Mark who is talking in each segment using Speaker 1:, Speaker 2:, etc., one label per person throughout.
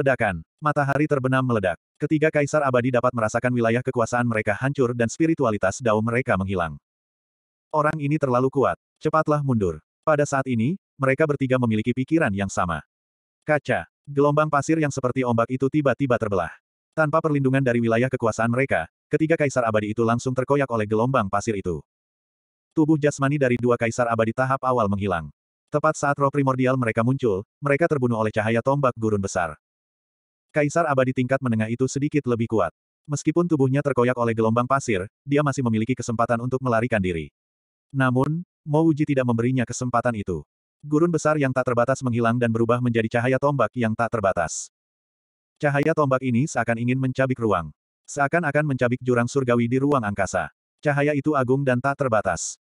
Speaker 1: Ledakan. Matahari terbenam meledak. Ketiga kaisar abadi dapat merasakan wilayah kekuasaan mereka hancur dan spiritualitas dao mereka menghilang. Orang ini terlalu kuat. Cepatlah mundur. Pada saat ini, mereka bertiga memiliki pikiran yang sama. Kaca. Gelombang pasir yang seperti ombak itu tiba-tiba terbelah. Tanpa perlindungan dari wilayah kekuasaan mereka, ketiga kaisar abadi itu langsung terkoyak oleh gelombang pasir itu. Tubuh jasmani dari dua kaisar abadi tahap awal menghilang. Tepat saat roh primordial mereka muncul, mereka terbunuh oleh cahaya tombak gurun besar. Kaisar abadi tingkat menengah itu sedikit lebih kuat. Meskipun tubuhnya terkoyak oleh gelombang pasir, dia masih memiliki kesempatan untuk melarikan diri. Namun, Mouji tidak memberinya kesempatan itu. Gurun besar yang tak terbatas menghilang dan berubah menjadi cahaya tombak yang tak terbatas. Cahaya tombak ini seakan ingin mencabik ruang. Seakan-akan mencabik jurang surgawi di ruang angkasa. Cahaya itu agung dan tak terbatas.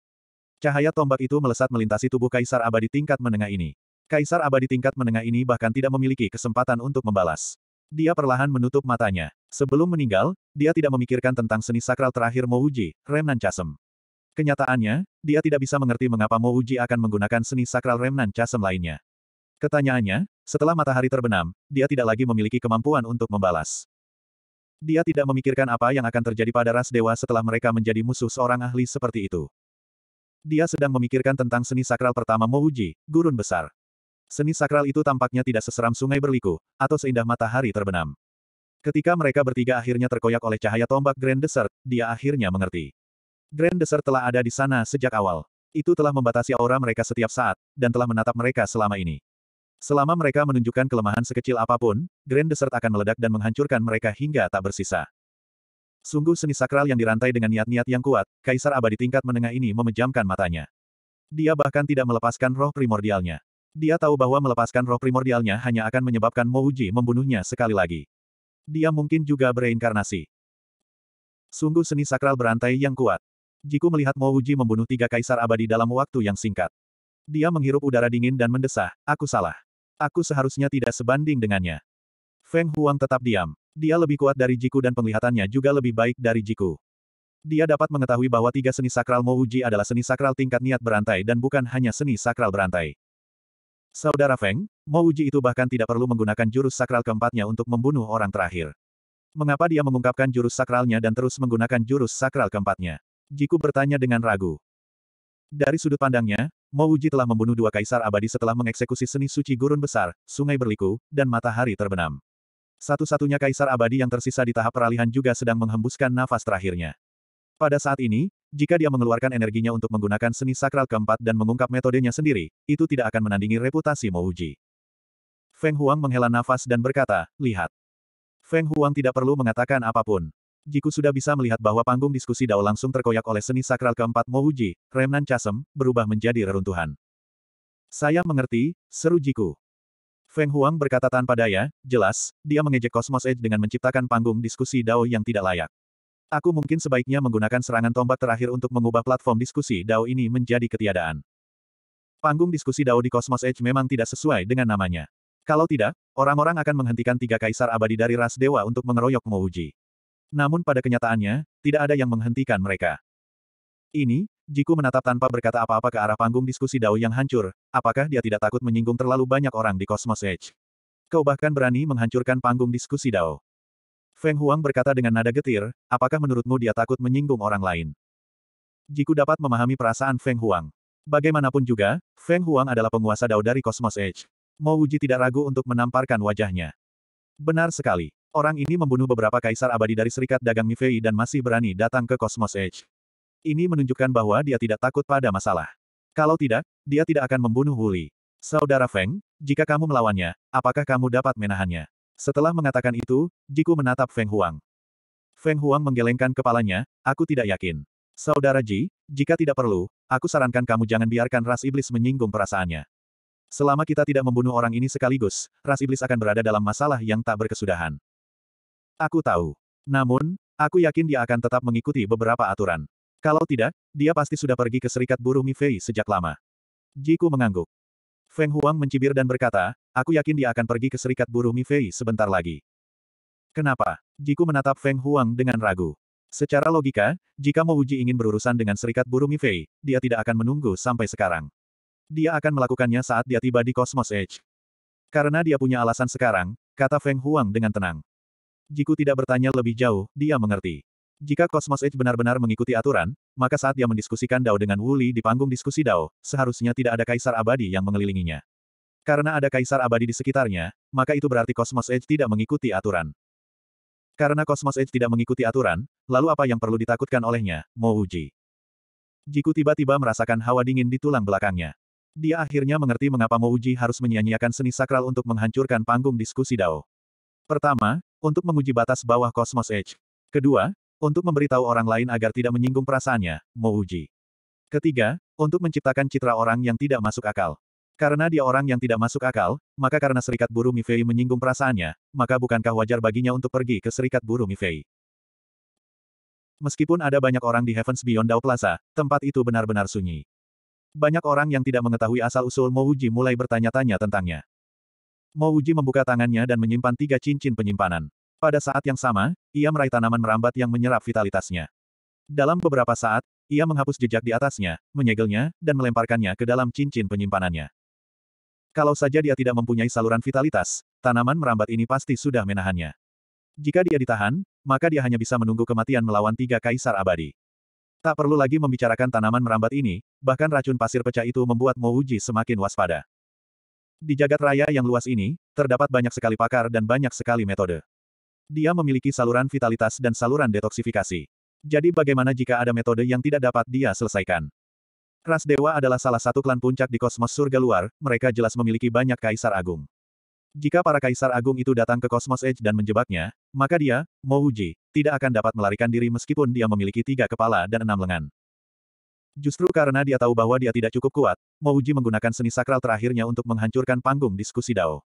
Speaker 1: Cahaya tombak itu melesat melintasi tubuh kaisar abadi tingkat menengah ini. Kaisar abadi tingkat menengah ini bahkan tidak memiliki kesempatan untuk membalas. Dia perlahan menutup matanya. Sebelum meninggal, dia tidak memikirkan tentang seni sakral terakhir Mouji, Remnan Chasem. Kenyataannya, dia tidak bisa mengerti mengapa Mouji akan menggunakan seni sakral Remnan Chasem lainnya. Ketanyaannya, setelah matahari terbenam, dia tidak lagi memiliki kemampuan untuk membalas. Dia tidak memikirkan apa yang akan terjadi pada ras dewa setelah mereka menjadi musuh seorang ahli seperti itu. Dia sedang memikirkan tentang seni sakral pertama Mouji, gurun besar. Seni sakral itu tampaknya tidak seseram sungai berliku, atau seindah matahari terbenam. Ketika mereka bertiga akhirnya terkoyak oleh cahaya tombak Grand Desert, dia akhirnya mengerti. Grand Desert telah ada di sana sejak awal. Itu telah membatasi aura mereka setiap saat, dan telah menatap mereka selama ini. Selama mereka menunjukkan kelemahan sekecil apapun, Grand Desert akan meledak dan menghancurkan mereka hingga tak bersisa. Sungguh seni sakral yang dirantai dengan niat-niat yang kuat, Kaisar Abadi tingkat menengah ini memejamkan matanya. Dia bahkan tidak melepaskan roh primordialnya. Dia tahu bahwa melepaskan roh primordialnya hanya akan menyebabkan Mo Uji membunuhnya sekali lagi. Dia mungkin juga bereinkarnasi. Sungguh seni sakral berantai yang kuat. Jiku melihat Mo Uji membunuh tiga kaisar abadi dalam waktu yang singkat. Dia menghirup udara dingin dan mendesah, aku salah. Aku seharusnya tidak sebanding dengannya. Feng Huang tetap diam. Dia lebih kuat dari Jiku dan penglihatannya juga lebih baik dari Jiku. Dia dapat mengetahui bahwa tiga seni sakral Mo Uji adalah seni sakral tingkat niat berantai dan bukan hanya seni sakral berantai. Saudara Feng, Mo Uji itu bahkan tidak perlu menggunakan jurus sakral keempatnya untuk membunuh orang terakhir. Mengapa dia mengungkapkan jurus sakralnya dan terus menggunakan jurus sakral keempatnya? Jiku bertanya dengan ragu. Dari sudut pandangnya, Mo Uji telah membunuh dua kaisar abadi setelah mengeksekusi seni suci gurun besar, sungai berliku, dan matahari terbenam. Satu-satunya kaisar abadi yang tersisa di tahap peralihan juga sedang menghembuskan nafas terakhirnya. Pada saat ini, jika dia mengeluarkan energinya untuk menggunakan seni sakral keempat dan mengungkap metodenya sendiri, itu tidak akan menandingi reputasi Mouji. Feng Huang menghela nafas dan berkata, lihat. Feng Huang tidak perlu mengatakan apapun. Jiku sudah bisa melihat bahwa panggung diskusi Dao langsung terkoyak oleh seni sakral keempat Mouji, Remnan Chasem, berubah menjadi reruntuhan. Saya mengerti, seru Jiku. Feng Huang berkata tanpa daya, jelas, dia mengejek Cosmos Edge dengan menciptakan panggung diskusi Dao yang tidak layak. Aku mungkin sebaiknya menggunakan serangan tombak terakhir untuk mengubah platform diskusi DAO ini menjadi ketiadaan. Panggung diskusi DAO di Cosmos Edge memang tidak sesuai dengan namanya. Kalau tidak, orang-orang akan menghentikan tiga kaisar abadi dari ras dewa untuk mengeroyok Mouji. Namun pada kenyataannya, tidak ada yang menghentikan mereka. Ini, Jiku menatap tanpa berkata apa-apa ke arah panggung diskusi Dao yang hancur, apakah dia tidak takut menyinggung terlalu banyak orang di Cosmos Edge? Kau bahkan berani menghancurkan panggung diskusi Dao. Feng Huang berkata dengan nada getir, apakah menurutmu dia takut menyinggung orang lain? Jiku dapat memahami perasaan Feng Huang. Bagaimanapun juga, Feng Huang adalah penguasa dao dari Cosmos Edge. Mo Wuji tidak ragu untuk menamparkan wajahnya. Benar sekali. Orang ini membunuh beberapa kaisar abadi dari Serikat Dagang Mifei dan masih berani datang ke Cosmos Edge. Ini menunjukkan bahwa dia tidak takut pada masalah. Kalau tidak, dia tidak akan membunuh Wuli. Saudara Feng, jika kamu melawannya, apakah kamu dapat menahannya? Setelah mengatakan itu, Jiku menatap Feng Huang. Feng Huang menggelengkan kepalanya, aku tidak yakin. Saudara Ji, jika tidak perlu, aku sarankan kamu jangan biarkan ras iblis menyinggung perasaannya. Selama kita tidak membunuh orang ini sekaligus, ras iblis akan berada dalam masalah yang tak berkesudahan. Aku tahu. Namun, aku yakin dia akan tetap mengikuti beberapa aturan. Kalau tidak, dia pasti sudah pergi ke serikat buruh Mifei sejak lama. Jiku mengangguk. Feng Huang mencibir dan berkata, Aku yakin dia akan pergi ke serikat buruh Mifei sebentar lagi. Kenapa? Jiku menatap Feng Huang dengan ragu. Secara logika, jika Mo Wuji ingin berurusan dengan serikat buruh Mifei, dia tidak akan menunggu sampai sekarang. Dia akan melakukannya saat dia tiba di Cosmos Edge. Karena dia punya alasan sekarang, kata Feng Huang dengan tenang. Jiku tidak bertanya lebih jauh, dia mengerti. Jika Cosmos Edge benar-benar mengikuti aturan, maka saat dia mendiskusikan Dao dengan Wuli di panggung diskusi Dao, seharusnya tidak ada kaisar abadi yang mengelilinginya. Karena ada kaisar abadi di sekitarnya, maka itu berarti Cosmos Edge tidak mengikuti aturan. Karena Cosmos Edge tidak mengikuti aturan, lalu apa yang perlu ditakutkan olehnya, Mo Uji? Jiku tiba-tiba merasakan hawa dingin di tulang belakangnya. Dia akhirnya mengerti mengapa Mo Uji harus menyanyiakan seni sakral untuk menghancurkan panggung diskusi Dao. Pertama, untuk menguji batas bawah Cosmos Edge. Kedua, untuk memberitahu orang lain agar tidak menyinggung perasaannya, Mo Uji. Ketiga, untuk menciptakan citra orang yang tidak masuk akal. Karena dia orang yang tidak masuk akal, maka karena serikat buruh Mifei menyinggung perasaannya, maka bukankah wajar baginya untuk pergi ke serikat buruh Mifei? Meskipun ada banyak orang di Heavens Beyond Dao Plaza, tempat itu benar-benar sunyi. Banyak orang yang tidak mengetahui asal-usul Mouji mulai bertanya-tanya tentangnya. Mouji membuka tangannya dan menyimpan tiga cincin penyimpanan. Pada saat yang sama, ia meraih tanaman merambat yang menyerap vitalitasnya. Dalam beberapa saat, ia menghapus jejak di atasnya, menyegelnya, dan melemparkannya ke dalam cincin penyimpanannya. Kalau saja dia tidak mempunyai saluran vitalitas, tanaman merambat ini pasti sudah menahannya. Jika dia ditahan, maka dia hanya bisa menunggu kematian melawan tiga kaisar abadi. Tak perlu lagi membicarakan tanaman merambat ini, bahkan racun pasir pecah itu membuat Mouji semakin waspada. Di jagat raya yang luas ini, terdapat banyak sekali pakar dan banyak sekali metode. Dia memiliki saluran vitalitas dan saluran detoksifikasi. Jadi bagaimana jika ada metode yang tidak dapat dia selesaikan? Ras Dewa adalah salah satu klan puncak di kosmos surga luar, mereka jelas memiliki banyak kaisar agung. Jika para kaisar agung itu datang ke Kosmos Edge dan menjebaknya, maka dia, Mouji, tidak akan dapat melarikan diri meskipun dia memiliki tiga kepala dan enam lengan. Justru karena dia tahu bahwa dia tidak cukup kuat, Mouji menggunakan seni sakral terakhirnya untuk menghancurkan panggung diskusi Dao.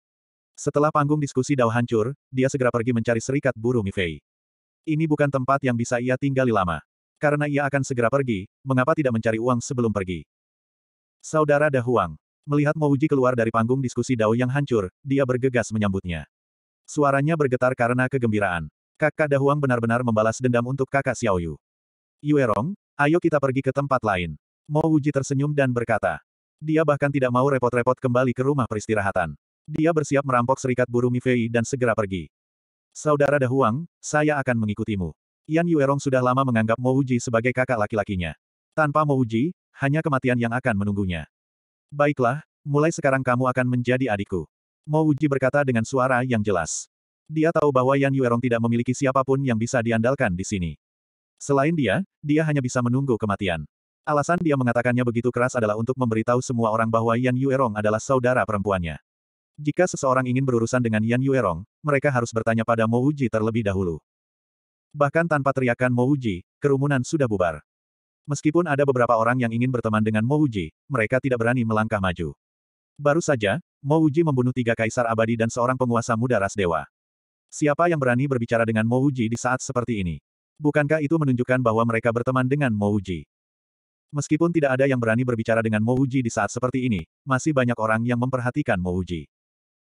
Speaker 1: Setelah panggung diskusi Dao hancur, dia segera pergi mencari serikat buruh Mifei. Ini bukan tempat yang bisa ia tinggali lama. Karena ia akan segera pergi, mengapa tidak mencari uang sebelum pergi? Saudara Dahuang. Melihat Mouji keluar dari panggung diskusi Dao yang hancur, dia bergegas menyambutnya. Suaranya bergetar karena kegembiraan. Kakak Dahuang benar-benar membalas dendam untuk kakak Xiaoyu. Yuerong, ayo kita pergi ke tempat lain. Mouji tersenyum dan berkata. Dia bahkan tidak mau repot-repot kembali ke rumah peristirahatan. Dia bersiap merampok serikat Buru Mifei dan segera pergi. Saudara Dahuang, saya akan mengikutimu. Yan Yuerong sudah lama menganggap Mo Uji sebagai kakak laki-lakinya. Tanpa Mo Uji, hanya kematian yang akan menunggunya. Baiklah, mulai sekarang kamu akan menjadi adikku. Mo Uji berkata dengan suara yang jelas. Dia tahu bahwa Yan Yuerong tidak memiliki siapapun yang bisa diandalkan di sini. Selain dia, dia hanya bisa menunggu kematian. Alasan dia mengatakannya begitu keras adalah untuk memberitahu semua orang bahwa Yan Yuerong adalah saudara perempuannya. Jika seseorang ingin berurusan dengan Yan Yuerong, mereka harus bertanya pada Mo Uji terlebih dahulu. Bahkan tanpa teriakan Mouji, kerumunan sudah bubar. Meskipun ada beberapa orang yang ingin berteman dengan Mouji, mereka tidak berani melangkah maju. Baru saja, Mouji membunuh tiga kaisar abadi dan seorang penguasa muda ras dewa. Siapa yang berani berbicara dengan Mouji di saat seperti ini? Bukankah itu menunjukkan bahwa mereka berteman dengan Mouji? Meskipun tidak ada yang berani berbicara dengan Mouji di saat seperti ini, masih banyak orang yang memperhatikan Mouji.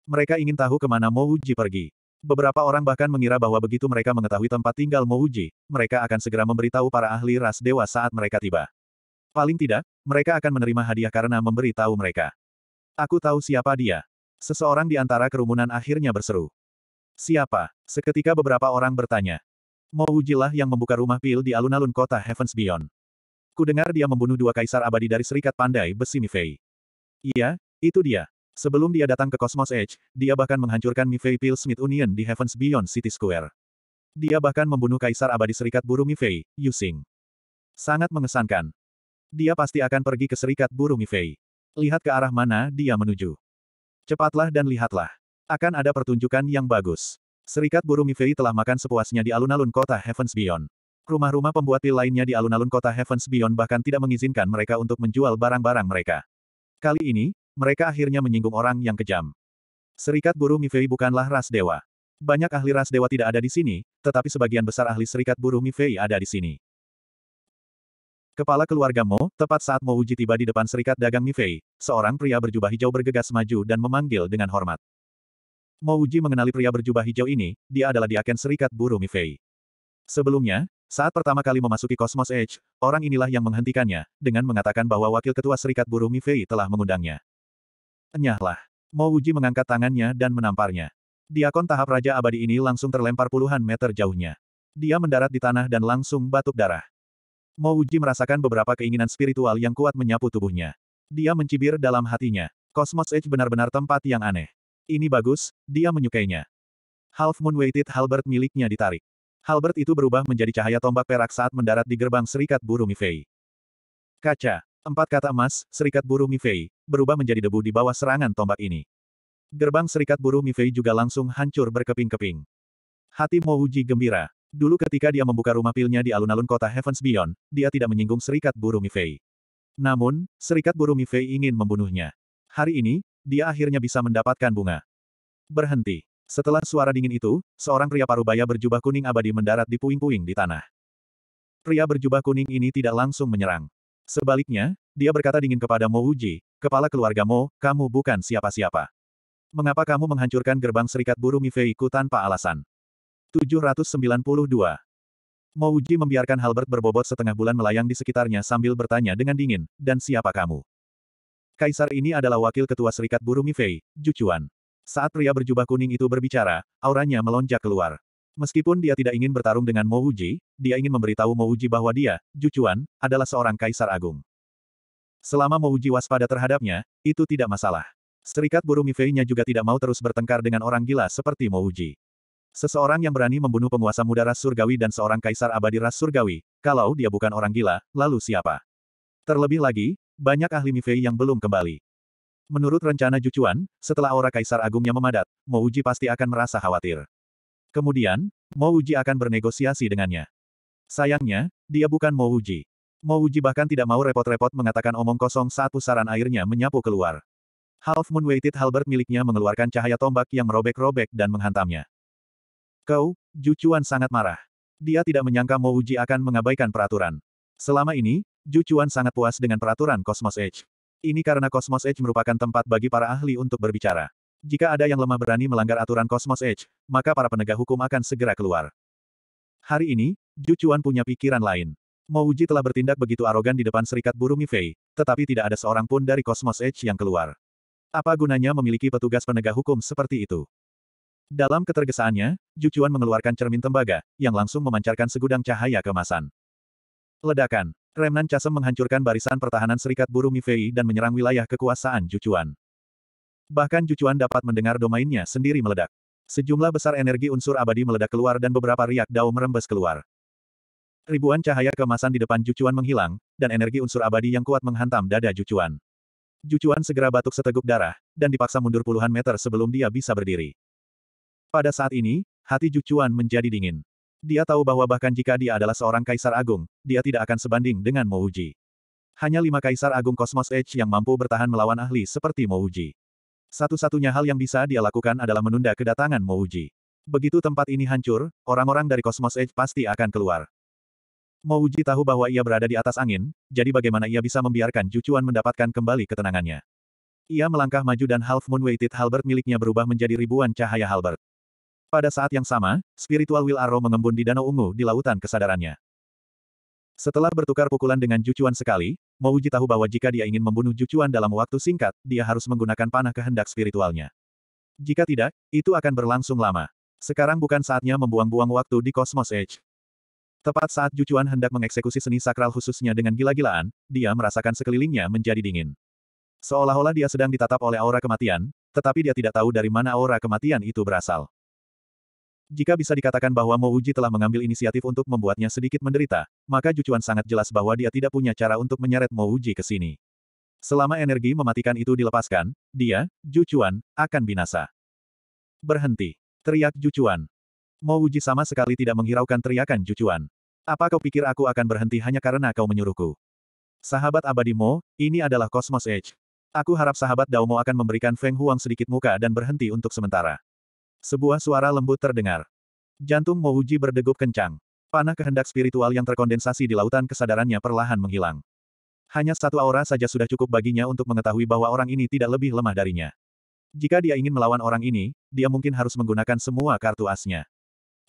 Speaker 1: Mereka ingin tahu kemana Mouji pergi. Beberapa orang bahkan mengira bahwa begitu mereka mengetahui tempat tinggal Mouji, mereka akan segera memberitahu para ahli ras dewa saat mereka tiba. Paling tidak, mereka akan menerima hadiah karena memberitahu mereka. Aku tahu siapa dia. Seseorang di antara kerumunan akhirnya berseru. Siapa? Seketika beberapa orang bertanya. Mouji lah yang membuka rumah pil di alun-alun kota Heavens Beyond. Ku dengar dia membunuh dua kaisar abadi dari Serikat Pandai Besi Mifei. Iya, itu dia. Sebelum dia datang ke Cosmos Edge, dia bahkan menghancurkan Mifei Pil Smith Union di Heavens Beyond City Square. Dia bahkan membunuh Kaisar Abadi Serikat Buru Mifei, Yusing. Sangat mengesankan. Dia pasti akan pergi ke Serikat Buru Mifei. Lihat ke arah mana dia menuju. Cepatlah dan lihatlah. Akan ada pertunjukan yang bagus. Serikat Buru Mifei telah makan sepuasnya di alun-alun kota Heavens Beyond. Rumah-rumah pembuat pil lainnya di alun-alun kota Heavens Beyond bahkan tidak mengizinkan mereka untuk menjual barang-barang mereka. Kali ini, mereka akhirnya menyinggung orang yang kejam. Serikat buruh Mifei bukanlah ras dewa. Banyak ahli ras dewa tidak ada di sini, tetapi sebagian besar ahli serikat buruh Mifei ada di sini. Kepala keluarga Mo, tepat saat Mo Uji tiba di depan serikat dagang Mifei, seorang pria berjubah hijau bergegas maju dan memanggil dengan hormat. Mo Uji mengenali pria berjubah hijau ini, dia adalah diaken serikat buruh Mifei. Sebelumnya, saat pertama kali memasuki Cosmos Edge, orang inilah yang menghentikannya, dengan mengatakan bahwa wakil ketua serikat buruh Mifei telah mengundangnya. Enyahlah. Mo Wuji mengangkat tangannya dan menamparnya. Diakon tahap Raja Abadi ini langsung terlempar puluhan meter jauhnya. Dia mendarat di tanah dan langsung batuk darah. Mo Wuji merasakan beberapa keinginan spiritual yang kuat menyapu tubuhnya. Dia mencibir dalam hatinya. Cosmos Edge benar-benar tempat yang aneh. Ini bagus, dia menyukainya. Half Moon Weighted halbert miliknya ditarik. Halbert itu berubah menjadi cahaya tombak perak saat mendarat di gerbang serikat burung Mifei. Kaca. Empat kata emas, serikat buruh Mifei, berubah menjadi debu di bawah serangan tombak ini. Gerbang serikat buruh Mifei juga langsung hancur berkeping-keping. Hati Mo gembira. Dulu ketika dia membuka rumah pilnya di alun-alun kota Heavens Beyond, dia tidak menyinggung serikat buruh Mifei. Namun, serikat buruh Mifei ingin membunuhnya. Hari ini, dia akhirnya bisa mendapatkan bunga. Berhenti. Setelah suara dingin itu, seorang pria parubaya berjubah kuning abadi mendarat di puing-puing di tanah. Pria berjubah kuning ini tidak langsung menyerang. Sebaliknya, dia berkata dingin kepada Mo Uji, kepala keluarga Mo, kamu bukan siapa-siapa. Mengapa kamu menghancurkan gerbang serikat buruh Mifeiku tanpa alasan? 792. Mo Uji membiarkan Halbert berbobot setengah bulan melayang di sekitarnya sambil bertanya dengan dingin, dan siapa kamu? Kaisar ini adalah wakil ketua serikat buruh Mifei, Jucuan. Saat pria berjubah kuning itu berbicara, auranya melonjak keluar. Meskipun dia tidak ingin bertarung dengan Mo Uji, dia ingin memberitahu Mo Uji bahwa dia, Jucuan, adalah seorang kaisar agung. Selama Mo Uji waspada terhadapnya, itu tidak masalah. Serikat burung Mifei-nya juga tidak mau terus bertengkar dengan orang gila seperti Mo Uji. Seseorang yang berani membunuh penguasa muda ras surgawi dan seorang kaisar abadi ras surgawi, kalau dia bukan orang gila, lalu siapa? Terlebih lagi, banyak ahli Mifei yang belum kembali. Menurut rencana Jucuan, setelah aura kaisar agungnya memadat, Mouji pasti akan merasa khawatir. Kemudian, Mo Uji akan bernegosiasi dengannya. Sayangnya, dia bukan Mo Uji. Mo Uji bahkan tidak mau repot-repot mengatakan omong kosong saat pusaran airnya menyapu keluar. Half Moon Weighted Halberd miliknya mengeluarkan cahaya tombak yang merobek-robek dan menghantamnya. Kau, Jucuan sangat marah. Dia tidak menyangka Mo Uji akan mengabaikan peraturan. Selama ini, Jucuan sangat puas dengan peraturan Cosmos Edge. Ini karena Cosmos Edge merupakan tempat bagi para ahli untuk berbicara. Jika ada yang lemah berani melanggar aturan Cosmos Edge, maka para penegak hukum akan segera keluar. Hari ini, Ju punya pikiran lain. Mouji telah bertindak begitu arogan di depan serikat buruh Mifei, tetapi tidak ada seorang pun dari Cosmos Edge yang keluar. Apa gunanya memiliki petugas penegak hukum seperti itu? Dalam ketergesaannya, Ju mengeluarkan cermin tembaga, yang langsung memancarkan segudang cahaya kemasan. Ledakan. Remnan Chasem menghancurkan barisan pertahanan serikat buruh Mifei dan menyerang wilayah kekuasaan Ju Bahkan cucuan dapat mendengar domainnya sendiri meledak. Sejumlah besar energi unsur abadi meledak keluar dan beberapa riak dao merembes keluar. Ribuan cahaya kemasan di depan Jucuan menghilang, dan energi unsur abadi yang kuat menghantam dada Jucuan. Jucuan segera batuk seteguk darah, dan dipaksa mundur puluhan meter sebelum dia bisa berdiri. Pada saat ini, hati Jucuan menjadi dingin. Dia tahu bahwa bahkan jika dia adalah seorang kaisar agung, dia tidak akan sebanding dengan Mouji. Hanya lima kaisar agung kosmos Edge yang mampu bertahan melawan ahli seperti Mouji. Satu-satunya hal yang bisa dia lakukan adalah menunda kedatangan Mouji. Begitu tempat ini hancur, orang-orang dari Cosmos Edge pasti akan keluar. Mouji tahu bahwa ia berada di atas angin, jadi bagaimana ia bisa membiarkan Jucuan mendapatkan kembali ketenangannya. Ia melangkah maju dan Half Moon Weighted Halbert miliknya berubah menjadi ribuan cahaya Halberd. Pada saat yang sama, spiritual Will Arrow mengembun di Danau Ungu di Lautan Kesadarannya. Setelah bertukar pukulan dengan Jucuan sekali, Mo Uji tahu bahwa jika dia ingin membunuh Jucuan dalam waktu singkat, dia harus menggunakan panah kehendak spiritualnya. Jika tidak, itu akan berlangsung lama. Sekarang bukan saatnya membuang-buang waktu di Cosmos Age. Tepat saat Jucuan hendak mengeksekusi seni sakral khususnya dengan gila-gilaan, dia merasakan sekelilingnya menjadi dingin. Seolah-olah dia sedang ditatap oleh aura kematian, tetapi dia tidak tahu dari mana aura kematian itu berasal. Jika bisa dikatakan bahwa Mouji telah mengambil inisiatif untuk membuatnya sedikit menderita, maka Jucuan sangat jelas bahwa dia tidak punya cara untuk menyeret Mouji ke sini. Selama energi mematikan itu dilepaskan, dia, Jucuan, akan binasa. Berhenti. Teriak Jucuan. Mouji sama sekali tidak menghiraukan teriakan Jucuan. Apa kau pikir aku akan berhenti hanya karena kau menyuruhku? Sahabat abadi Mo, ini adalah Cosmos Edge. Aku harap sahabat Dao Mo akan memberikan Feng Huang sedikit muka dan berhenti untuk sementara. Sebuah suara lembut terdengar. Jantung Mouji berdegup kencang. Panah kehendak spiritual yang terkondensasi di lautan kesadarannya perlahan menghilang. Hanya satu aura saja sudah cukup baginya untuk mengetahui bahwa orang ini tidak lebih lemah darinya. Jika dia ingin melawan orang ini, dia mungkin harus menggunakan semua kartu asnya.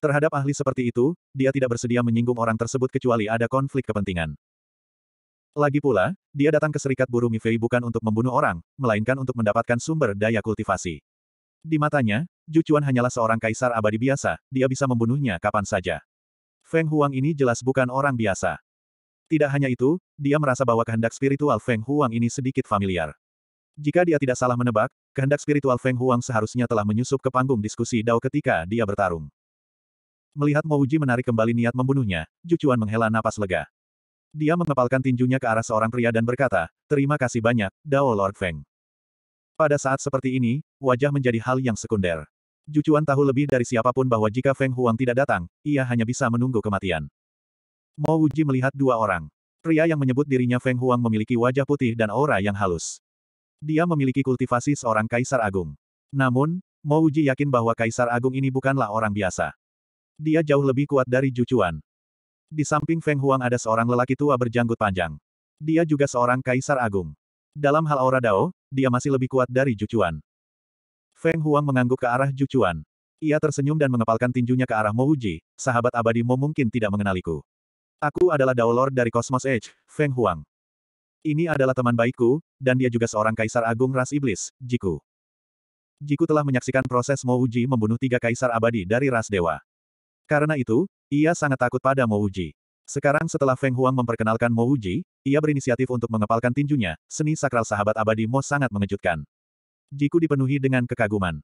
Speaker 1: Terhadap ahli seperti itu, dia tidak bersedia menyinggung orang tersebut kecuali ada konflik kepentingan. Lagi pula, dia datang ke serikat buruh Mifei bukan untuk membunuh orang, melainkan untuk mendapatkan sumber daya kultivasi. Di matanya, Jucuan hanyalah seorang kaisar abadi biasa, dia bisa membunuhnya kapan saja. Feng Huang ini jelas bukan orang biasa. Tidak hanya itu, dia merasa bahwa kehendak spiritual Feng Huang ini sedikit familiar. Jika dia tidak salah menebak, kehendak spiritual Feng Huang seharusnya telah menyusup ke panggung diskusi Dao ketika dia bertarung. Melihat Uji menarik kembali niat membunuhnya, Jucuan menghela napas lega. Dia mengepalkan tinjunya ke arah seorang pria dan berkata, terima kasih banyak, Dao Lord Feng. Pada saat seperti ini, wajah menjadi hal yang sekunder. Jucuan tahu lebih dari siapapun bahwa jika Feng Huang tidak datang, ia hanya bisa menunggu kematian. Mo Wuji melihat dua orang. Pria yang menyebut dirinya Feng Huang memiliki wajah putih dan aura yang halus. Dia memiliki kultivasi seorang kaisar agung. Namun, Mo Wuji yakin bahwa kaisar agung ini bukanlah orang biasa. Dia jauh lebih kuat dari Jucuan. Di samping Feng Huang ada seorang lelaki tua berjanggut panjang. Dia juga seorang kaisar agung. Dalam hal aura Dao, dia masih lebih kuat dari Jucuan. Feng Huang mengangguk ke arah Jucuan. Ia tersenyum dan mengepalkan tinjunya ke arah Mo Uji. sahabat abadi Mo mungkin tidak mengenaliku. Aku adalah Dao Lord dari Cosmos Edge, Feng Huang. Ini adalah teman baikku, dan dia juga seorang kaisar agung ras iblis, Jiku. Jiku telah menyaksikan proses Mo Uji membunuh tiga kaisar abadi dari ras dewa. Karena itu, ia sangat takut pada Mo Uji. Sekarang setelah Feng Huang memperkenalkan Mo Uji, ia berinisiatif untuk mengepalkan tinjunya, seni sakral sahabat abadi Mo sangat mengejutkan. Jiku dipenuhi dengan kekaguman.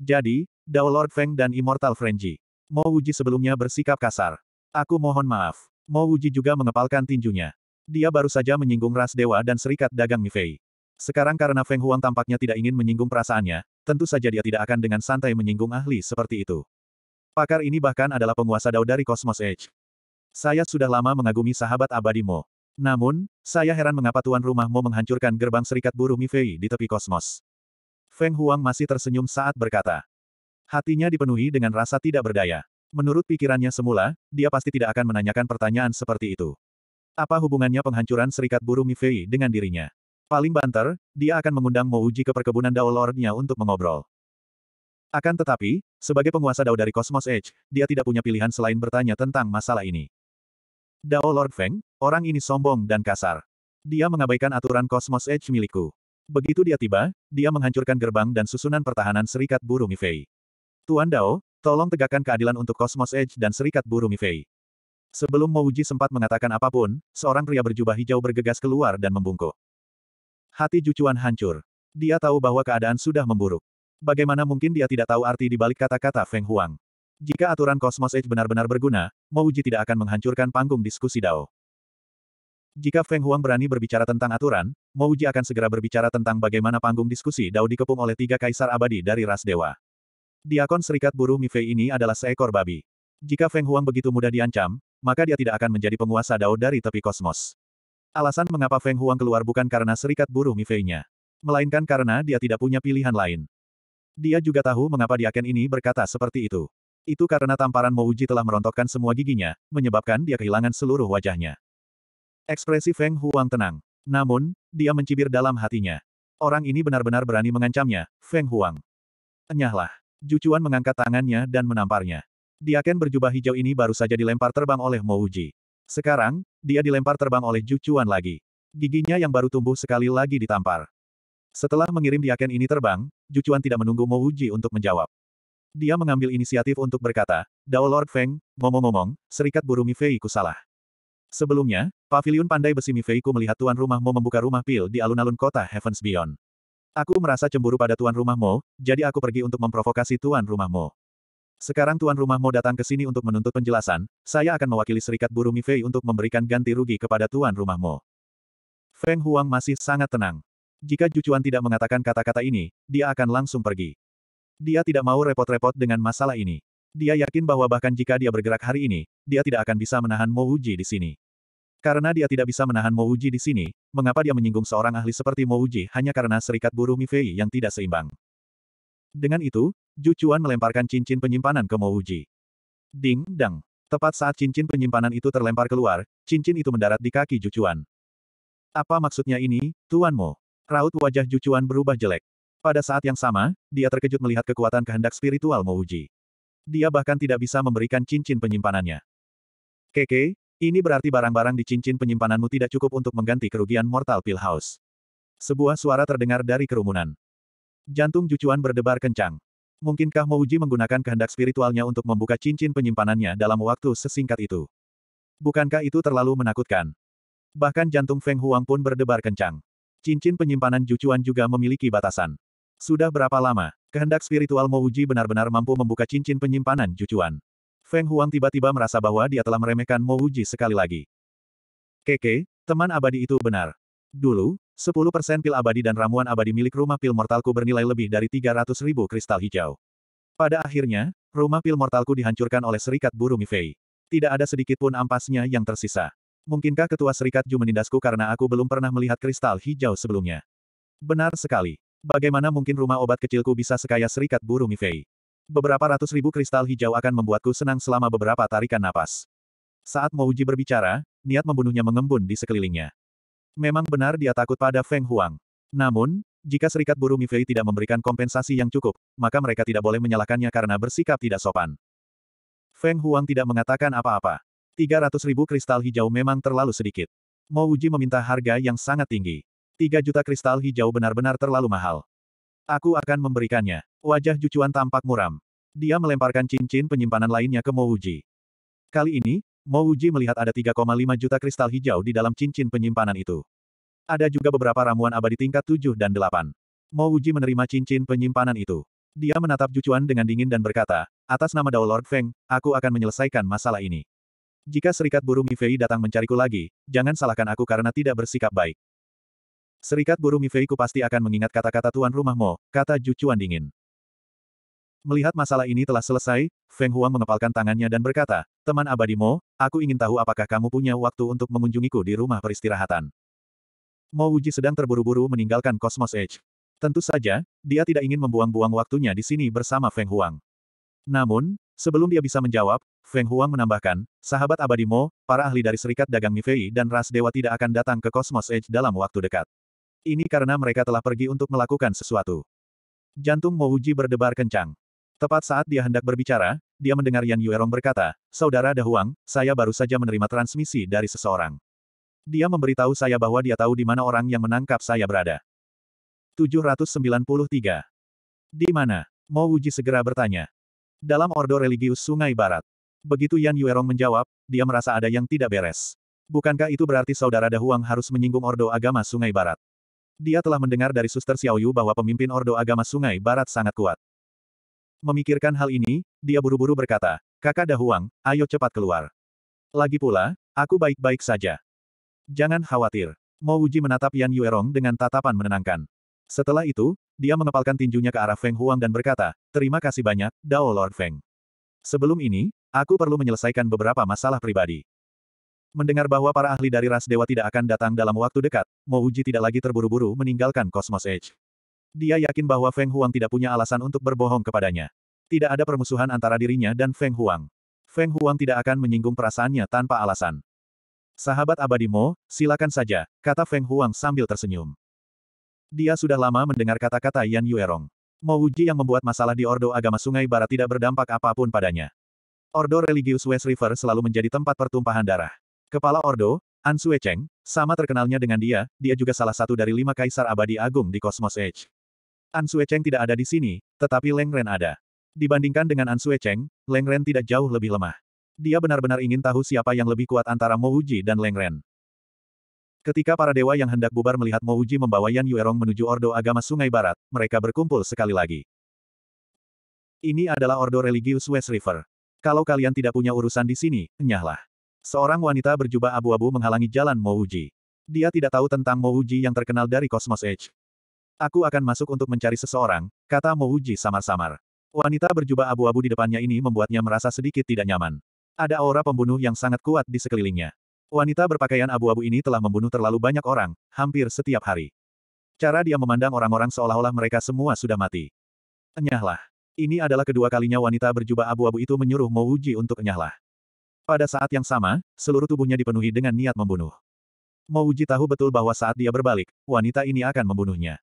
Speaker 1: Jadi, Dao Lord Feng dan Immortal Frenzy. Mo Wuji sebelumnya bersikap kasar. Aku mohon maaf. Mo Wuji juga mengepalkan tinjunya. Dia baru saja menyinggung ras dewa dan serikat dagang Mifei. Sekarang karena Feng Huang tampaknya tidak ingin menyinggung perasaannya, tentu saja dia tidak akan dengan santai menyinggung ahli seperti itu. Pakar ini bahkan adalah penguasa Dao dari Cosmos Edge. Saya sudah lama mengagumi sahabat abadi Mo. Namun, saya heran mengapa tuan rumah Mo menghancurkan gerbang serikat buruh Mifei di tepi kosmos. Feng Huang masih tersenyum saat berkata. Hatinya dipenuhi dengan rasa tidak berdaya. Menurut pikirannya semula, dia pasti tidak akan menanyakan pertanyaan seperti itu. Apa hubungannya penghancuran serikat Burung Mifei dengan dirinya? Paling banter, dia akan mengundang Mo Uji ke perkebunan Dao Lordnya untuk mengobrol. Akan tetapi, sebagai penguasa Dao dari Cosmos Edge, dia tidak punya pilihan selain bertanya tentang masalah ini. Dao Lord Feng, orang ini sombong dan kasar. Dia mengabaikan aturan Cosmos Edge milikku. Begitu dia tiba, dia menghancurkan gerbang dan susunan pertahanan Serikat Buru Mifei. Tuan Dao, tolong tegakkan keadilan untuk Cosmos Edge dan Serikat Buru Mifei. Sebelum Mouji sempat mengatakan apapun, seorang pria berjubah hijau bergegas keluar dan membungkuk. Hati Jucuan hancur. Dia tahu bahwa keadaan sudah memburuk. Bagaimana mungkin dia tidak tahu arti di balik kata-kata Feng Huang? Jika aturan Cosmos Edge benar-benar berguna, Mouji tidak akan menghancurkan panggung diskusi Dao. Jika Feng Huang berani berbicara tentang aturan, Mo Ji akan segera berbicara tentang bagaimana panggung diskusi Dao dikepung oleh tiga kaisar abadi dari ras dewa. Diakon Serikat Buruh Mifei ini adalah seekor babi. Jika Feng Huang begitu mudah diancam, maka dia tidak akan menjadi penguasa Dao dari tepi kosmos. Alasan mengapa Feng Huang keluar bukan karena Serikat Buruh Mifei-nya. Melainkan karena dia tidak punya pilihan lain. Dia juga tahu mengapa Diaken ini berkata seperti itu. Itu karena tamparan Mouji telah merontokkan semua giginya, menyebabkan dia kehilangan seluruh wajahnya. Ekspresi Feng Huang tenang. Namun, dia mencibir dalam hatinya. Orang ini benar-benar berani mengancamnya, Feng Huang. Enyahlah. Jucuan mengangkat tangannya dan menamparnya. Dia Diaken berjubah hijau ini baru saja dilempar terbang oleh Mo Uji. Sekarang, dia dilempar terbang oleh Jucuan lagi. Giginya yang baru tumbuh sekali lagi ditampar. Setelah mengirim Dia Ken ini terbang, Jucuan tidak menunggu Mo Uji untuk menjawab. Dia mengambil inisiatif untuk berkata, Dao Lord Feng, ngomong-ngomong, serikat burung Mifei ku salah. Sebelumnya, Paviliun Pandai Besi Mifeiku melihat tuan rumah Mo membuka rumah pil di alun-alun kota Heavens Beyond. Aku merasa cemburu pada tuan rumah Mo, jadi aku pergi untuk memprovokasi tuan rumah Mo. Sekarang tuan rumah Mo datang ke sini untuk menuntut penjelasan, saya akan mewakili serikat buruh Mifei untuk memberikan ganti rugi kepada tuan rumah Mo. Feng Huang masih sangat tenang. Jika Jucuan tidak mengatakan kata-kata ini, dia akan langsung pergi. Dia tidak mau repot-repot dengan masalah ini. Dia yakin bahwa bahkan jika dia bergerak hari ini, dia tidak akan bisa menahan Mo Uji di sini. Karena dia tidak bisa menahan Mo Uji di sini, mengapa dia menyinggung seorang ahli seperti Mo Uji hanya karena serikat buruh Mifei yang tidak seimbang. Dengan itu, Ju Chuan melemparkan cincin penyimpanan ke Mo Uji. Ding dang. Tepat saat cincin penyimpanan itu terlempar keluar, cincin itu mendarat di kaki Ju Chuan. Apa maksudnya ini, Tuan Mo? Raut wajah Ju Chuan berubah jelek. Pada saat yang sama, dia terkejut melihat kekuatan kehendak spiritual Mo Uji dia bahkan tidak bisa memberikan cincin penyimpanannya. Keke, ini berarti barang-barang di cincin penyimpananmu tidak cukup untuk mengganti kerugian mortal Pill House. Sebuah suara terdengar dari kerumunan. Jantung Jucuan berdebar kencang. Mungkinkah Mouji menggunakan kehendak spiritualnya untuk membuka cincin penyimpanannya dalam waktu sesingkat itu? Bukankah itu terlalu menakutkan? Bahkan jantung Feng Huang pun berdebar kencang. Cincin penyimpanan Jucuan juga memiliki batasan. Sudah berapa lama? Kehendak spiritual Mo Uji benar-benar mampu membuka cincin penyimpanan Jucuan. Feng Huang tiba-tiba merasa bahwa dia telah meremehkan Mo Uji sekali lagi. Keke, teman abadi itu benar. Dulu, 10% pil abadi dan ramuan abadi milik rumah pil mortalku bernilai lebih dari 300 ribu kristal hijau. Pada akhirnya, rumah pil mortalku dihancurkan oleh serikat buru Mifei. Tidak ada sedikit pun ampasnya yang tersisa. Mungkinkah ketua serikat Ju menindasku karena aku belum pernah melihat kristal hijau sebelumnya? Benar sekali. Bagaimana mungkin rumah obat kecilku bisa sekaya serikat burung Mifei? Beberapa ratus ribu kristal hijau akan membuatku senang selama beberapa tarikan napas. Saat Mouji berbicara, niat membunuhnya mengembun di sekelilingnya. Memang benar dia takut pada Feng Huang. Namun, jika serikat burung Mifei tidak memberikan kompensasi yang cukup, maka mereka tidak boleh menyalahkannya karena bersikap tidak sopan. Feng Huang tidak mengatakan apa-apa. 300 ribu kristal hijau memang terlalu sedikit. Mo meminta harga yang sangat tinggi. Tiga juta kristal hijau benar-benar terlalu mahal. Aku akan memberikannya. Wajah Jucuan tampak muram. Dia melemparkan cincin penyimpanan lainnya ke Mouji. Kali ini, Mouji melihat ada 3,5 juta kristal hijau di dalam cincin penyimpanan itu. Ada juga beberapa ramuan abadi tingkat 7 dan 8. Mouji menerima cincin penyimpanan itu. Dia menatap Jucuan dengan dingin dan berkata, atas nama Dao Lord Feng, aku akan menyelesaikan masalah ini. Jika serikat burung Mifei datang mencariku lagi, jangan salahkan aku karena tidak bersikap baik. Serikat buruh Mifeiku pasti akan mengingat kata-kata tuan rumah Mo, kata Jucuan dingin. Melihat masalah ini telah selesai, Feng Huang mengepalkan tangannya dan berkata, Teman abadi Mo, aku ingin tahu apakah kamu punya waktu untuk mengunjungiku di rumah peristirahatan. Mo Wuji sedang terburu-buru meninggalkan Cosmos Edge. Tentu saja, dia tidak ingin membuang-buang waktunya di sini bersama Feng Huang. Namun, sebelum dia bisa menjawab, Feng Huang menambahkan, sahabat abadi Mo, para ahli dari Serikat Dagang Mifei dan Ras Dewa tidak akan datang ke Cosmos Edge dalam waktu dekat. Ini karena mereka telah pergi untuk melakukan sesuatu. Jantung Mouji berdebar kencang. Tepat saat dia hendak berbicara, dia mendengar Yan Yuerong berkata, Saudara Dahuang, saya baru saja menerima transmisi dari seseorang. Dia memberitahu saya bahwa dia tahu di mana orang yang menangkap saya berada. 793. Di mana? Mouji segera bertanya. Dalam Ordo Religius Sungai Barat. Begitu Yan Yuerong menjawab, dia merasa ada yang tidak beres. Bukankah itu berarti saudara Dahuang harus menyinggung Ordo Agama Sungai Barat? Dia telah mendengar dari suster Xiaoyu bahwa pemimpin Ordo Agama Sungai Barat sangat kuat. Memikirkan hal ini, dia buru-buru berkata, Kakak Dahuang, ayo cepat keluar. Lagi pula, aku baik-baik saja. Jangan khawatir. Mo Wuji menatap Yan Yuerong dengan tatapan menenangkan. Setelah itu, dia mengepalkan tinjunya ke arah Feng Huang dan berkata, Terima kasih banyak, Dao Lord Feng. Sebelum ini, aku perlu menyelesaikan beberapa masalah pribadi. Mendengar bahwa para ahli dari ras dewa tidak akan datang dalam waktu dekat, Mo Uji tidak lagi terburu-buru meninggalkan Cosmos Edge. Dia yakin bahwa Feng Huang tidak punya alasan untuk berbohong kepadanya. Tidak ada permusuhan antara dirinya dan Feng Huang. Feng Huang tidak akan menyinggung perasaannya tanpa alasan. Sahabat abadi Mo, silakan saja, kata Feng Huang sambil tersenyum. Dia sudah lama mendengar kata-kata Yan Yuerong. Uji yang membuat masalah di Ordo Agama Sungai Barat tidak berdampak apapun padanya. Ordo religius West River selalu menjadi tempat pertumpahan darah. Kepala Ordo, An Sue Cheng, sama terkenalnya dengan dia, dia juga salah satu dari lima kaisar abadi agung di Cosmos Age. An Sue Cheng tidak ada di sini, tetapi Leng Ren ada. Dibandingkan dengan An Sue Cheng, Leng Ren tidak jauh lebih lemah. Dia benar-benar ingin tahu siapa yang lebih kuat antara Mo Uji dan Leng Ren. Ketika para dewa yang hendak bubar melihat Mo Uji membawa Yan Yuerong menuju Ordo Agama Sungai Barat, mereka berkumpul sekali lagi. Ini adalah Ordo Religius West River. Kalau kalian tidak punya urusan di sini, nyahlah. Seorang wanita berjubah abu-abu menghalangi jalan Mouji. Dia tidak tahu tentang Mouji yang terkenal dari Cosmos Edge. Aku akan masuk untuk mencari seseorang, kata Mouji samar-samar. Wanita berjubah abu-abu di depannya ini membuatnya merasa sedikit tidak nyaman. Ada aura pembunuh yang sangat kuat di sekelilingnya. Wanita berpakaian abu-abu ini telah membunuh terlalu banyak orang, hampir setiap hari. Cara dia memandang orang-orang seolah-olah mereka semua sudah mati. Enyahlah. Ini adalah kedua kalinya wanita berjubah abu-abu itu menyuruh Mouji untuk enyahlah. Pada saat yang sama, seluruh tubuhnya dipenuhi dengan niat membunuh. Mouji tahu betul bahwa saat dia berbalik, wanita ini akan membunuhnya.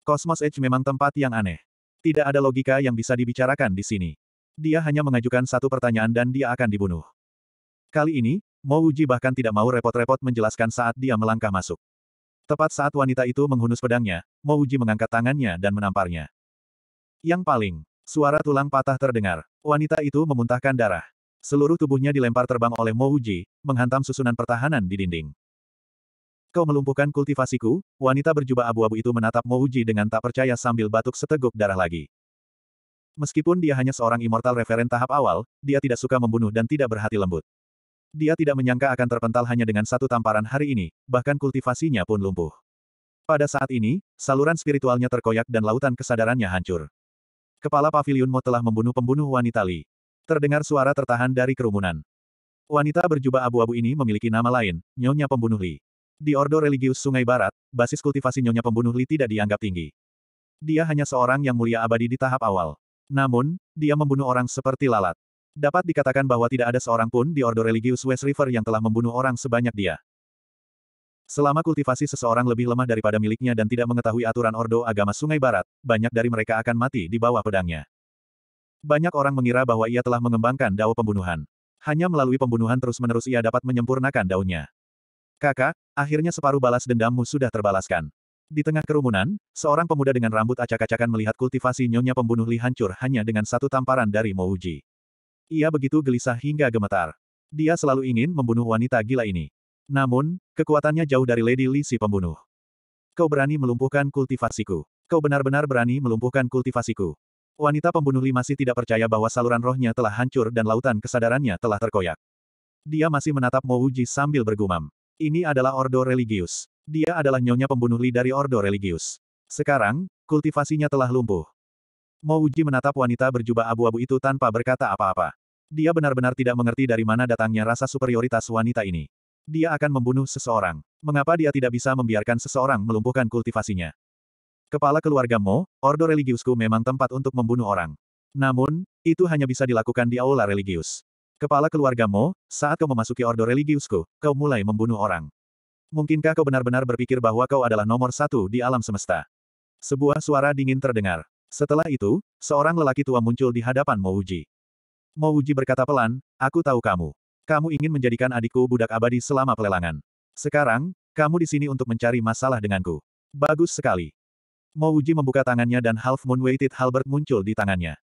Speaker 1: Cosmos Edge memang tempat yang aneh. Tidak ada logika yang bisa dibicarakan di sini. Dia hanya mengajukan satu pertanyaan dan dia akan dibunuh. Kali ini, Mouji bahkan tidak mau repot-repot menjelaskan saat dia melangkah masuk. Tepat saat wanita itu menghunus pedangnya, Mouji mengangkat tangannya dan menamparnya. Yang paling, suara tulang patah terdengar. Wanita itu memuntahkan darah. Seluruh tubuhnya dilempar terbang oleh Mo menghantam susunan pertahanan di dinding. Kau melumpuhkan kultivasiku, wanita berjubah abu-abu itu menatap Mo dengan tak percaya sambil batuk seteguk darah lagi. Meskipun dia hanya seorang immortal referen tahap awal, dia tidak suka membunuh dan tidak berhati lembut. Dia tidak menyangka akan terpental hanya dengan satu tamparan hari ini, bahkan kultivasinya pun lumpuh. Pada saat ini, saluran spiritualnya terkoyak dan lautan kesadarannya hancur. Kepala pavilion Mo telah membunuh pembunuh wanita Li. Terdengar suara tertahan dari kerumunan. Wanita berjubah abu-abu ini memiliki nama lain, Nyonya Pembunuh Li. Di Ordo Religius Sungai Barat, basis kultivasi Nyonya Pembunuh Li tidak dianggap tinggi. Dia hanya seorang yang mulia abadi di tahap awal. Namun, dia membunuh orang seperti lalat. Dapat dikatakan bahwa tidak ada seorang pun di Ordo Religius West River yang telah membunuh orang sebanyak dia. Selama kultivasi seseorang lebih lemah daripada miliknya dan tidak mengetahui aturan Ordo Agama Sungai Barat, banyak dari mereka akan mati di bawah pedangnya. Banyak orang mengira bahwa ia telah mengembangkan dao pembunuhan. Hanya melalui pembunuhan terus-menerus ia dapat menyempurnakan daunnya. Kakak, akhirnya separuh balas dendammu sudah terbalaskan. Di tengah kerumunan, seorang pemuda dengan rambut acak-acakan melihat kultivasi nyonya pembunuh Li hancur hanya dengan satu tamparan dari Mouji. Ia begitu gelisah hingga gemetar. Dia selalu ingin membunuh wanita gila ini. Namun, kekuatannya jauh dari Lady Li si pembunuh. Kau berani melumpuhkan kultivasiku. Kau benar-benar berani melumpuhkan kultivasiku. Wanita pembunuh Li masih tidak percaya bahwa saluran rohnya telah hancur dan lautan kesadarannya telah terkoyak. Dia masih menatap Mo Wuji sambil bergumam. Ini adalah Ordo Religius. Dia adalah nyonya pembunuh Li dari Ordo Religius. Sekarang, kultivasinya telah lumpuh. Mo Wuji menatap wanita berjubah abu-abu itu tanpa berkata apa-apa. Dia benar-benar tidak mengerti dari mana datangnya rasa superioritas wanita ini. Dia akan membunuh seseorang. Mengapa dia tidak bisa membiarkan seseorang melumpuhkan kultivasinya? Kepala keluarga Mo, Ordo Religiusku memang tempat untuk membunuh orang. Namun, itu hanya bisa dilakukan di aula religius. Kepala keluarga Mo, saat kau memasuki Ordo Religiusku, kau mulai membunuh orang. Mungkinkah kau benar-benar berpikir bahwa kau adalah nomor satu di alam semesta? Sebuah suara dingin terdengar. Setelah itu, seorang lelaki tua muncul di hadapan Mo Uji. Mo Uji berkata pelan, aku tahu kamu. Kamu ingin menjadikan adikku budak abadi selama pelelangan. Sekarang, kamu di sini untuk mencari masalah denganku. Bagus sekali. Mo Uji membuka tangannya dan Half Moon Weighted Halbert muncul di tangannya.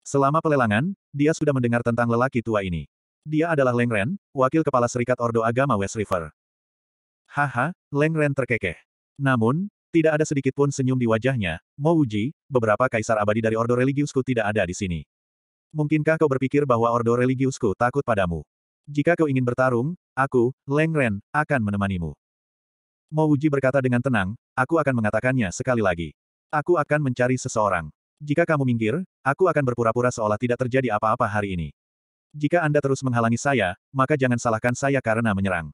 Speaker 1: Selama pelelangan, dia sudah mendengar tentang lelaki tua ini. Dia adalah Leng Ren, wakil kepala serikat Ordo Agama West River. Haha, Leng Ren terkekeh. Namun, tidak ada sedikit pun senyum di wajahnya, Mo Uji, beberapa kaisar abadi dari Ordo Religiusku tidak ada di sini. Mungkinkah kau berpikir bahwa Ordo Religiusku takut padamu? Jika kau ingin bertarung, aku, Leng Ren, akan menemanimu. Mo Uji berkata dengan tenang, aku akan mengatakannya sekali lagi. Aku akan mencari seseorang. Jika kamu minggir, aku akan berpura-pura seolah tidak terjadi apa-apa hari ini. Jika Anda terus menghalangi saya, maka jangan salahkan saya karena menyerang.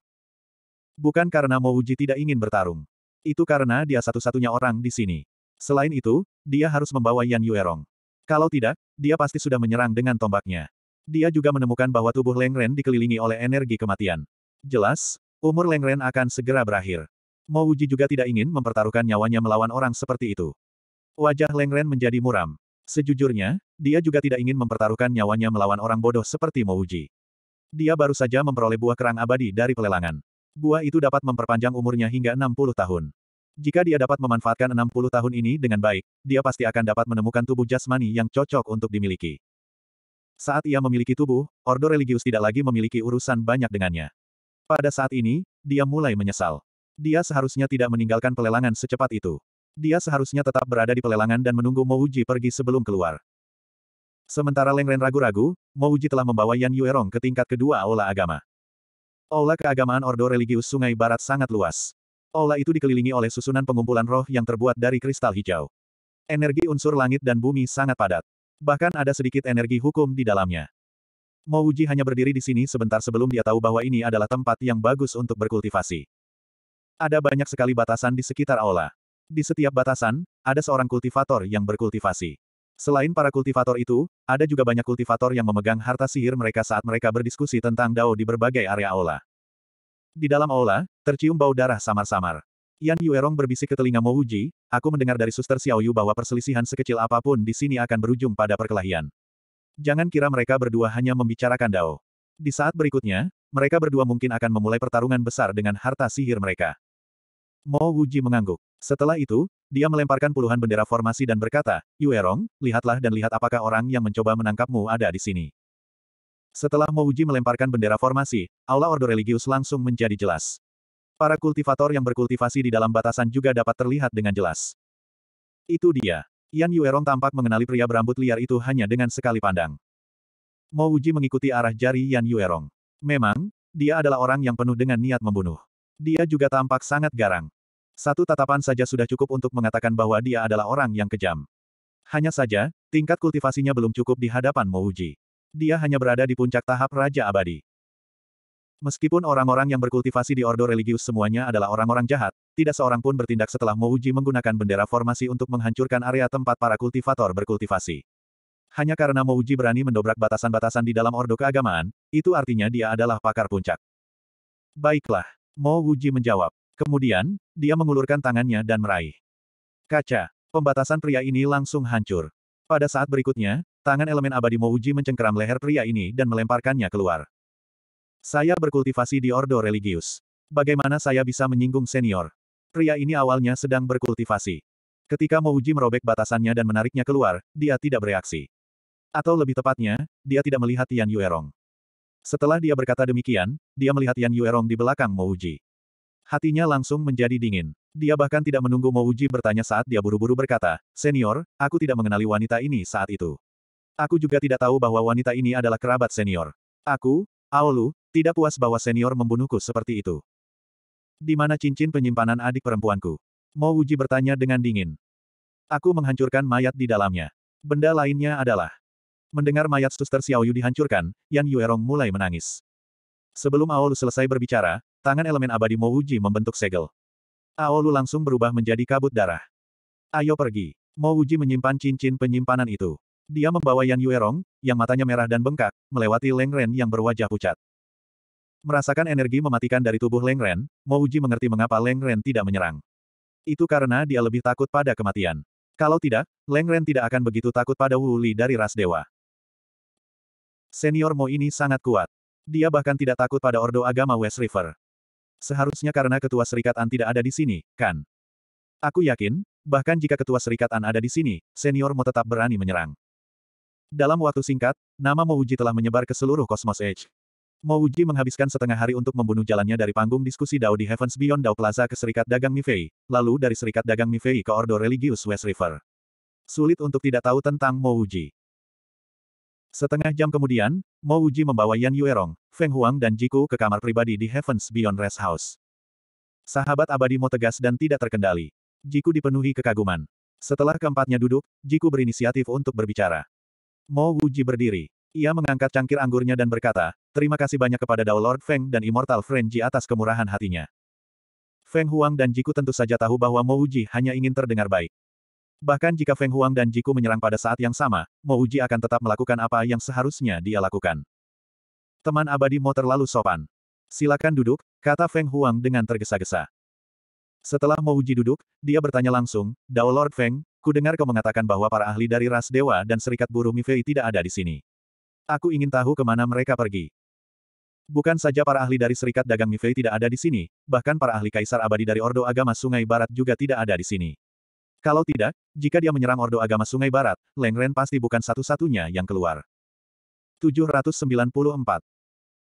Speaker 1: Bukan karena Mo Uji tidak ingin bertarung. Itu karena dia satu-satunya orang di sini. Selain itu, dia harus membawa Yan Yuerong. Kalau tidak, dia pasti sudah menyerang dengan tombaknya. Dia juga menemukan bahwa tubuh Leng Ren dikelilingi oleh energi kematian. Jelas, umur Leng Ren akan segera berakhir. Mo Wuji juga tidak ingin mempertaruhkan nyawanya melawan orang seperti itu. Wajah Lengren menjadi muram. Sejujurnya, dia juga tidak ingin mempertaruhkan nyawanya melawan orang bodoh seperti Mo Wuji. Dia baru saja memperoleh buah kerang abadi dari pelelangan. Buah itu dapat memperpanjang umurnya hingga 60 tahun. Jika dia dapat memanfaatkan 60 tahun ini dengan baik, dia pasti akan dapat menemukan tubuh jasmani yang cocok untuk dimiliki. Saat ia memiliki tubuh, Ordo Religius tidak lagi memiliki urusan banyak dengannya. Pada saat ini, dia mulai menyesal. Dia seharusnya tidak meninggalkan pelelangan secepat itu. Dia seharusnya tetap berada di pelelangan dan menunggu Mouji pergi sebelum keluar. Sementara Leng Ren ragu-ragu, Mouji telah membawa Yan Yuerong ke tingkat kedua aula agama. Aula keagamaan Ordo Religius Sungai Barat sangat luas. Aula itu dikelilingi oleh susunan pengumpulan roh yang terbuat dari kristal hijau. Energi unsur langit dan bumi sangat padat. Bahkan ada sedikit energi hukum di dalamnya. Mouji hanya berdiri di sini sebentar sebelum dia tahu bahwa ini adalah tempat yang bagus untuk berkultivasi. Ada banyak sekali batasan di sekitar aula. Di setiap batasan, ada seorang kultivator yang berkultivasi. Selain para kultivator itu, ada juga banyak kultivator yang memegang harta sihir mereka saat mereka berdiskusi tentang Dao di berbagai area aula. Di dalam aula, tercium bau darah samar-samar. Yan Yuerong berbisik ke telinga Mo Wuji, aku mendengar dari suster Xiaoyu bahwa perselisihan sekecil apapun di sini akan berujung pada perkelahian. Jangan kira mereka berdua hanya membicarakan Dao. Di saat berikutnya, mereka berdua mungkin akan memulai pertarungan besar dengan harta sihir mereka. Mo Wuji mengangguk. Setelah itu, dia melemparkan puluhan bendera formasi dan berkata, Yuerong, lihatlah dan lihat apakah orang yang mencoba menangkapmu ada di sini. Setelah Mo Wuji melemparkan bendera formasi, aula Ordo Religius langsung menjadi jelas. Para kultivator yang berkultivasi di dalam batasan juga dapat terlihat dengan jelas. Itu dia. Yan Yuerong tampak mengenali pria berambut liar itu hanya dengan sekali pandang. Mo Wuji mengikuti arah jari Yan Yuerong. Memang, dia adalah orang yang penuh dengan niat membunuh. Dia juga tampak sangat garang. Satu tatapan saja sudah cukup untuk mengatakan bahwa dia adalah orang yang kejam. Hanya saja, tingkat kultivasinya belum cukup di hadapan Mouji. Dia hanya berada di puncak tahap Raja Abadi. Meskipun orang-orang yang berkultivasi di Ordo Religius semuanya adalah orang-orang jahat, tidak seorang pun bertindak setelah Mouji menggunakan bendera formasi untuk menghancurkan area tempat para kultivator berkultivasi. Hanya karena Mouji berani mendobrak batasan-batasan di dalam ordo keagamaan, itu artinya dia adalah pakar puncak. Baiklah, Mouji menjawab. Kemudian, dia mengulurkan tangannya dan meraih. Kaca, pembatasan pria ini langsung hancur. Pada saat berikutnya, tangan elemen abadi Mouji mencengkeram leher pria ini dan melemparkannya keluar. Saya berkultivasi di ordo religius. Bagaimana saya bisa menyinggung senior? Pria ini awalnya sedang berkultivasi. Ketika Mouji merobek batasannya dan menariknya keluar, dia tidak bereaksi. Atau lebih tepatnya, dia tidak melihat Tian Yuerong. Setelah dia berkata demikian, dia melihat Tian Yuerong di belakang Mouji. Hatinya langsung menjadi dingin. Dia bahkan tidak menunggu Mouji bertanya saat dia buru-buru berkata, Senior, aku tidak mengenali wanita ini saat itu. Aku juga tidak tahu bahwa wanita ini adalah kerabat senior. Aku, Aolu, tidak puas bahwa senior membunuhku seperti itu. Di mana cincin penyimpanan adik perempuanku? Mo Uji bertanya dengan dingin. Aku menghancurkan mayat di dalamnya. Benda lainnya adalah Mendengar mayat suster Xiao Yu dihancurkan, Yan Yuerong mulai menangis. Sebelum Aolu selesai berbicara, tangan elemen abadi Mo Wuji membentuk segel. Aolu langsung berubah menjadi kabut darah. Ayo pergi. Mo Wuji menyimpan cincin penyimpanan itu. Dia membawa Yan Yuerong, yang matanya merah dan bengkak, melewati Leng Ren yang berwajah pucat. Merasakan energi mematikan dari tubuh Leng Ren, Wuji mengerti mengapa Leng Ren tidak menyerang. Itu karena dia lebih takut pada kematian. Kalau tidak, Leng Ren tidak akan begitu takut pada Wu Li dari ras dewa. Senior Mo ini sangat kuat. Dia bahkan tidak takut pada Ordo Agama West River. Seharusnya karena Ketua Serikat An tidak ada di sini, kan? Aku yakin, bahkan jika Ketua Serikat An ada di sini, Senior Mo tetap berani menyerang. Dalam waktu singkat, nama Mo Uji telah menyebar ke seluruh Cosmos Edge. Mo Uji menghabiskan setengah hari untuk membunuh jalannya dari panggung diskusi Dao di Heavens Beyond Dao Plaza ke Serikat Dagang Mifei, lalu dari Serikat Dagang Mifei ke Ordo Religius West River. Sulit untuk tidak tahu tentang Mo Uji. Setengah jam kemudian, Mo Wuji membawa Yan Yuerong, Feng Huang dan Jiku ke kamar pribadi di Heavens Beyond Rest House. Sahabat abadi Mo tegas dan tidak terkendali. Jiku dipenuhi kekaguman. Setelah keempatnya duduk, Jiku berinisiatif untuk berbicara. Mo Wuji berdiri. Ia mengangkat cangkir anggurnya dan berkata, terima kasih banyak kepada Dao Lord Feng dan Immortal Frenji atas kemurahan hatinya. Feng Huang dan Jiku tentu saja tahu bahwa Mo Wuji hanya ingin terdengar baik. Bahkan jika Feng Huang dan Jiku menyerang pada saat yang sama, Mo Uji akan tetap melakukan apa yang seharusnya dia lakukan. Teman abadi Mo terlalu sopan. Silakan duduk, kata Feng Huang dengan tergesa-gesa. Setelah Mo Uji duduk, dia bertanya langsung, Dao Lord Feng, ku dengar kau mengatakan bahwa para ahli dari ras dewa dan serikat buruh Mifei tidak ada di sini. Aku ingin tahu kemana mereka pergi. Bukan saja para ahli dari serikat dagang Mifei tidak ada di sini, bahkan para ahli kaisar abadi dari Ordo Agama Sungai Barat juga tidak ada di sini. Kalau tidak, jika dia menyerang Ordo Agama Sungai Barat, Leng Ren pasti bukan satu-satunya yang keluar. 794.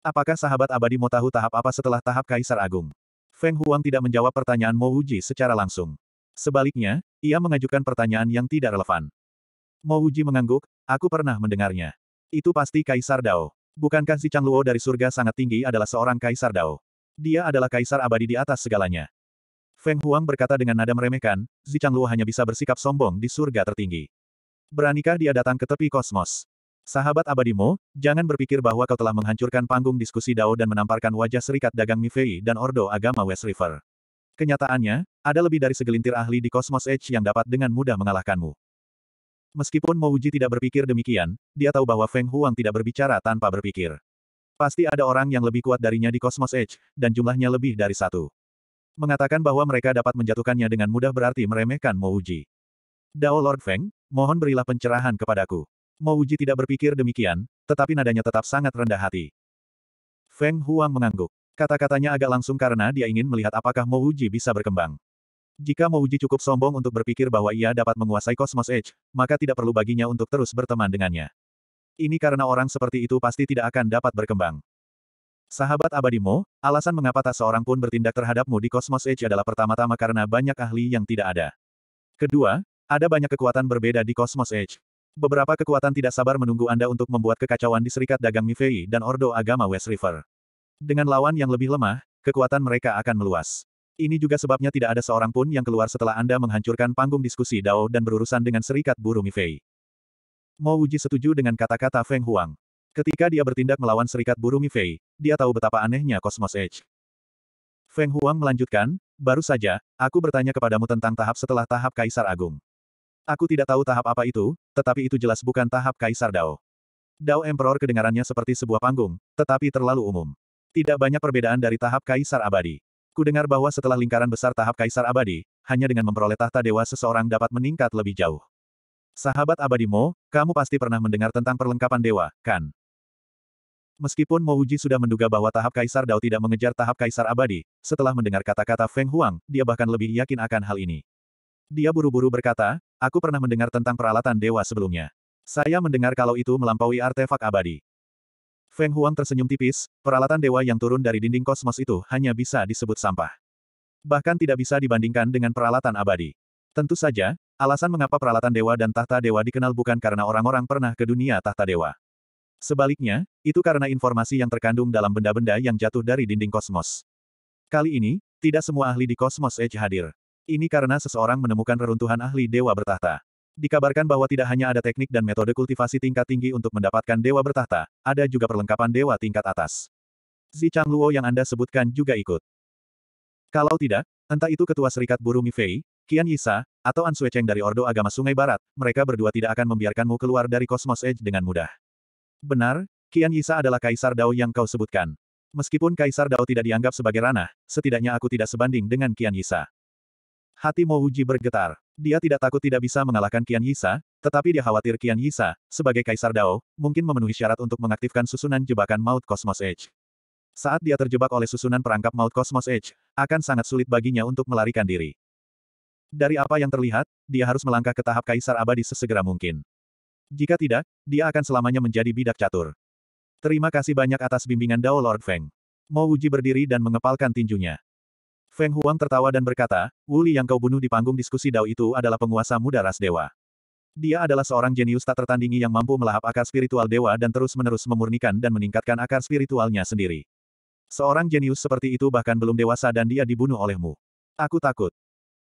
Speaker 1: Apakah sahabat abadi mau tahu tahap apa setelah tahap Kaisar Agung? Feng Huang tidak menjawab pertanyaan Mo Wuji secara langsung. Sebaliknya, ia mengajukan pertanyaan yang tidak relevan. Mo Wuji mengangguk, aku pernah mendengarnya. Itu pasti Kaisar Dao. Bukankah si Chang Luo dari surga sangat tinggi adalah seorang Kaisar Dao? Dia adalah Kaisar abadi di atas segalanya. Feng Huang berkata dengan nada meremehkan, Zicangluo hanya bisa bersikap sombong di surga tertinggi. Beranikah dia datang ke tepi kosmos? Sahabat abadimu, jangan berpikir bahwa kau telah menghancurkan panggung diskusi Dao dan menamparkan wajah serikat dagang Mifei dan Ordo Agama West River. Kenyataannya, ada lebih dari segelintir ahli di Cosmos Edge yang dapat dengan mudah mengalahkanmu. Meskipun Mo Mouji tidak berpikir demikian, dia tahu bahwa Feng Huang tidak berbicara tanpa berpikir. Pasti ada orang yang lebih kuat darinya di Cosmos Edge, dan jumlahnya lebih dari satu. Mengatakan bahwa mereka dapat menjatuhkannya dengan mudah berarti meremehkan Mouji. Dao Lord Feng, mohon berilah pencerahan kepadaku. Mouji tidak berpikir demikian, tetapi nadanya tetap sangat rendah hati. Feng Huang mengangguk. Kata-katanya agak langsung karena dia ingin melihat apakah Mouji bisa berkembang. Jika Mouji cukup sombong untuk berpikir bahwa ia dapat menguasai Cosmos Edge, maka tidak perlu baginya untuk terus berteman dengannya. Ini karena orang seperti itu pasti tidak akan dapat berkembang. Sahabat abadimu, alasan mengapa tak seorang pun bertindak terhadapmu di Cosmos Age adalah pertama-tama karena banyak ahli yang tidak ada. Kedua, ada banyak kekuatan berbeda di Cosmos Age. Beberapa kekuatan tidak sabar menunggu Anda untuk membuat kekacauan di Serikat Dagang Mifei dan Ordo Agama West River. Dengan lawan yang lebih lemah, kekuatan mereka akan meluas. Ini juga sebabnya tidak ada seorang pun yang keluar setelah Anda menghancurkan panggung diskusi Dao dan berurusan dengan Serikat Buru Mifei. Mau Uji setuju dengan kata-kata Feng Huang. Ketika dia bertindak melawan serikat buru Mifei, dia tahu betapa anehnya Cosmos Edge. Feng Huang melanjutkan, baru saja, aku bertanya kepadamu tentang tahap setelah tahap Kaisar Agung. Aku tidak tahu tahap apa itu, tetapi itu jelas bukan tahap Kaisar Dao. Dao Emperor kedengarannya seperti sebuah panggung, tetapi terlalu umum. Tidak banyak perbedaan dari tahap Kaisar Abadi. Kudengar bahwa setelah lingkaran besar tahap Kaisar Abadi, hanya dengan memperoleh tahta dewa seseorang dapat meningkat lebih jauh. Sahabat Abadi kamu pasti pernah mendengar tentang perlengkapan dewa, kan? Meskipun Mo Mouji sudah menduga bahwa tahap Kaisar Dao tidak mengejar tahap Kaisar Abadi, setelah mendengar kata-kata Feng Huang, dia bahkan lebih yakin akan hal ini. Dia buru-buru berkata, aku pernah mendengar tentang peralatan dewa sebelumnya. Saya mendengar kalau itu melampaui artefak abadi. Feng Huang tersenyum tipis, peralatan dewa yang turun dari dinding kosmos itu hanya bisa disebut sampah. Bahkan tidak bisa dibandingkan dengan peralatan abadi. Tentu saja, alasan mengapa peralatan dewa dan tahta dewa dikenal bukan karena orang-orang pernah ke dunia tahta dewa. Sebaliknya, itu karena informasi yang terkandung dalam benda-benda yang jatuh dari dinding kosmos. Kali ini, tidak semua ahli di Kosmos Edge hadir. Ini karena seseorang menemukan reruntuhan ahli dewa bertahta. Dikabarkan bahwa tidak hanya ada teknik dan metode kultivasi tingkat tinggi untuk mendapatkan dewa bertahta, ada juga perlengkapan dewa tingkat atas. Zi Luo yang Anda sebutkan juga ikut. Kalau tidak, entah itu Ketua Serikat Burung Mifei, Qian Yisa, atau An Sui Cheng dari Ordo Agama Sungai Barat, mereka berdua tidak akan membiarkanmu keluar dari Kosmos Edge dengan mudah. Benar, Kian Yisa adalah Kaisar Dao yang kau sebutkan. Meskipun Kaisar Dao tidak dianggap sebagai ranah, setidaknya aku tidak sebanding dengan Kian Yisa. Hati Mo Wuji bergetar. Dia tidak takut tidak bisa mengalahkan Kian Yisa, tetapi dia khawatir Kian Yisa, sebagai Kaisar Dao, mungkin memenuhi syarat untuk mengaktifkan susunan jebakan Maut Cosmos Edge. Saat dia terjebak oleh susunan perangkap Maut Cosmos Edge, akan sangat sulit baginya untuk melarikan diri. Dari apa yang terlihat, dia harus melangkah ke tahap Kaisar Abadi sesegera mungkin. Jika tidak, dia akan selamanya menjadi bidak catur. Terima kasih banyak atas bimbingan Dao Lord Feng. Mo Wuji berdiri dan mengepalkan tinjunya. Feng Huang tertawa dan berkata, Wuli yang kau bunuh di panggung diskusi Dao itu adalah penguasa muda ras dewa. Dia adalah seorang jenius tak tertandingi yang mampu melahap akar spiritual dewa dan terus-menerus memurnikan dan meningkatkan akar spiritualnya sendiri. Seorang jenius seperti itu bahkan belum dewasa dan dia dibunuh olehmu. Aku takut.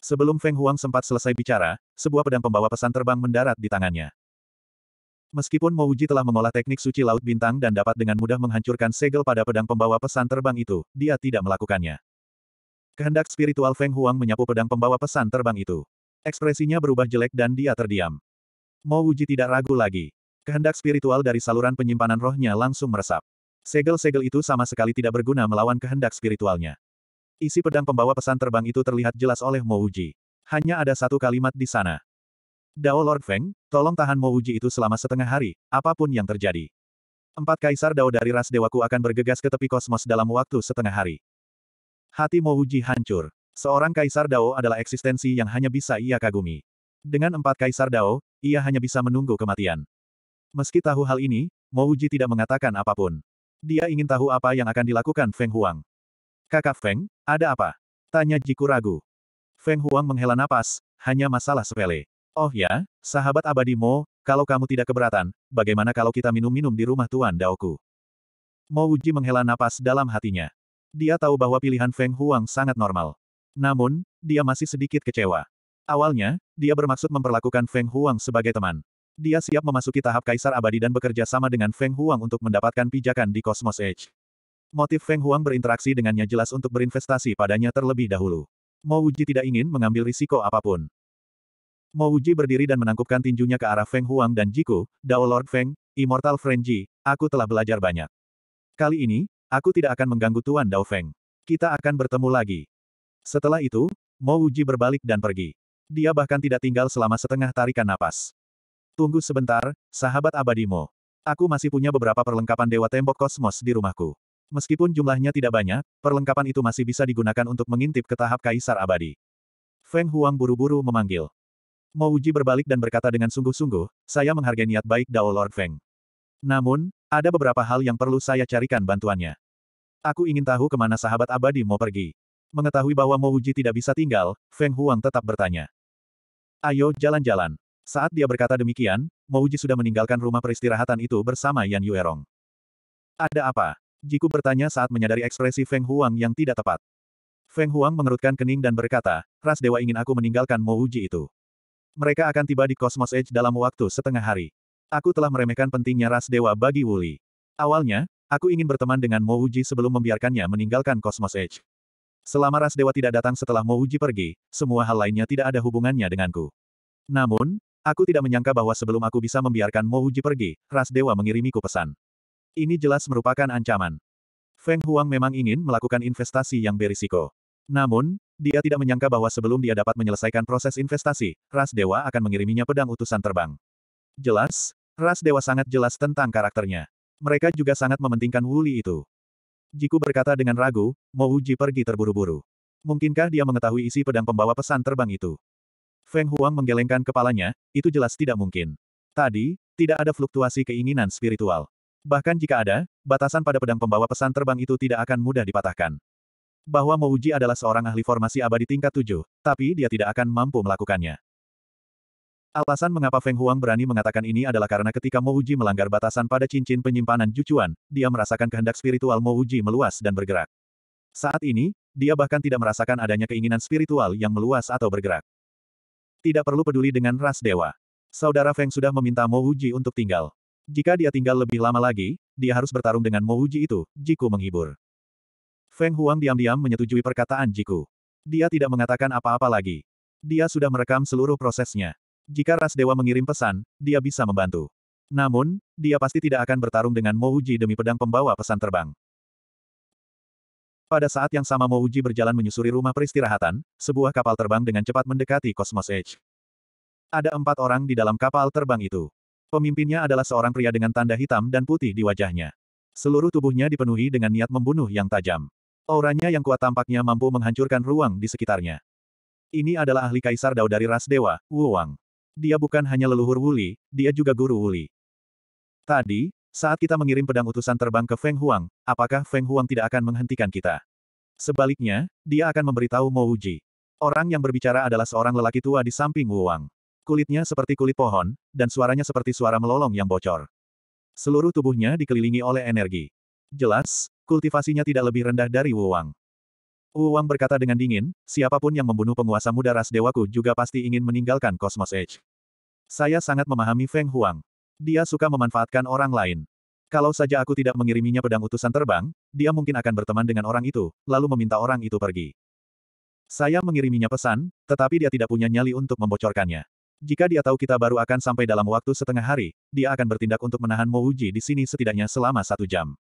Speaker 1: Sebelum Feng Huang sempat selesai bicara, sebuah pedang pembawa pesan terbang mendarat di tangannya. Meskipun Mouji telah mengolah teknik suci Laut Bintang dan dapat dengan mudah menghancurkan segel pada pedang pembawa pesan terbang itu, dia tidak melakukannya. Kehendak spiritual Feng Huang menyapu pedang pembawa pesan terbang itu. Ekspresinya berubah jelek dan dia terdiam. Mouji tidak ragu lagi. Kehendak spiritual dari saluran penyimpanan rohnya langsung meresap. Segel-segel itu sama sekali tidak berguna melawan kehendak spiritualnya. Isi pedang pembawa pesan terbang itu terlihat jelas oleh Mouji. Hanya ada satu kalimat di sana. Dao Lord Feng, tolong tahan Mo Uji itu selama setengah hari, apapun yang terjadi. Empat kaisar Dao dari ras dewaku akan bergegas ke tepi kosmos dalam waktu setengah hari. Hati Mo Uji hancur. Seorang kaisar Dao adalah eksistensi yang hanya bisa ia kagumi. Dengan empat kaisar Dao, ia hanya bisa menunggu kematian. Meski tahu hal ini, Mo Uji tidak mengatakan apapun. Dia ingin tahu apa yang akan dilakukan Feng Huang. Kakak Feng, ada apa? Tanya Jiku ragu. Feng Huang menghela napas, hanya masalah sepele. Oh ya, sahabat abadi Mo, kalau kamu tidak keberatan, bagaimana kalau kita minum-minum di rumah Tuan Daoku? Mo Uji menghela napas dalam hatinya. Dia tahu bahwa pilihan Feng Huang sangat normal. Namun, dia masih sedikit kecewa. Awalnya, dia bermaksud memperlakukan Feng Huang sebagai teman. Dia siap memasuki tahap Kaisar Abadi dan bekerja sama dengan Feng Huang untuk mendapatkan pijakan di Cosmos Edge. Motif Feng Huang berinteraksi dengannya jelas untuk berinvestasi padanya terlebih dahulu. Mo Wuji tidak ingin mengambil risiko apapun. Mo Uji berdiri dan menangkupkan tinjunya ke arah Feng Huang dan Jiku, Dao Lord Feng, Immortal Frenzy, aku telah belajar banyak. Kali ini, aku tidak akan mengganggu Tuan Dao Feng. Kita akan bertemu lagi. Setelah itu, Mo Uji berbalik dan pergi. Dia bahkan tidak tinggal selama setengah tarikan napas. Tunggu sebentar, sahabat Abadimu. Aku masih punya beberapa perlengkapan Dewa Tembok Kosmos di rumahku. Meskipun jumlahnya tidak banyak, perlengkapan itu masih bisa digunakan untuk mengintip ke tahap kaisar abadi. Feng Huang buru-buru memanggil. Mo Uji berbalik dan berkata dengan sungguh-sungguh, saya menghargai niat baik Dao Lord Feng. Namun, ada beberapa hal yang perlu saya carikan bantuannya. Aku ingin tahu kemana sahabat abadi mau pergi. Mengetahui bahwa Mo Uji tidak bisa tinggal, Feng Huang tetap bertanya. Ayo jalan-jalan. Saat dia berkata demikian, Mo Uji sudah meninggalkan rumah peristirahatan itu bersama Yan Yuerong. Ada apa? Jiku bertanya saat menyadari ekspresi Feng Huang yang tidak tepat. Feng Huang mengerutkan kening dan berkata, Ras Dewa ingin aku meninggalkan Mo Uji itu. Mereka akan tiba di Cosmos Edge dalam waktu setengah hari. Aku telah meremehkan pentingnya ras dewa bagi Wuli. Awalnya, aku ingin berteman dengan Mo Uji sebelum membiarkannya meninggalkan Cosmos Edge. Selama ras dewa tidak datang setelah Mo Uji pergi, semua hal lainnya tidak ada hubungannya denganku. Namun, aku tidak menyangka bahwa sebelum aku bisa membiarkan Mo Uji pergi, ras dewa mengirimiku pesan. Ini jelas merupakan ancaman. Feng Huang memang ingin melakukan investasi yang berisiko. Namun, dia tidak menyangka bahwa sebelum dia dapat menyelesaikan proses investasi, Ras Dewa akan mengiriminya pedang utusan terbang. Jelas, Ras Dewa sangat jelas tentang karakternya. Mereka juga sangat mementingkan Wuli itu. Jiku berkata dengan ragu, Mo Uji pergi terburu-buru. Mungkinkah dia mengetahui isi pedang pembawa pesan terbang itu? Feng Huang menggelengkan kepalanya, itu jelas tidak mungkin. Tadi, tidak ada fluktuasi keinginan spiritual. Bahkan jika ada, batasan pada pedang pembawa pesan terbang itu tidak akan mudah dipatahkan bahwa Mouji adalah seorang ahli formasi abadi tingkat tujuh, tapi dia tidak akan mampu melakukannya. Alasan mengapa Feng Huang berani mengatakan ini adalah karena ketika Mouji melanggar batasan pada cincin penyimpanan Jucuan, dia merasakan kehendak spiritual Mouji meluas dan bergerak. Saat ini, dia bahkan tidak merasakan adanya keinginan spiritual yang meluas atau bergerak. Tidak perlu peduli dengan ras dewa. Saudara Feng sudah meminta Mouji untuk tinggal. Jika dia tinggal lebih lama lagi, dia harus bertarung dengan Mouji itu, Jiku menghibur. Feng Huang diam-diam menyetujui perkataan Jiku. Dia tidak mengatakan apa-apa lagi. Dia sudah merekam seluruh prosesnya. Jika Ras Dewa mengirim pesan, dia bisa membantu. Namun, dia pasti tidak akan bertarung dengan Mo Uji demi pedang pembawa pesan terbang. Pada saat yang sama Mo Uji berjalan menyusuri rumah peristirahatan, sebuah kapal terbang dengan cepat mendekati Cosmos Edge. Ada empat orang di dalam kapal terbang itu. Pemimpinnya adalah seorang pria dengan tanda hitam dan putih di wajahnya. Seluruh tubuhnya dipenuhi dengan niat membunuh yang tajam. Auranya yang kuat tampaknya mampu menghancurkan ruang di sekitarnya. Ini adalah ahli kaisar Dao dari ras dewa, Wu Dia bukan hanya leluhur Wuli, dia juga guru Wuli. Tadi, saat kita mengirim pedang utusan terbang ke Feng Huang, apakah Feng Huang tidak akan menghentikan kita? Sebaliknya, dia akan memberitahu Mo Orang yang berbicara adalah seorang lelaki tua di samping Wu Kulitnya seperti kulit pohon, dan suaranya seperti suara melolong yang bocor. Seluruh tubuhnya dikelilingi oleh energi. Jelas, kultivasinya tidak lebih rendah dari Wu Wang. Wu Wang berkata dengan dingin, siapapun yang membunuh penguasa muda ras dewaku juga pasti ingin meninggalkan Cosmos Edge. Saya sangat memahami Feng Huang. Dia suka memanfaatkan orang lain. Kalau saja aku tidak mengiriminya pedang utusan terbang, dia mungkin akan berteman dengan orang itu, lalu meminta orang itu pergi. Saya mengiriminya pesan, tetapi dia tidak punya nyali untuk membocorkannya. Jika dia tahu kita baru akan sampai dalam waktu setengah hari, dia akan bertindak untuk menahan Mo di sini setidaknya selama satu jam.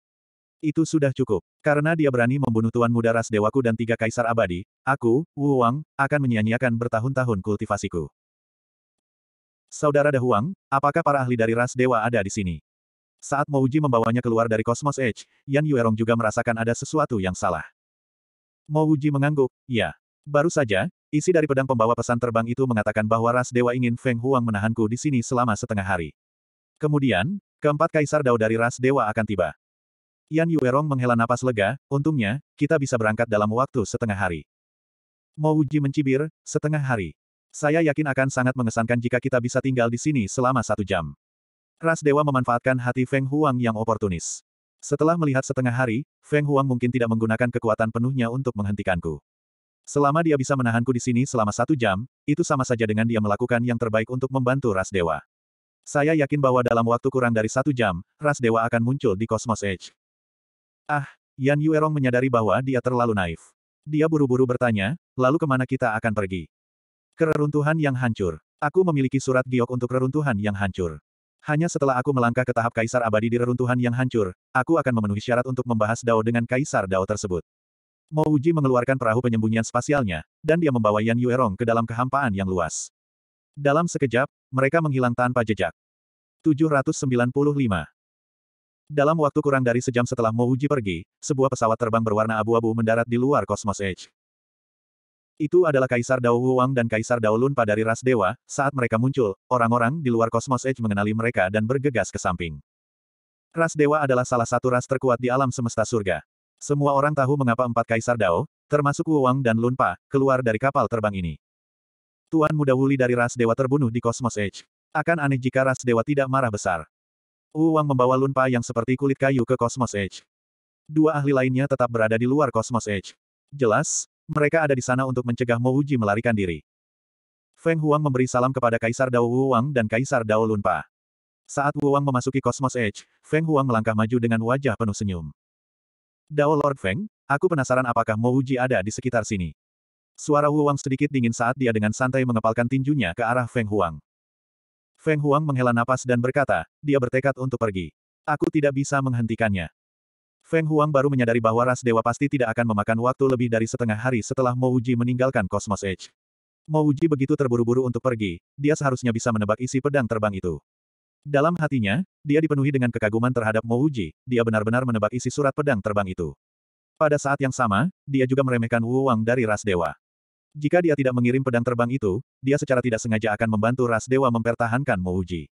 Speaker 1: Itu sudah cukup. Karena dia berani membunuh Tuan Muda Ras Dewaku dan tiga kaisar abadi, aku, Wu Wang, akan menyia nyiakan bertahun-tahun kultivasiku. Saudara Dahuang, apakah para ahli dari Ras Dewa ada di sini? Saat Mouji membawanya keluar dari Cosmos Edge, Yan Yuerong juga merasakan ada sesuatu yang salah. Mouji mengangguk, ya. Baru saja, isi dari pedang pembawa pesan terbang itu mengatakan bahwa Ras Dewa ingin Feng Huang menahanku di sini selama setengah hari. Kemudian, keempat kaisar Dao dari Ras Dewa akan tiba. Yan Yuerong menghela napas lega, untungnya, kita bisa berangkat dalam waktu setengah hari. Mo Uji mencibir, setengah hari. Saya yakin akan sangat mengesankan jika kita bisa tinggal di sini selama satu jam. Ras Dewa memanfaatkan hati Feng Huang yang oportunis. Setelah melihat setengah hari, Feng Huang mungkin tidak menggunakan kekuatan penuhnya untuk menghentikanku. Selama dia bisa menahanku di sini selama satu jam, itu sama saja dengan dia melakukan yang terbaik untuk membantu Ras Dewa. Saya yakin bahwa dalam waktu kurang dari satu jam, Ras Dewa akan muncul di Cosmos Edge. Ah, Yan Yuerong menyadari bahwa dia terlalu naif. Dia buru-buru bertanya, lalu kemana kita akan pergi? Keruntuhan yang hancur. Aku memiliki surat giok untuk reruntuhan yang hancur. Hanya setelah aku melangkah ke tahap kaisar abadi di reruntuhan yang hancur, aku akan memenuhi syarat untuk membahas Dao dengan kaisar Dao tersebut. Mo Uji mengeluarkan perahu penyembunyian spasialnya, dan dia membawa Yan Yuerong ke dalam kehampaan yang luas. Dalam sekejap, mereka menghilang tanpa jejak. 795 dalam waktu kurang dari sejam setelah Mouji pergi, sebuah pesawat terbang berwarna abu-abu mendarat di luar Cosmos Edge. Itu adalah Kaisar Dao Huang dan Kaisar Dao Lunpa dari ras dewa, saat mereka muncul, orang-orang di luar Cosmos Edge mengenali mereka dan bergegas ke samping. Ras dewa adalah salah satu ras terkuat di alam semesta surga. Semua orang tahu mengapa empat Kaisar Dao, termasuk Huang dan Lunpa, keluar dari kapal terbang ini. Tuan muda Wuli dari ras dewa terbunuh di Cosmos Edge. Akan aneh jika ras dewa tidak marah besar. Wu Wang membawa Lunpa yang seperti kulit kayu ke Cosmos Edge. Dua ahli lainnya tetap berada di luar Cosmos Edge. Jelas, mereka ada di sana untuk mencegah Mo Mouji melarikan diri. Feng Huang memberi salam kepada Kaisar Dao Wu Wang dan Kaisar Dao Lunpa. Saat Wu Wang memasuki Cosmos Edge, Feng Huang melangkah maju dengan wajah penuh senyum. Dao Lord Feng, aku penasaran apakah Mo Mouji ada di sekitar sini. Suara Wu Wang sedikit dingin saat dia dengan santai mengepalkan tinjunya ke arah Feng Huang. Feng Huang menghela napas dan berkata, dia bertekad untuk pergi. Aku tidak bisa menghentikannya. Feng Huang baru menyadari bahwa ras dewa pasti tidak akan memakan waktu lebih dari setengah hari setelah Mo Uji meninggalkan Cosmos Edge. Mo Uji begitu terburu-buru untuk pergi, dia seharusnya bisa menebak isi pedang terbang itu. Dalam hatinya, dia dipenuhi dengan kekaguman terhadap Mo Uji, dia benar-benar menebak isi surat pedang terbang itu. Pada saat yang sama, dia juga meremehkan Wu Wang dari ras dewa. Jika dia tidak mengirim pedang terbang itu, dia secara tidak sengaja akan membantu ras dewa mempertahankan Mouji.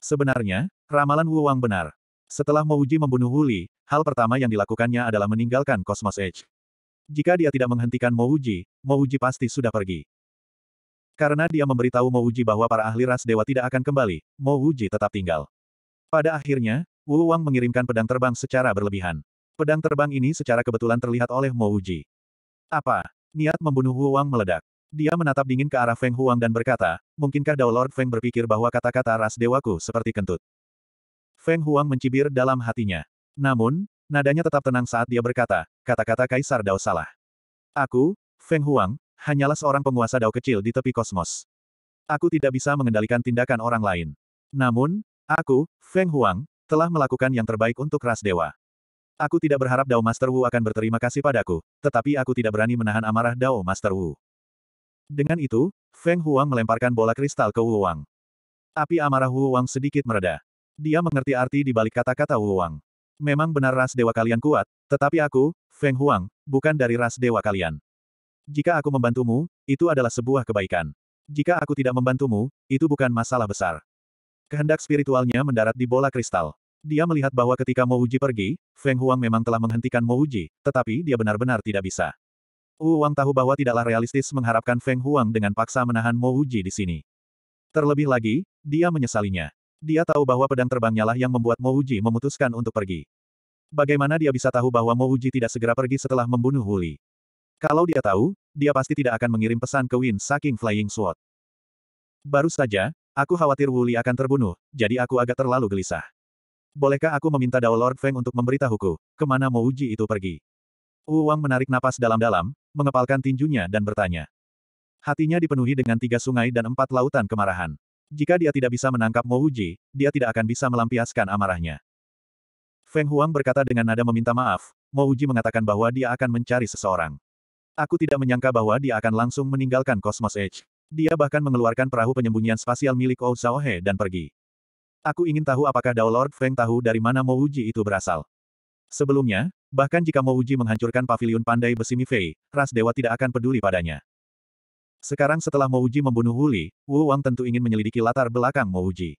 Speaker 1: Sebenarnya, ramalan Wu Wang benar. Setelah Mouji membunuh Wuli, hal pertama yang dilakukannya adalah meninggalkan Cosmos Edge. Jika dia tidak menghentikan Mouji, Mouji pasti sudah pergi. Karena dia memberitahu Mouji bahwa para ahli ras dewa tidak akan kembali, Mouji tetap tinggal. Pada akhirnya, Wu Wang mengirimkan pedang terbang secara berlebihan. Pedang terbang ini secara kebetulan terlihat oleh Mouji. Apa? Niat membunuh Huang meledak. Dia menatap dingin ke arah Feng Huang dan berkata, mungkinkah Dao Lord Feng berpikir bahwa kata-kata ras dewaku seperti kentut. Feng Huang mencibir dalam hatinya. Namun, nadanya tetap tenang saat dia berkata, kata-kata Kaisar Dao salah. Aku, Feng Huang, hanyalah seorang penguasa Dao kecil di tepi kosmos. Aku tidak bisa mengendalikan tindakan orang lain. Namun, aku, Feng Huang, telah melakukan yang terbaik untuk ras dewa. Aku tidak berharap Dao Master Wu akan berterima kasih padaku, tetapi aku tidak berani menahan amarah Dao Master Wu. Dengan itu, Feng Huang melemparkan bola kristal ke Wu Wang. Api amarah Wu Wang sedikit mereda. Dia mengerti arti di balik kata-kata Wu Wang. Memang benar ras dewa kalian kuat, tetapi aku, Feng Huang, bukan dari ras dewa kalian. Jika aku membantumu, itu adalah sebuah kebaikan. Jika aku tidak membantumu, itu bukan masalah besar. Kehendak spiritualnya mendarat di bola kristal. Dia melihat bahwa ketika Mo Uji pergi, Feng Huang memang telah menghentikan Mo Uji, tetapi dia benar-benar tidak bisa. Wu tahu bahwa tidaklah realistis mengharapkan Feng Huang dengan paksa menahan Mo Uji di sini. Terlebih lagi, dia menyesalinya. Dia tahu bahwa pedang terbangnya lah yang membuat Mo Uji memutuskan untuk pergi. Bagaimana dia bisa tahu bahwa Mo Uji tidak segera pergi setelah membunuh Wuli? Kalau dia tahu, dia pasti tidak akan mengirim pesan ke Win saking Flying Sword. Baru saja, aku khawatir Wuli akan terbunuh, jadi aku agak terlalu gelisah. Bolehkah aku meminta Dao Lord Feng untuk memberitahuku, kemana Uji itu pergi? Uwang menarik napas dalam-dalam, mengepalkan tinjunya dan bertanya. Hatinya dipenuhi dengan tiga sungai dan empat lautan kemarahan. Jika dia tidak bisa menangkap Mo Uji, dia tidak akan bisa melampiaskan amarahnya. Feng Huang berkata dengan nada meminta maaf, Mo Uji mengatakan bahwa dia akan mencari seseorang. Aku tidak menyangka bahwa dia akan langsung meninggalkan Cosmos Edge. Dia bahkan mengeluarkan perahu penyembunyian spasial milik Ousaohe dan pergi. Aku ingin tahu apakah Dao Lord Feng tahu dari mana Mo Wuji itu berasal. Sebelumnya, bahkan jika Mo Wuji menghancurkan Paviliun pandai besi Mifei, ras dewa tidak akan peduli padanya. Sekarang setelah Mo Wuji membunuh Huli, Wu Wang tentu ingin menyelidiki latar belakang Mo Wuji.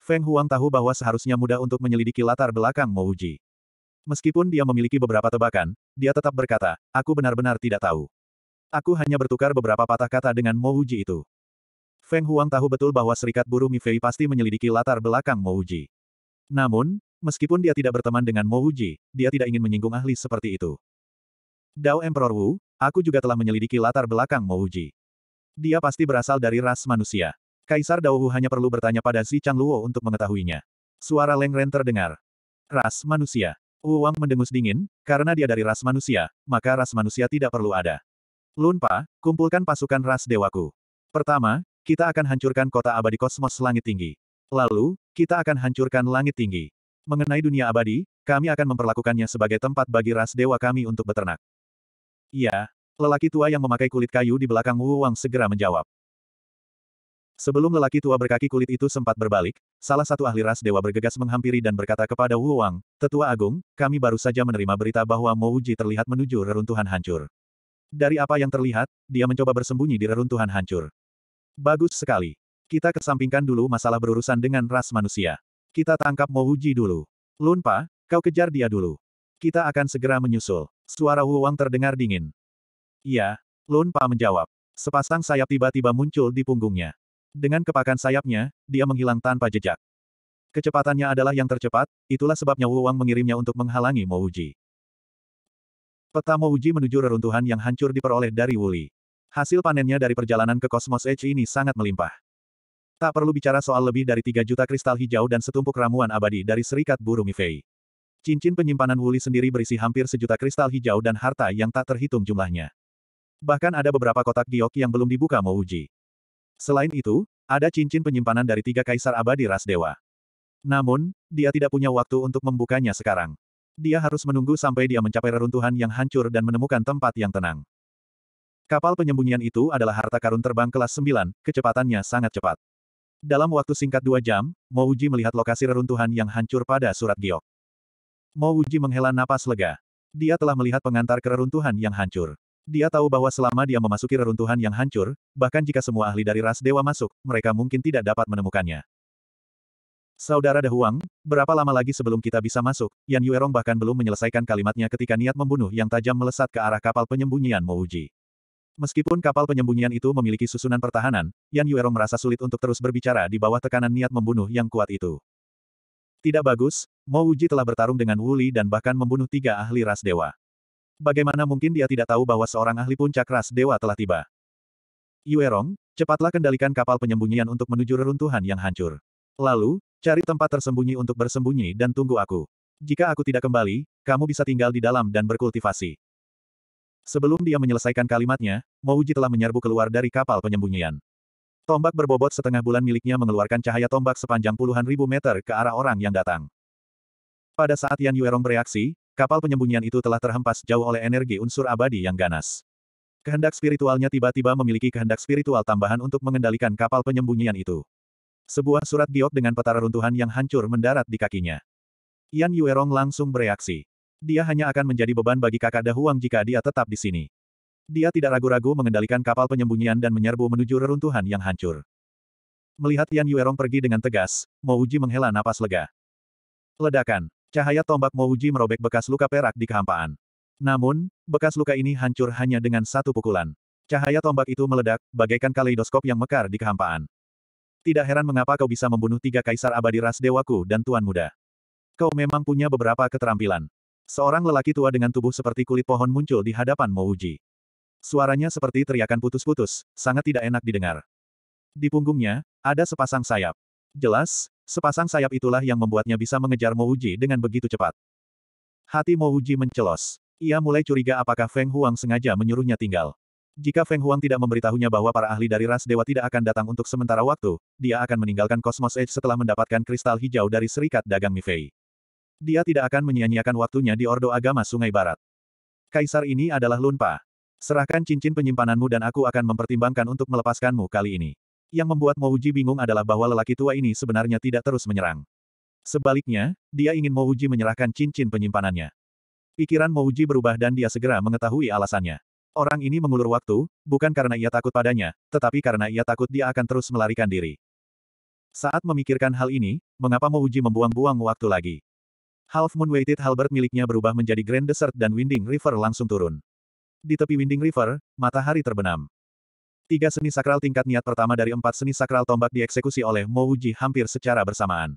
Speaker 1: Feng Huang tahu bahwa seharusnya mudah untuk menyelidiki latar belakang Mo Wuji. Meskipun dia memiliki beberapa tebakan, dia tetap berkata, aku benar-benar tidak tahu. Aku hanya bertukar beberapa patah kata dengan Mo Wuji itu. Feng Huang tahu betul bahwa serikat buruh Mifei pasti menyelidiki latar belakang Mo Uji. Namun, meskipun dia tidak berteman dengan Mo Uji, dia tidak ingin menyinggung ahli seperti itu. Dao Emperor Wu, aku juga telah menyelidiki latar belakang Mo Uji. Dia pasti berasal dari ras manusia. Kaisar Dao Wu hanya perlu bertanya pada Si Chang Luo untuk mengetahuinya. Suara Leng Ren terdengar. Ras manusia. Wu Wang mendengus dingin, karena dia dari ras manusia, maka ras manusia tidak perlu ada. Lunpa, kumpulkan pasukan ras dewaku. Pertama, kita akan hancurkan kota abadi kosmos langit tinggi. Lalu, kita akan hancurkan langit tinggi. Mengenai dunia abadi, kami akan memperlakukannya sebagai tempat bagi ras dewa kami untuk beternak. Iya, lelaki tua yang memakai kulit kayu di belakang Wu Wang segera menjawab. Sebelum lelaki tua berkaki kulit itu sempat berbalik, salah satu ahli ras dewa bergegas menghampiri dan berkata kepada Wu Wang, Tetua Agung, kami baru saja menerima berita bahwa Mouji terlihat menuju reruntuhan hancur. Dari apa yang terlihat, dia mencoba bersembunyi di reruntuhan hancur. Bagus sekali. Kita kesampingkan dulu masalah berurusan dengan ras manusia. Kita tangkap Mouji dulu. Lunpa, kau kejar dia dulu. Kita akan segera menyusul. Suara Wu Wang terdengar dingin. Iya, Lunpa menjawab. Sepasang sayap tiba-tiba muncul di punggungnya. Dengan kepakan sayapnya, dia menghilang tanpa jejak. Kecepatannya adalah yang tercepat, itulah sebabnya Wu Wang mengirimnya untuk menghalangi Mouji. Peta Mouji menuju reruntuhan yang hancur diperoleh dari Wuli. Hasil panennya dari perjalanan ke Kosmos Edge ini sangat melimpah. Tak perlu bicara soal lebih dari 3 juta kristal hijau dan setumpuk ramuan abadi dari Serikat Buru Mifei. Cincin penyimpanan Wuli sendiri berisi hampir sejuta kristal hijau dan harta yang tak terhitung jumlahnya. Bahkan ada beberapa kotak giok yang belum dibuka uji. Selain itu, ada cincin penyimpanan dari tiga kaisar abadi ras dewa. Namun, dia tidak punya waktu untuk membukanya sekarang. Dia harus menunggu sampai dia mencapai reruntuhan yang hancur dan menemukan tempat yang tenang. Kapal penyembunyian itu adalah harta karun terbang kelas 9, kecepatannya sangat cepat. Dalam waktu singkat dua jam, Mo Uji melihat lokasi reruntuhan yang hancur pada surat giok. Mo Uji menghela napas lega. Dia telah melihat pengantar reruntuhan yang hancur. Dia tahu bahwa selama dia memasuki reruntuhan yang hancur, bahkan jika semua ahli dari ras dewa masuk, mereka mungkin tidak dapat menemukannya. Saudara Dahuang, berapa lama lagi sebelum kita bisa masuk? Yan Yuerong bahkan belum menyelesaikan kalimatnya ketika niat membunuh yang tajam melesat ke arah kapal penyembunyian Mouji. Meskipun kapal penyembunyian itu memiliki susunan pertahanan, Yan Yuerong merasa sulit untuk terus berbicara di bawah tekanan niat membunuh yang kuat itu. Tidak bagus, Mo Wuji telah bertarung dengan Wuli dan bahkan membunuh tiga ahli ras dewa. Bagaimana mungkin dia tidak tahu bahwa seorang ahli puncak ras dewa telah tiba? Yuerong, cepatlah kendalikan kapal penyembunyian untuk menuju reruntuhan yang hancur. Lalu, cari tempat tersembunyi untuk bersembunyi dan tunggu aku. Jika aku tidak kembali, kamu bisa tinggal di dalam dan berkultivasi. Sebelum dia menyelesaikan kalimatnya, Mouji telah menyerbu keluar dari kapal penyembunyian. Tombak berbobot setengah bulan miliknya mengeluarkan cahaya tombak sepanjang puluhan ribu meter ke arah orang yang datang. Pada saat Yan Yuerong bereaksi, kapal penyembunyian itu telah terhempas jauh oleh energi unsur abadi yang ganas. Kehendak spiritualnya tiba-tiba memiliki kehendak spiritual tambahan untuk mengendalikan kapal penyembunyian itu. Sebuah surat giok dengan petara runtuhan yang hancur mendarat di kakinya. Yan Yuerong langsung bereaksi. Dia hanya akan menjadi beban bagi kakak Dahuang jika dia tetap di sini. Dia tidak ragu-ragu mengendalikan kapal penyembunyian dan menyerbu menuju reruntuhan yang hancur. Melihat Yan Yuerong pergi dengan tegas, Mo Uji menghela napas lega. Ledakan. Cahaya tombak Mo Uji merobek bekas luka perak di kehampaan. Namun, bekas luka ini hancur hanya dengan satu pukulan. Cahaya tombak itu meledak, bagaikan kaleidoskop yang mekar di kehampaan. Tidak heran mengapa kau bisa membunuh tiga kaisar abadi ras dewaku dan tuan muda. Kau memang punya beberapa keterampilan. Seorang lelaki tua dengan tubuh seperti kulit pohon muncul di hadapan Mouji. Suaranya seperti teriakan putus-putus, sangat tidak enak didengar. Di punggungnya, ada sepasang sayap. Jelas, sepasang sayap itulah yang membuatnya bisa mengejar Mouji dengan begitu cepat. Hati Mouji mencelos. Ia mulai curiga apakah Feng Huang sengaja menyuruhnya tinggal. Jika Feng Huang tidak memberitahunya bahwa para ahli dari ras dewa tidak akan datang untuk sementara waktu, dia akan meninggalkan Cosmos Edge setelah mendapatkan kristal hijau dari serikat dagang Mifei. Dia tidak akan menyia-nyiakan waktunya di Ordo Agama Sungai Barat. Kaisar ini adalah Lunpa. Serahkan cincin penyimpananmu dan aku akan mempertimbangkan untuk melepaskanmu kali ini. Yang membuat Mouji bingung adalah bahwa lelaki tua ini sebenarnya tidak terus menyerang. Sebaliknya, dia ingin Mouji menyerahkan cincin penyimpanannya. Pikiran Mouji berubah dan dia segera mengetahui alasannya. Orang ini mengulur waktu, bukan karena ia takut padanya, tetapi karena ia takut dia akan terus melarikan diri. Saat memikirkan hal ini, mengapa Mouji membuang-buang waktu lagi? Half Moon Weighted Halberd miliknya berubah menjadi Grand Desert dan Winding River langsung turun. Di tepi Winding River, matahari terbenam. Tiga seni sakral tingkat niat pertama dari empat seni sakral tombak dieksekusi oleh Mo Wuji hampir secara bersamaan.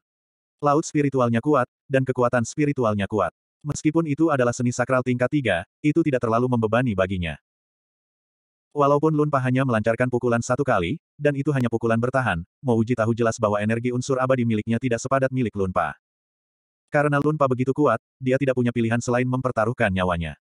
Speaker 1: Laut spiritualnya kuat, dan kekuatan spiritualnya kuat. Meskipun itu adalah seni sakral tingkat tiga, itu tidak terlalu membebani baginya. Walaupun Lunpa hanya melancarkan pukulan satu kali, dan itu hanya pukulan bertahan, Mouji tahu jelas bahwa energi unsur abadi miliknya tidak sepadat milik Lunpa. Karena Lunpa begitu kuat, dia tidak punya pilihan selain mempertaruhkan nyawanya.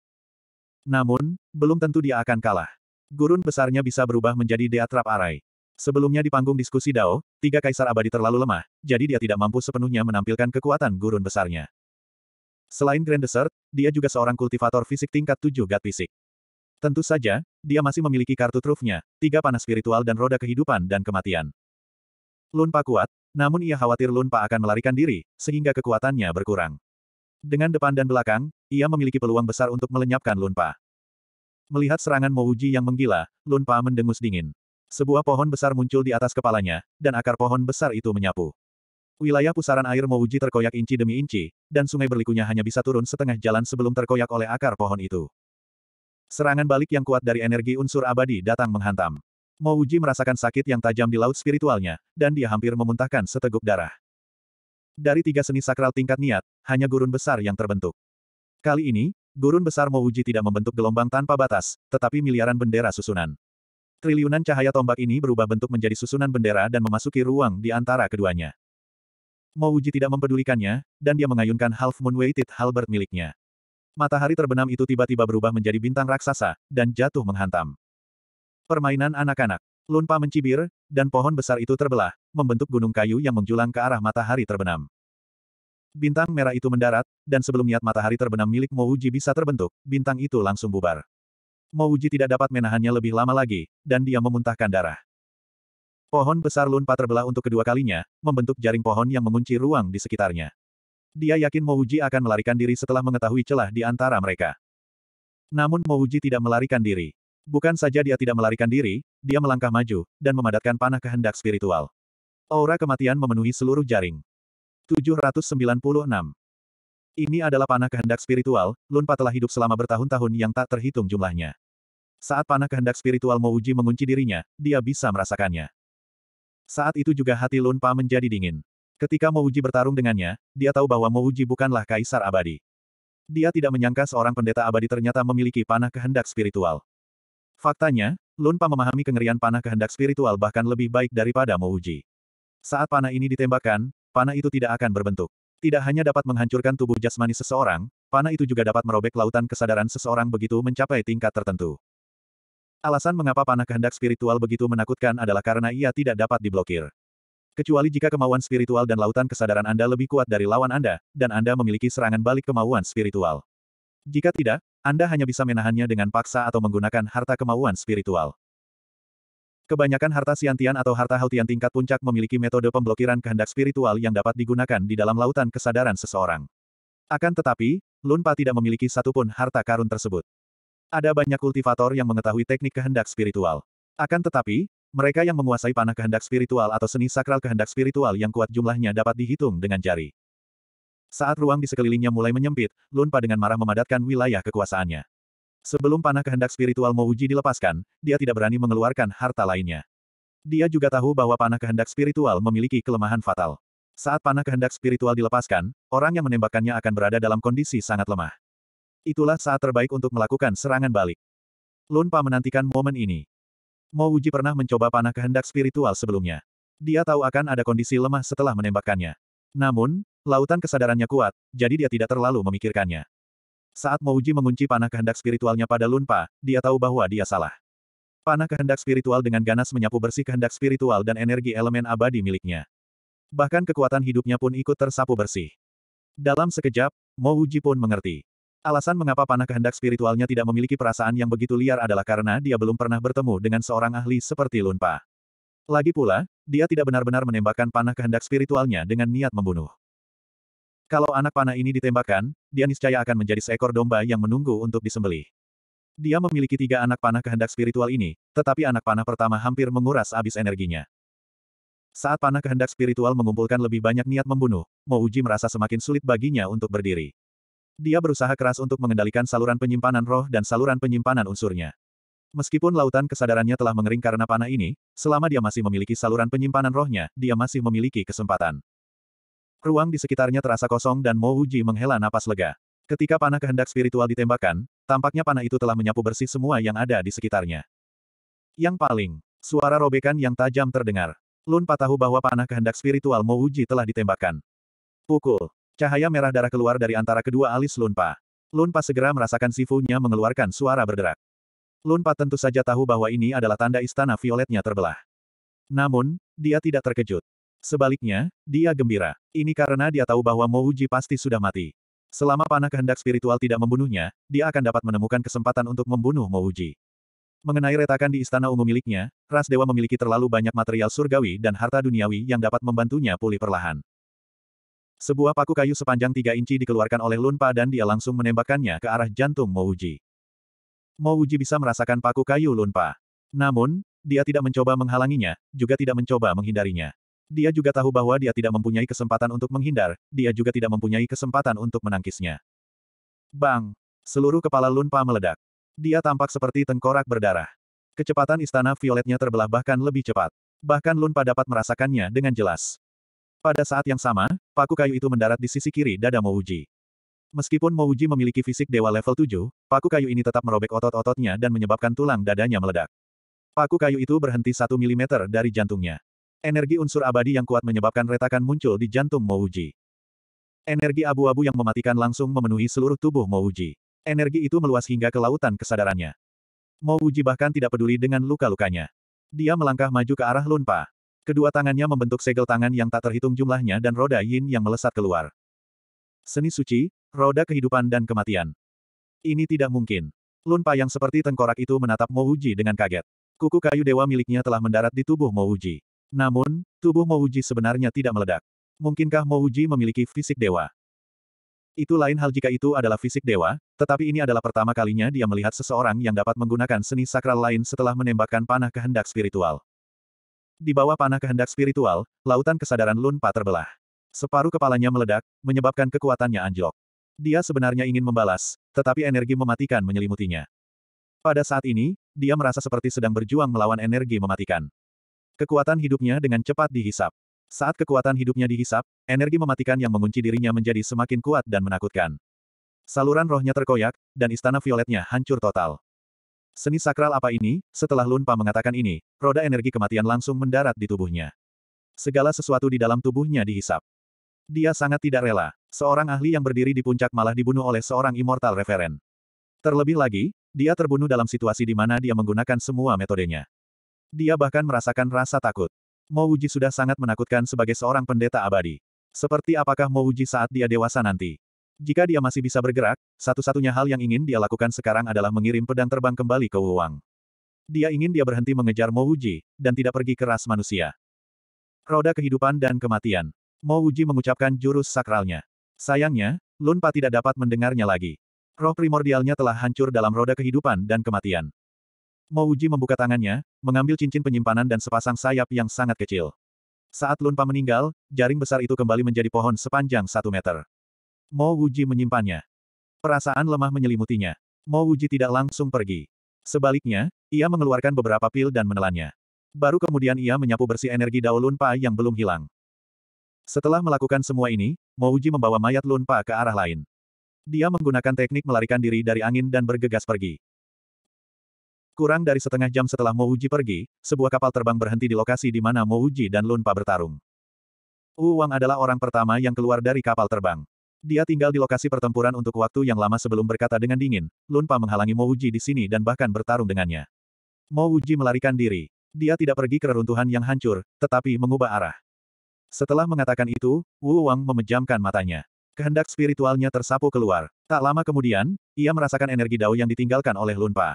Speaker 1: Namun, belum tentu dia akan kalah. Gurun besarnya bisa berubah menjadi Deatrap Arai. Sebelumnya di panggung diskusi Dao, tiga kaisar abadi terlalu lemah, jadi dia tidak mampu sepenuhnya menampilkan kekuatan gurun besarnya. Selain Grand Desert, dia juga seorang kultivator fisik tingkat 7 gat fisik. Tentu saja, dia masih memiliki kartu trufnya, tiga panah spiritual dan roda kehidupan dan kematian. Lunpa kuat, namun ia khawatir Lunpa akan melarikan diri, sehingga kekuatannya berkurang. Dengan depan dan belakang, ia memiliki peluang besar untuk melenyapkan Lunpa. Melihat serangan Mouji yang menggila, Lunpa mendengus dingin. Sebuah pohon besar muncul di atas kepalanya, dan akar pohon besar itu menyapu. Wilayah pusaran air Mouji terkoyak inci demi inci, dan sungai berlikunya hanya bisa turun setengah jalan sebelum terkoyak oleh akar pohon itu. Serangan balik yang kuat dari energi unsur abadi datang menghantam. Mo Uji merasakan sakit yang tajam di laut spiritualnya, dan dia hampir memuntahkan seteguk darah. Dari tiga seni sakral tingkat niat, hanya gurun besar yang terbentuk. Kali ini, gurun besar Mo Uji tidak membentuk gelombang tanpa batas, tetapi miliaran bendera susunan. Triliunan cahaya tombak ini berubah bentuk menjadi susunan bendera dan memasuki ruang di antara keduanya. Mo Uji tidak mempedulikannya, dan dia mengayunkan Half Moon Weighted Halberd miliknya. Matahari terbenam itu tiba-tiba berubah menjadi bintang raksasa, dan jatuh menghantam. Permainan anak-anak. Lunpa mencibir, dan pohon besar itu terbelah, membentuk gunung kayu yang menjulang ke arah matahari terbenam. Bintang merah itu mendarat, dan sebelum niat matahari terbenam milik Mouji bisa terbentuk, bintang itu langsung bubar. Mouji tidak dapat menahannya lebih lama lagi, dan dia memuntahkan darah. Pohon besar Lunpa terbelah untuk kedua kalinya, membentuk jaring pohon yang mengunci ruang di sekitarnya. Dia yakin Mouji akan melarikan diri setelah mengetahui celah di antara mereka. Namun Mouji tidak melarikan diri. Bukan saja dia tidak melarikan diri, dia melangkah maju, dan memadatkan panah kehendak spiritual. Aura kematian memenuhi seluruh jaring. 796. Ini adalah panah kehendak spiritual, Lunpa telah hidup selama bertahun-tahun yang tak terhitung jumlahnya. Saat panah kehendak spiritual Mouji mengunci dirinya, dia bisa merasakannya. Saat itu juga hati Lunpa menjadi dingin. Ketika Mouji bertarung dengannya, dia tahu bahwa Mouji bukanlah kaisar abadi. Dia tidak menyangka seorang pendeta abadi ternyata memiliki panah kehendak spiritual. Faktanya, Lunpa memahami kengerian panah kehendak spiritual bahkan lebih baik daripada Mouji. Saat panah ini ditembakkan, panah itu tidak akan berbentuk. Tidak hanya dapat menghancurkan tubuh jasmani seseorang, panah itu juga dapat merobek lautan kesadaran seseorang begitu mencapai tingkat tertentu. Alasan mengapa panah kehendak spiritual begitu menakutkan adalah karena ia tidak dapat diblokir. Kecuali jika kemauan spiritual dan lautan kesadaran Anda lebih kuat dari lawan Anda, dan Anda memiliki serangan balik kemauan spiritual. Jika tidak, anda hanya bisa menahannya dengan paksa atau menggunakan harta kemauan spiritual. Kebanyakan harta siantian atau harta hautian tingkat puncak memiliki metode pemblokiran kehendak spiritual yang dapat digunakan di dalam lautan kesadaran seseorang. Akan tetapi, Lunpa tidak memiliki satupun harta karun tersebut. Ada banyak kultivator yang mengetahui teknik kehendak spiritual. Akan tetapi, mereka yang menguasai panah kehendak spiritual atau seni sakral kehendak spiritual yang kuat jumlahnya dapat dihitung dengan jari. Saat ruang di sekelilingnya mulai menyempit, Lunpa dengan marah memadatkan wilayah kekuasaannya. Sebelum panah kehendak spiritual Mouji dilepaskan, dia tidak berani mengeluarkan harta lainnya. Dia juga tahu bahwa panah kehendak spiritual memiliki kelemahan fatal. Saat panah kehendak spiritual dilepaskan, orang yang menembakkannya akan berada dalam kondisi sangat lemah. Itulah saat terbaik untuk melakukan serangan balik. Lunpa menantikan momen ini. Mo pernah mencoba panah kehendak spiritual sebelumnya. Dia tahu akan ada kondisi lemah setelah menembakkannya. Namun, Lautan kesadarannya kuat, jadi dia tidak terlalu memikirkannya. Saat Mouji mengunci panah kehendak spiritualnya pada Lunpa, dia tahu bahwa dia salah. Panah kehendak spiritual dengan ganas menyapu bersih kehendak spiritual dan energi elemen abadi miliknya. Bahkan kekuatan hidupnya pun ikut tersapu bersih. Dalam sekejap, Mouji pun mengerti. Alasan mengapa panah kehendak spiritualnya tidak memiliki perasaan yang begitu liar adalah karena dia belum pernah bertemu dengan seorang ahli seperti Lunpa. Lagi pula, dia tidak benar-benar menembakkan panah kehendak spiritualnya dengan niat membunuh. Kalau anak panah ini ditembakkan, dia niscaya akan menjadi seekor domba yang menunggu untuk disembelih. Dia memiliki tiga anak panah kehendak spiritual ini, tetapi anak panah pertama hampir menguras habis energinya. Saat panah kehendak spiritual mengumpulkan lebih banyak niat membunuh, Uji merasa semakin sulit baginya untuk berdiri. Dia berusaha keras untuk mengendalikan saluran penyimpanan roh dan saluran penyimpanan unsurnya. Meskipun lautan kesadarannya telah mengering karena panah ini, selama dia masih memiliki saluran penyimpanan rohnya, dia masih memiliki kesempatan. Ruang di sekitarnya terasa kosong dan Mo Uji menghela napas lega. Ketika panah kehendak spiritual ditembakkan, tampaknya panah itu telah menyapu bersih semua yang ada di sekitarnya. Yang paling, suara robekan yang tajam terdengar. Lun tahu bahwa panah kehendak spiritual Mo Uji telah ditembakkan. Pukul. Cahaya merah darah keluar dari antara kedua alis Lun Lunpa segera merasakan sifunya mengeluarkan suara berderak. Lunpa tentu saja tahu bahwa ini adalah tanda istana violetnya terbelah. Namun, dia tidak terkejut. Sebaliknya, dia gembira. Ini karena dia tahu bahwa Mouji pasti sudah mati. Selama panah kehendak spiritual tidak membunuhnya, dia akan dapat menemukan kesempatan untuk membunuh Mouji. Mengenai retakan di istana ungu miliknya, ras dewa memiliki terlalu banyak material surgawi dan harta duniawi yang dapat membantunya pulih perlahan. Sebuah paku kayu sepanjang tiga inci dikeluarkan oleh Lunpa dan dia langsung menembakkannya ke arah jantung Mouji. Mouji bisa merasakan paku kayu Lunpa. Namun, dia tidak mencoba menghalanginya, juga tidak mencoba menghindarinya. Dia juga tahu bahwa dia tidak mempunyai kesempatan untuk menghindar, dia juga tidak mempunyai kesempatan untuk menangkisnya. Bang! Seluruh kepala Lunpa meledak. Dia tampak seperti tengkorak berdarah. Kecepatan istana violetnya terbelah bahkan lebih cepat. Bahkan Lunpa dapat merasakannya dengan jelas. Pada saat yang sama, paku kayu itu mendarat di sisi kiri dada Mouji. Meskipun Mouji memiliki fisik dewa level 7, paku kayu ini tetap merobek otot-ototnya dan menyebabkan tulang dadanya meledak. Paku kayu itu berhenti satu milimeter dari jantungnya. Energi unsur abadi yang kuat menyebabkan retakan muncul di jantung Mouji. Energi abu-abu yang mematikan langsung memenuhi seluruh tubuh Mouji. Energi itu meluas hingga ke lautan kesadarannya. Mouji bahkan tidak peduli dengan luka-lukanya. Dia melangkah maju ke arah Lunpa. Kedua tangannya membentuk segel tangan yang tak terhitung jumlahnya dan roda yin yang melesat keluar. Seni suci, roda kehidupan dan kematian. Ini tidak mungkin. Lunpa yang seperti tengkorak itu menatap Mouji dengan kaget. Kuku kayu dewa miliknya telah mendarat di tubuh Mouji. Namun, tubuh Mouji sebenarnya tidak meledak. Mungkinkah Mouji memiliki fisik dewa? Itu lain hal jika itu adalah fisik dewa, tetapi ini adalah pertama kalinya dia melihat seseorang yang dapat menggunakan seni sakral lain setelah menembakkan panah kehendak spiritual. Di bawah panah kehendak spiritual, lautan kesadaran Lunpa terbelah. Separuh kepalanya meledak, menyebabkan kekuatannya anjlok. Dia sebenarnya ingin membalas, tetapi energi mematikan menyelimutinya. Pada saat ini, dia merasa seperti sedang berjuang melawan energi mematikan. Kekuatan hidupnya dengan cepat dihisap. Saat kekuatan hidupnya dihisap, energi mematikan yang mengunci dirinya menjadi semakin kuat dan menakutkan. Saluran rohnya terkoyak, dan istana violetnya hancur total. Seni sakral apa ini? Setelah Lunpa mengatakan ini, roda energi kematian langsung mendarat di tubuhnya. Segala sesuatu di dalam tubuhnya dihisap. Dia sangat tidak rela. Seorang ahli yang berdiri di puncak malah dibunuh oleh seorang immortal referen. Terlebih lagi, dia terbunuh dalam situasi di mana dia menggunakan semua metodenya. Dia bahkan merasakan rasa takut. Mouji sudah sangat menakutkan sebagai seorang pendeta abadi. Seperti apakah Mouji saat dia dewasa nanti? Jika dia masih bisa bergerak, satu-satunya hal yang ingin dia lakukan sekarang adalah mengirim pedang terbang kembali ke Wuang. Dia ingin dia berhenti mengejar Mouji, dan tidak pergi ke ras manusia. Roda kehidupan dan kematian. Mouji mengucapkan jurus sakralnya. Sayangnya, Lunpa tidak dapat mendengarnya lagi. Roh primordialnya telah hancur dalam roda kehidupan dan kematian. Mo Uji membuka tangannya, mengambil cincin penyimpanan dan sepasang sayap yang sangat kecil. Saat Lunpa meninggal, jaring besar itu kembali menjadi pohon sepanjang satu meter. Mo Uji menyimpannya. Perasaan lemah menyelimutinya. Mo Uji tidak langsung pergi. Sebaliknya, ia mengeluarkan beberapa pil dan menelannya. Baru kemudian ia menyapu bersih energi Dao Lunpa yang belum hilang. Setelah melakukan semua ini, Mo Uji membawa mayat Lunpa ke arah lain. Dia menggunakan teknik melarikan diri dari angin dan bergegas pergi. Kurang dari setengah jam setelah Mo Uji pergi, sebuah kapal terbang berhenti di lokasi di mana Mo Uji dan Lunpa bertarung. Wu Wang adalah orang pertama yang keluar dari kapal terbang. Dia tinggal di lokasi pertempuran untuk waktu yang lama sebelum berkata dengan dingin, Lunpa menghalangi Mo Uji di sini dan bahkan bertarung dengannya. Mo Uji melarikan diri. Dia tidak pergi ke reruntuhan yang hancur, tetapi mengubah arah. Setelah mengatakan itu, Wu Wang memejamkan matanya. Kehendak spiritualnya tersapu keluar. Tak lama kemudian, ia merasakan energi Dao yang ditinggalkan oleh Lunpa.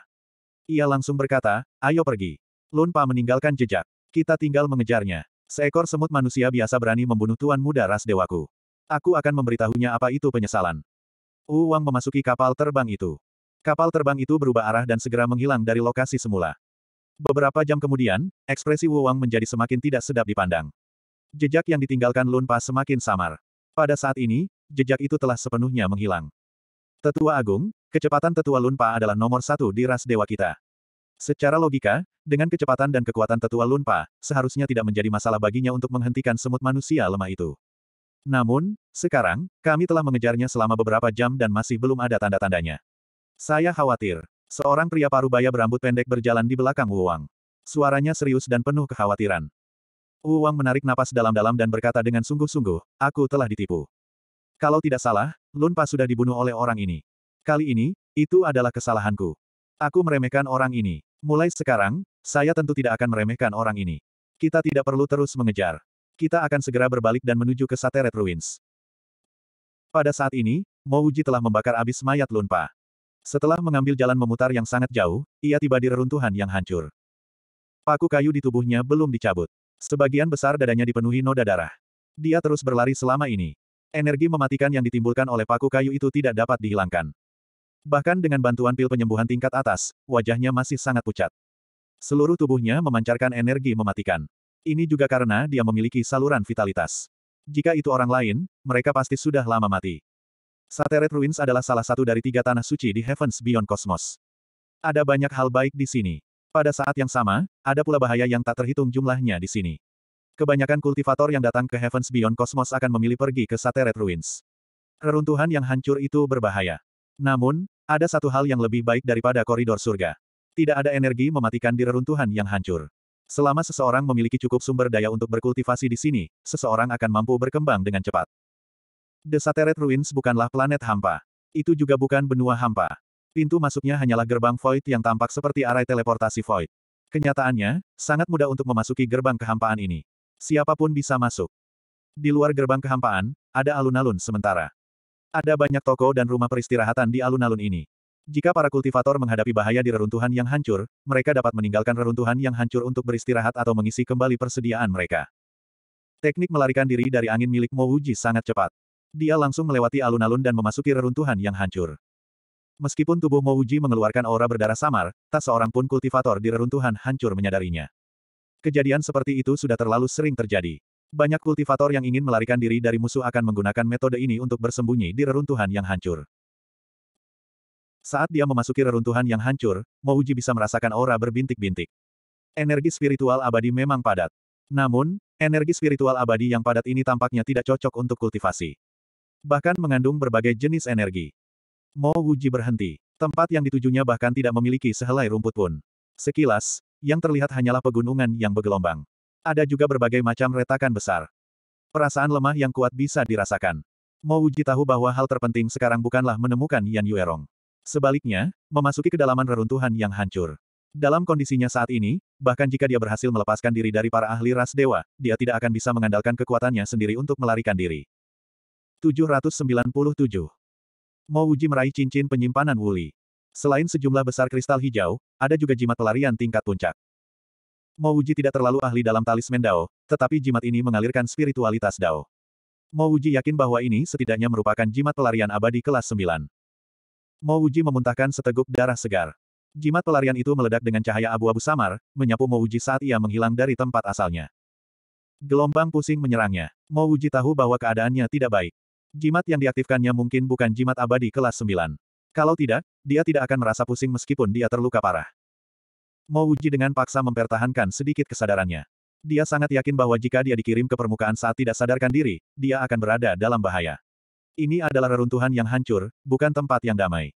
Speaker 1: Ia langsung berkata, ayo pergi. Lunpa meninggalkan jejak. Kita tinggal mengejarnya. Seekor semut manusia biasa berani membunuh tuan muda ras dewaku. Aku akan memberitahunya apa itu penyesalan. Uwang memasuki kapal terbang itu. Kapal terbang itu berubah arah dan segera menghilang dari lokasi semula. Beberapa jam kemudian, ekspresi Wang menjadi semakin tidak sedap dipandang. Jejak yang ditinggalkan Lunpa semakin samar. Pada saat ini, jejak itu telah sepenuhnya menghilang. Tetua Agung, kecepatan Tetua Lunpa adalah nomor satu di ras dewa kita. Secara logika, dengan kecepatan dan kekuatan Tetua Lunpa, seharusnya tidak menjadi masalah baginya untuk menghentikan semut manusia lemah itu. Namun, sekarang, kami telah mengejarnya selama beberapa jam dan masih belum ada tanda-tandanya. Saya khawatir. Seorang pria parubaya berambut pendek berjalan di belakang Wuwang. Suaranya serius dan penuh kekhawatiran. Wuwang menarik napas dalam-dalam dan berkata dengan sungguh-sungguh, aku telah ditipu. Kalau tidak salah, Lunpa sudah dibunuh oleh orang ini. Kali ini, itu adalah kesalahanku. Aku meremehkan orang ini. Mulai sekarang, saya tentu tidak akan meremehkan orang ini. Kita tidak perlu terus mengejar. Kita akan segera berbalik dan menuju ke Sateret Ruins. Pada saat ini, Mouji telah membakar abis mayat Lunpa. Setelah mengambil jalan memutar yang sangat jauh, ia tiba di reruntuhan yang hancur. Paku kayu di tubuhnya belum dicabut. Sebagian besar dadanya dipenuhi noda darah. Dia terus berlari selama ini. Energi mematikan yang ditimbulkan oleh paku kayu itu tidak dapat dihilangkan. Bahkan dengan bantuan pil penyembuhan tingkat atas, wajahnya masih sangat pucat. Seluruh tubuhnya memancarkan energi mematikan. Ini juga karena dia memiliki saluran vitalitas. Jika itu orang lain, mereka pasti sudah lama mati. Sateret Ruins adalah salah satu dari tiga tanah suci di Heavens Beyond Cosmos. Ada banyak hal baik di sini. Pada saat yang sama, ada pula bahaya yang tak terhitung jumlahnya di sini. Kebanyakan kultivator yang datang ke Heavens Beyond Cosmos akan memilih pergi ke Sateret Ruins. Reruntuhan yang hancur itu berbahaya. Namun, ada satu hal yang lebih baik daripada koridor surga. Tidak ada energi mematikan di reruntuhan yang hancur. Selama seseorang memiliki cukup sumber daya untuk berkultivasi di sini, seseorang akan mampu berkembang dengan cepat. The Sateret Ruins bukanlah planet hampa. Itu juga bukan benua hampa. Pintu masuknya hanyalah gerbang void yang tampak seperti arai teleportasi void. Kenyataannya, sangat mudah untuk memasuki gerbang kehampaan ini. Siapapun bisa masuk. Di luar gerbang kehampaan, ada alun-alun sementara. Ada banyak toko dan rumah peristirahatan di alun-alun ini. Jika para kultivator menghadapi bahaya di reruntuhan yang hancur, mereka dapat meninggalkan reruntuhan yang hancur untuk beristirahat atau mengisi kembali persediaan mereka. Teknik melarikan diri dari angin milik Mo Wuji sangat cepat. Dia langsung melewati alun-alun dan memasuki reruntuhan yang hancur. Meskipun tubuh Mo Wuji mengeluarkan aura berdarah samar, tak seorang pun kultivator di reruntuhan hancur menyadarinya. Kejadian seperti itu sudah terlalu sering terjadi. Banyak kultivator yang ingin melarikan diri dari musuh akan menggunakan metode ini untuk bersembunyi di reruntuhan yang hancur. Saat dia memasuki reruntuhan yang hancur, Mouji bisa merasakan aura berbintik-bintik. Energi spiritual abadi memang padat. Namun, energi spiritual abadi yang padat ini tampaknya tidak cocok untuk kultivasi. Bahkan mengandung berbagai jenis energi. Mo berhenti. Tempat yang ditujunya bahkan tidak memiliki sehelai rumput pun. Sekilas, yang terlihat hanyalah pegunungan yang bergelombang. Ada juga berbagai macam retakan besar. Perasaan lemah yang kuat bisa dirasakan. Mo Wuji tahu bahwa hal terpenting sekarang bukanlah menemukan Yan Yuerong. Sebaliknya, memasuki kedalaman reruntuhan yang hancur. Dalam kondisinya saat ini, bahkan jika dia berhasil melepaskan diri dari para ahli ras dewa, dia tidak akan bisa mengandalkan kekuatannya sendiri untuk melarikan diri. 797. Mo Wuji meraih cincin penyimpanan wuli. Selain sejumlah besar kristal hijau, ada juga jimat pelarian tingkat puncak. Mouji tidak terlalu ahli dalam talisman Dao, tetapi jimat ini mengalirkan spiritualitas Dao. Mouji yakin bahwa ini setidaknya merupakan jimat pelarian abadi kelas 9. Mouji memuntahkan seteguk darah segar. Jimat pelarian itu meledak dengan cahaya abu-abu samar, menyapu Mouji saat ia menghilang dari tempat asalnya. Gelombang pusing menyerangnya. Mouji tahu bahwa keadaannya tidak baik. Jimat yang diaktifkannya mungkin bukan jimat abadi kelas 9. Kalau tidak, dia tidak akan merasa pusing meskipun dia terluka parah. Mo Uji dengan paksa mempertahankan sedikit kesadarannya. Dia sangat yakin bahwa jika dia dikirim ke permukaan saat tidak sadarkan diri, dia akan berada dalam bahaya. Ini adalah reruntuhan yang hancur, bukan tempat yang damai.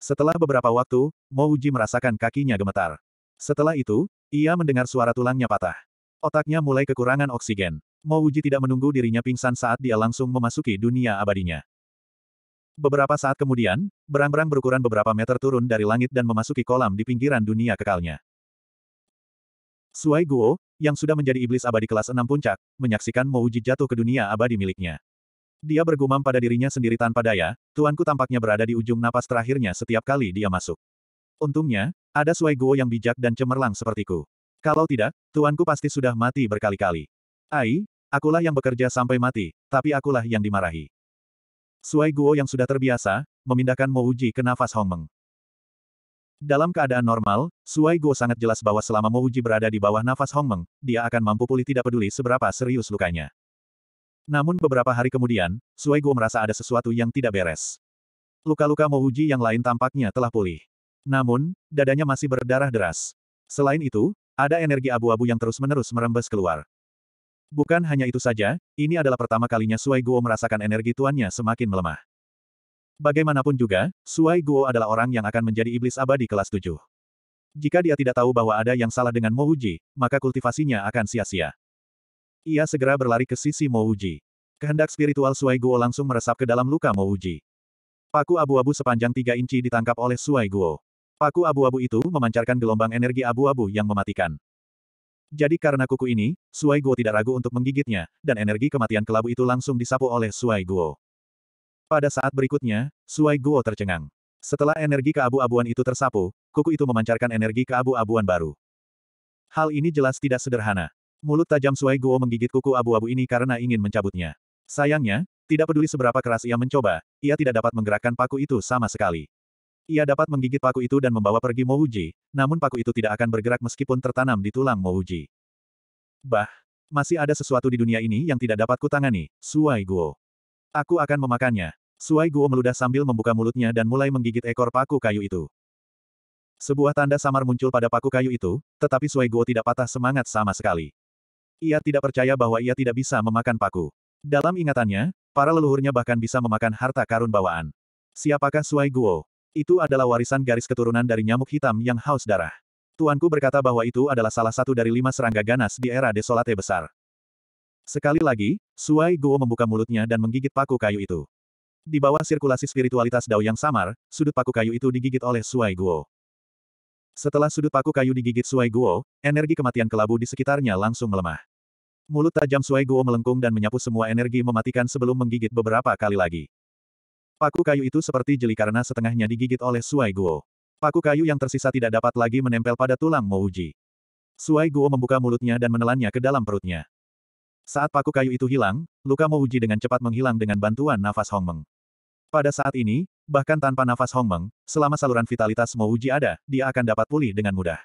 Speaker 1: Setelah beberapa waktu, Mo Uji merasakan kakinya gemetar. Setelah itu, ia mendengar suara tulangnya patah. Otaknya mulai kekurangan oksigen. Mo Uji tidak menunggu dirinya pingsan saat dia langsung memasuki dunia abadinya. Beberapa saat kemudian, berang-berang berukuran beberapa meter turun dari langit dan memasuki kolam di pinggiran dunia kekalnya. Suai Guo, yang sudah menjadi iblis abadi kelas 6 puncak, menyaksikan Mouji jatuh ke dunia abadi miliknya. Dia bergumam pada dirinya sendiri tanpa daya, tuanku tampaknya berada di ujung napas terakhirnya setiap kali dia masuk. Untungnya, ada Suai Guo yang bijak dan cemerlang sepertiku. Kalau tidak, tuanku pasti sudah mati berkali-kali. Ai, akulah yang bekerja sampai mati, tapi akulah yang dimarahi. Suai Guo yang sudah terbiasa, memindahkan Mouji ke nafas Hongmeng. Dalam keadaan normal, Suai Guo sangat jelas bahwa selama Mouji berada di bawah nafas Hongmeng, dia akan mampu pulih tidak peduli seberapa serius lukanya. Namun beberapa hari kemudian, Suai Guo merasa ada sesuatu yang tidak beres. Luka-luka Mouji yang lain tampaknya telah pulih. Namun, dadanya masih berdarah deras. Selain itu, ada energi abu-abu yang terus-menerus merembes keluar. Bukan hanya itu saja, ini adalah pertama kalinya Suai Guo merasakan energi tuannya semakin melemah. Bagaimanapun juga, Suai Guo adalah orang yang akan menjadi iblis abadi kelas 7. Jika dia tidak tahu bahwa ada yang salah dengan Mo Uji, maka kultivasinya akan sia-sia. Ia segera berlari ke sisi Mo Uji. Kehendak spiritual Suai Guo langsung meresap ke dalam luka Mo Uji. Paku abu-abu sepanjang tiga inci ditangkap oleh Suai Guo. Paku abu-abu itu memancarkan gelombang energi abu-abu yang mematikan. Jadi karena kuku ini, Suai Guo tidak ragu untuk menggigitnya, dan energi kematian kelabu itu langsung disapu oleh Suai Guo. Pada saat berikutnya, Suai Guo tercengang. Setelah energi keabu-abuan itu tersapu, kuku itu memancarkan energi keabu-abuan baru. Hal ini jelas tidak sederhana. Mulut tajam Suai Guo menggigit kuku abu-abu ini karena ingin mencabutnya. Sayangnya, tidak peduli seberapa keras ia mencoba, ia tidak dapat menggerakkan paku itu sama sekali. Ia dapat menggigit paku itu dan membawa pergi Mouji, namun paku itu tidak akan bergerak meskipun tertanam di tulang Mouji. Bah, masih ada sesuatu di dunia ini yang tidak dapat kutangani, Suai Guo. Aku akan memakannya. Suai Guo meludah sambil membuka mulutnya dan mulai menggigit ekor paku kayu itu. Sebuah tanda samar muncul pada paku kayu itu, tetapi Suai Guo tidak patah semangat sama sekali. Ia tidak percaya bahwa ia tidak bisa memakan paku. Dalam ingatannya, para leluhurnya bahkan bisa memakan harta karun bawaan. Siapakah Suai Guo? Itu adalah warisan garis keturunan dari nyamuk hitam yang haus darah. Tuanku berkata bahwa itu adalah salah satu dari lima serangga ganas di era desolate besar. Sekali lagi, Suai Guo membuka mulutnya dan menggigit paku kayu itu. Di bawah sirkulasi spiritualitas dao yang samar, sudut paku kayu itu digigit oleh Suai Guo. Setelah sudut paku kayu digigit Suai Guo, energi kematian kelabu di sekitarnya langsung melemah. Mulut tajam Suai Guo melengkung dan menyapu semua energi mematikan sebelum menggigit beberapa kali lagi. Paku kayu itu seperti jeli karena setengahnya digigit oleh Suai Guo. Paku kayu yang tersisa tidak dapat lagi menempel pada tulang Mouji. Suai Guo membuka mulutnya dan menelannya ke dalam perutnya. Saat paku kayu itu hilang, luka Mouji dengan cepat menghilang dengan bantuan nafas Hongmeng. Pada saat ini, bahkan tanpa nafas Hongmeng, selama saluran vitalitas Mouji ada, dia akan dapat pulih dengan mudah.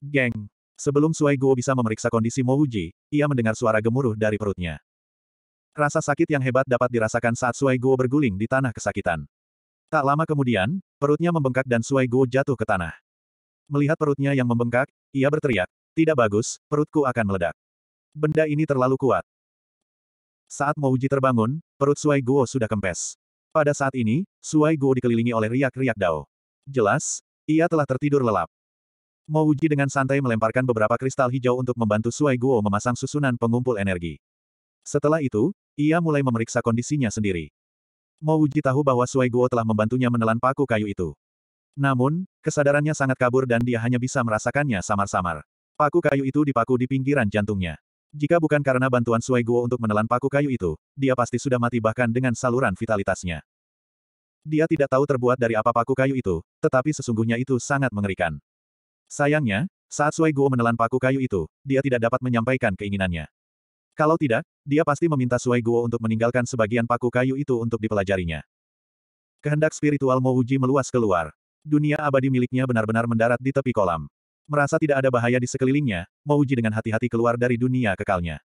Speaker 1: Geng! Sebelum Suai Guo bisa memeriksa kondisi Mouji, ia mendengar suara gemuruh dari perutnya. Rasa sakit yang hebat dapat dirasakan saat Sui Guo berguling di tanah kesakitan. Tak lama kemudian, perutnya membengkak dan Sui Guo jatuh ke tanah. Melihat perutnya yang membengkak, ia berteriak, tidak bagus, perutku akan meledak. Benda ini terlalu kuat. Saat Mouji terbangun, perut Sui Guo sudah kempes. Pada saat ini, Sui Guo dikelilingi oleh riak-riak Dao. Jelas, ia telah tertidur lelap. Mouji dengan santai melemparkan beberapa kristal hijau untuk membantu Sui Guo memasang susunan pengumpul energi. Setelah itu, ia mulai memeriksa kondisinya sendiri. Mau uji tahu bahwa Sui Guo telah membantunya menelan paku kayu itu. Namun, kesadarannya sangat kabur dan dia hanya bisa merasakannya samar-samar. Paku kayu itu dipaku di pinggiran jantungnya. Jika bukan karena bantuan Sui Guo untuk menelan paku kayu itu, dia pasti sudah mati bahkan dengan saluran vitalitasnya. Dia tidak tahu terbuat dari apa paku kayu itu, tetapi sesungguhnya itu sangat mengerikan. Sayangnya, saat Sui Guo menelan paku kayu itu, dia tidak dapat menyampaikan keinginannya. Kalau tidak, dia pasti meminta Sui Guo untuk meninggalkan sebagian paku kayu itu untuk dipelajarinya. Kehendak spiritual Mo Uji meluas keluar. Dunia abadi miliknya benar-benar mendarat di tepi kolam. Merasa tidak ada bahaya di sekelilingnya, Mo Uji dengan hati-hati keluar dari dunia kekalnya.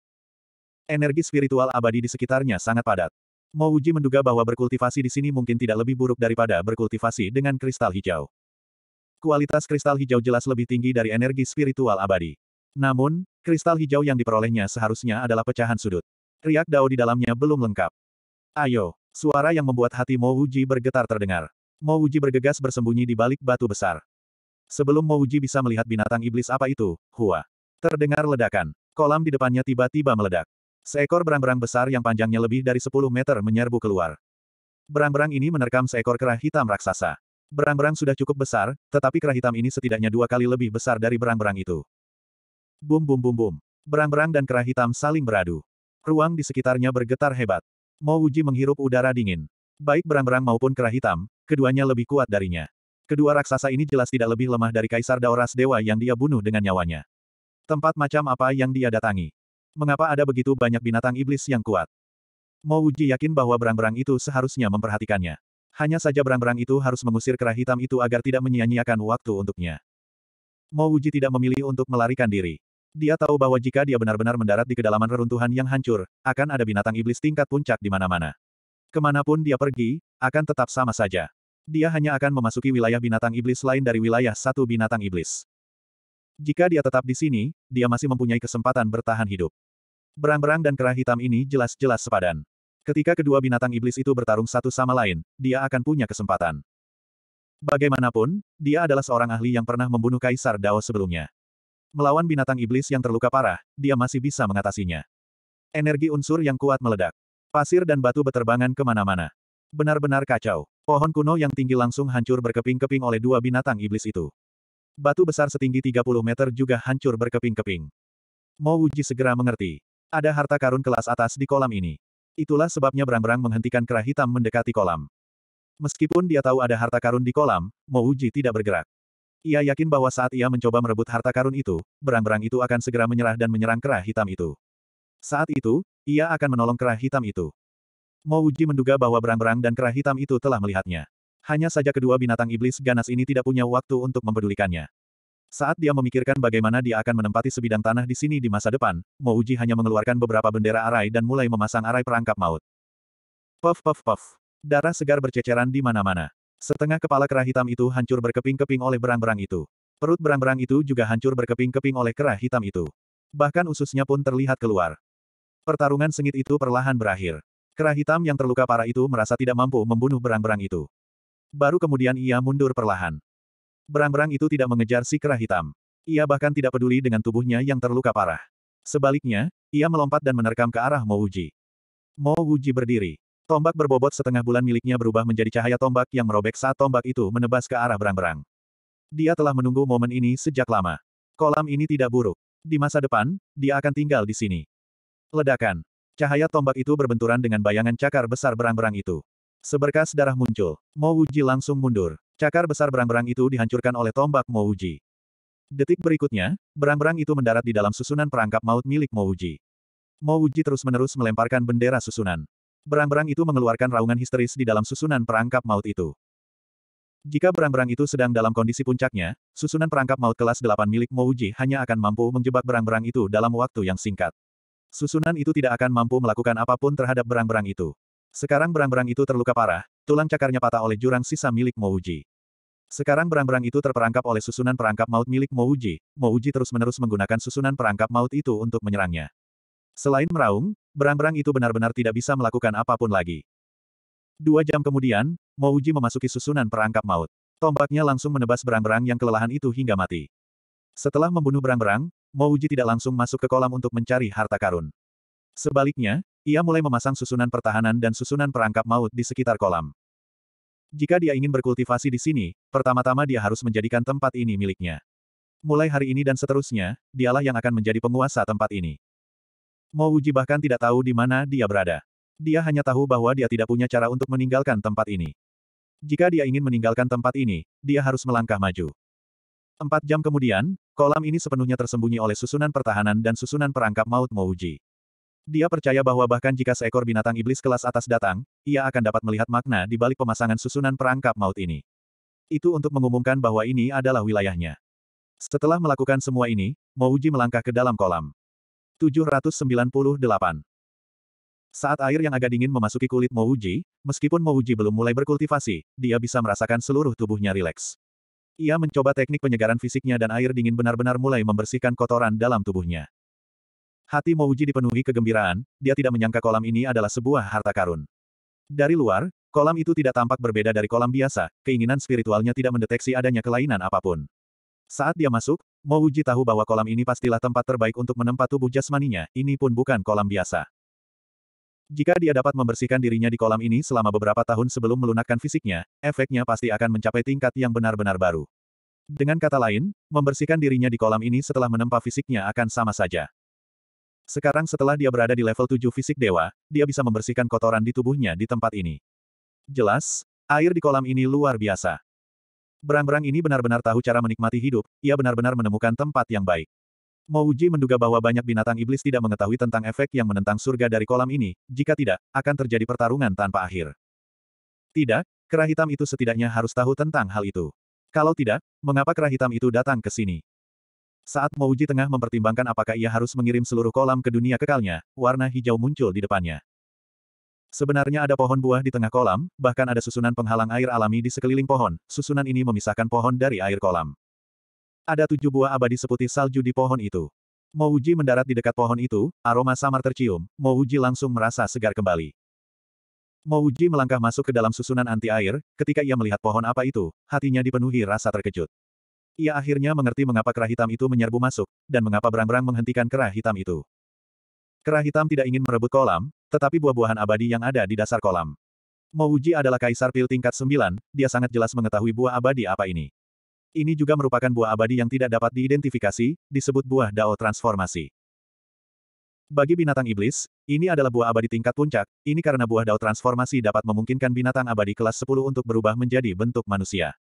Speaker 1: Energi spiritual abadi di sekitarnya sangat padat. Mo Uji menduga bahwa berkultivasi di sini mungkin tidak lebih buruk daripada berkultivasi dengan kristal hijau. Kualitas kristal hijau jelas lebih tinggi dari energi spiritual abadi. Namun, kristal hijau yang diperolehnya seharusnya adalah pecahan sudut. Riak Dao di dalamnya belum lengkap. Ayo, suara yang membuat hati Mo Wuji bergetar terdengar. Mo Wuji bergegas bersembunyi di balik batu besar. Sebelum Mo Wuji bisa melihat binatang iblis apa itu, hua. Terdengar ledakan. Kolam di depannya tiba-tiba meledak. Seekor berang-berang besar yang panjangnya lebih dari 10 meter menyerbu keluar. Berang-berang ini menerkam seekor kerah hitam raksasa. Berang-berang sudah cukup besar, tetapi kerah hitam ini setidaknya dua kali lebih besar dari berang-berang itu. Bum bum bum bum. Berang-berang dan kera hitam saling beradu. Ruang di sekitarnya bergetar hebat. Mo Uji menghirup udara dingin. Baik berang-berang maupun kera hitam, keduanya lebih kuat darinya. Kedua raksasa ini jelas tidak lebih lemah dari Kaisar Dauras Dewa yang dia bunuh dengan nyawanya. Tempat macam apa yang dia datangi? Mengapa ada begitu banyak binatang iblis yang kuat? Mo Uji yakin bahwa berang-berang itu seharusnya memperhatikannya. Hanya saja berang-berang itu harus mengusir kera hitam itu agar tidak menyia-nyiakan waktu untuknya. Mo Uji tidak memilih untuk melarikan diri. Dia tahu bahwa jika dia benar-benar mendarat di kedalaman reruntuhan yang hancur, akan ada binatang iblis tingkat puncak di mana-mana. Kemanapun dia pergi, akan tetap sama saja. Dia hanya akan memasuki wilayah binatang iblis lain dari wilayah satu binatang iblis. Jika dia tetap di sini, dia masih mempunyai kesempatan bertahan hidup. Berang-berang dan kerah hitam ini jelas-jelas sepadan. Ketika kedua binatang iblis itu bertarung satu sama lain, dia akan punya kesempatan. Bagaimanapun, dia adalah seorang ahli yang pernah membunuh Kaisar Dao sebelumnya. Melawan binatang iblis yang terluka parah, dia masih bisa mengatasinya. Energi unsur yang kuat meledak. Pasir dan batu beterbangan kemana-mana. Benar-benar kacau. Pohon kuno yang tinggi langsung hancur berkeping-keping oleh dua binatang iblis itu. Batu besar setinggi 30 meter juga hancur berkeping-keping. Mo Wuji segera mengerti. Ada harta karun kelas atas di kolam ini. Itulah sebabnya berang-berang menghentikan kera hitam mendekati kolam. Meskipun dia tahu ada harta karun di kolam, Mo Wuji tidak bergerak. Ia yakin bahwa saat ia mencoba merebut harta karun itu, berang-berang itu akan segera menyerah dan menyerang kerah hitam itu. Saat itu, ia akan menolong kerah hitam itu. Mo Uji menduga bahwa berang-berang dan kerah hitam itu telah melihatnya. Hanya saja kedua binatang iblis ganas ini tidak punya waktu untuk mempedulikannya. Saat dia memikirkan bagaimana dia akan menempati sebidang tanah di sini di masa depan, Mo Uji hanya mengeluarkan beberapa bendera arai dan mulai memasang arai perangkap maut. Puff puff puff. Darah segar berceceran di mana-mana. Setengah kepala kerah hitam itu hancur berkeping-keping oleh berang-berang itu. Perut berang-berang itu juga hancur berkeping-keping oleh kerah hitam itu. Bahkan ususnya pun terlihat keluar. Pertarungan sengit itu perlahan berakhir. kerah hitam yang terluka parah itu merasa tidak mampu membunuh berang-berang itu. Baru kemudian ia mundur perlahan. Berang-berang itu tidak mengejar si kerah hitam. Ia bahkan tidak peduli dengan tubuhnya yang terluka parah. Sebaliknya, ia melompat dan menerkam ke arah Mo Uji. Mo Uji berdiri. Tombak berbobot setengah bulan miliknya berubah menjadi cahaya tombak yang merobek saat tombak itu menebas ke arah berang-berang. Dia telah menunggu momen ini sejak lama. Kolam ini tidak buruk. Di masa depan, dia akan tinggal di sini. Ledakan. Cahaya tombak itu berbenturan dengan bayangan cakar besar berang-berang itu. Seberkas darah muncul. Mo Wuji langsung mundur. Cakar besar berang-berang itu dihancurkan oleh tombak Mo Wuji. Detik berikutnya, berang-berang itu mendarat di dalam susunan perangkap maut milik Mo Mo Wuji terus-menerus melemparkan bendera susunan. Berang-berang itu mengeluarkan raungan histeris di dalam susunan perangkap maut itu. Jika berang-berang itu sedang dalam kondisi puncaknya, susunan perangkap maut kelas 8 milik Mouji hanya akan mampu menjebak berang-berang itu dalam waktu yang singkat. Susunan itu tidak akan mampu melakukan apapun terhadap berang-berang itu. Sekarang berang-berang itu terluka parah, tulang cakarnya patah oleh jurang sisa milik Mouji. Sekarang berang-berang itu terperangkap oleh susunan perangkap maut milik Mouji. Mouji terus-menerus menggunakan susunan perangkap maut itu untuk menyerangnya. Selain meraung, berang-berang itu benar-benar tidak bisa melakukan apapun lagi. Dua jam kemudian, Mouji memasuki susunan perangkap maut. Tombaknya langsung menebas berang-berang yang kelelahan itu hingga mati. Setelah membunuh berang-berang, Mouji tidak langsung masuk ke kolam untuk mencari harta karun. Sebaliknya, ia mulai memasang susunan pertahanan dan susunan perangkap maut di sekitar kolam. Jika dia ingin berkultivasi di sini, pertama-tama dia harus menjadikan tempat ini miliknya. Mulai hari ini dan seterusnya, dialah yang akan menjadi penguasa tempat ini. Mo Uji bahkan tidak tahu di mana dia berada. Dia hanya tahu bahwa dia tidak punya cara untuk meninggalkan tempat ini. Jika dia ingin meninggalkan tempat ini, dia harus melangkah maju. Empat jam kemudian, kolam ini sepenuhnya tersembunyi oleh susunan pertahanan dan susunan perangkap maut Mouji. Dia percaya bahwa bahkan jika seekor binatang iblis kelas atas datang, ia akan dapat melihat makna di balik pemasangan susunan perangkap maut ini. Itu untuk mengumumkan bahwa ini adalah wilayahnya. Setelah melakukan semua ini, Mouji melangkah ke dalam kolam. 798. Saat air yang agak dingin memasuki kulit Mouji, meskipun Mouji belum mulai berkultivasi, dia bisa merasakan seluruh tubuhnya rileks. Ia mencoba teknik penyegaran fisiknya dan air dingin benar-benar mulai membersihkan kotoran dalam tubuhnya. Hati Mouji dipenuhi kegembiraan, dia tidak menyangka kolam ini adalah sebuah harta karun. Dari luar, kolam itu tidak tampak berbeda dari kolam biasa, keinginan spiritualnya tidak mendeteksi adanya kelainan apapun. Saat dia masuk, Uji tahu bahwa kolam ini pastilah tempat terbaik untuk menempa tubuh jasmaninya, ini pun bukan kolam biasa. Jika dia dapat membersihkan dirinya di kolam ini selama beberapa tahun sebelum melunakkan fisiknya, efeknya pasti akan mencapai tingkat yang benar-benar baru. Dengan kata lain, membersihkan dirinya di kolam ini setelah menempa fisiknya akan sama saja. Sekarang setelah dia berada di level 7 fisik dewa, dia bisa membersihkan kotoran di tubuhnya di tempat ini. Jelas, air di kolam ini luar biasa. Berang-berang ini benar-benar tahu cara menikmati hidup, ia benar-benar menemukan tempat yang baik. Mouji menduga bahwa banyak binatang iblis tidak mengetahui tentang efek yang menentang surga dari kolam ini, jika tidak, akan terjadi pertarungan tanpa akhir. Tidak, kera hitam itu setidaknya harus tahu tentang hal itu. Kalau tidak, mengapa kera hitam itu datang ke sini? Saat Mouji tengah mempertimbangkan apakah ia harus mengirim seluruh kolam ke dunia kekalnya, warna hijau muncul di depannya. Sebenarnya ada pohon buah di tengah kolam, bahkan ada susunan penghalang air alami di sekeliling pohon, susunan ini memisahkan pohon dari air kolam. Ada tujuh buah abadi seputih salju di pohon itu. Mouji mendarat di dekat pohon itu, aroma samar tercium, Mouji langsung merasa segar kembali. Mouji melangkah masuk ke dalam susunan anti air, ketika ia melihat pohon apa itu, hatinya dipenuhi rasa terkejut. Ia akhirnya mengerti mengapa kerah hitam itu menyerbu masuk, dan mengapa berang-berang menghentikan kerah hitam itu. Kerah hitam tidak ingin merebut kolam, tetapi buah-buahan abadi yang ada di dasar kolam. Mouji adalah kaisar pil tingkat 9, dia sangat jelas mengetahui buah abadi apa ini. Ini juga merupakan buah abadi yang tidak dapat diidentifikasi, disebut buah dao transformasi. Bagi binatang iblis, ini adalah buah abadi tingkat puncak, ini karena buah dao transformasi dapat memungkinkan binatang abadi kelas 10 untuk berubah menjadi bentuk manusia.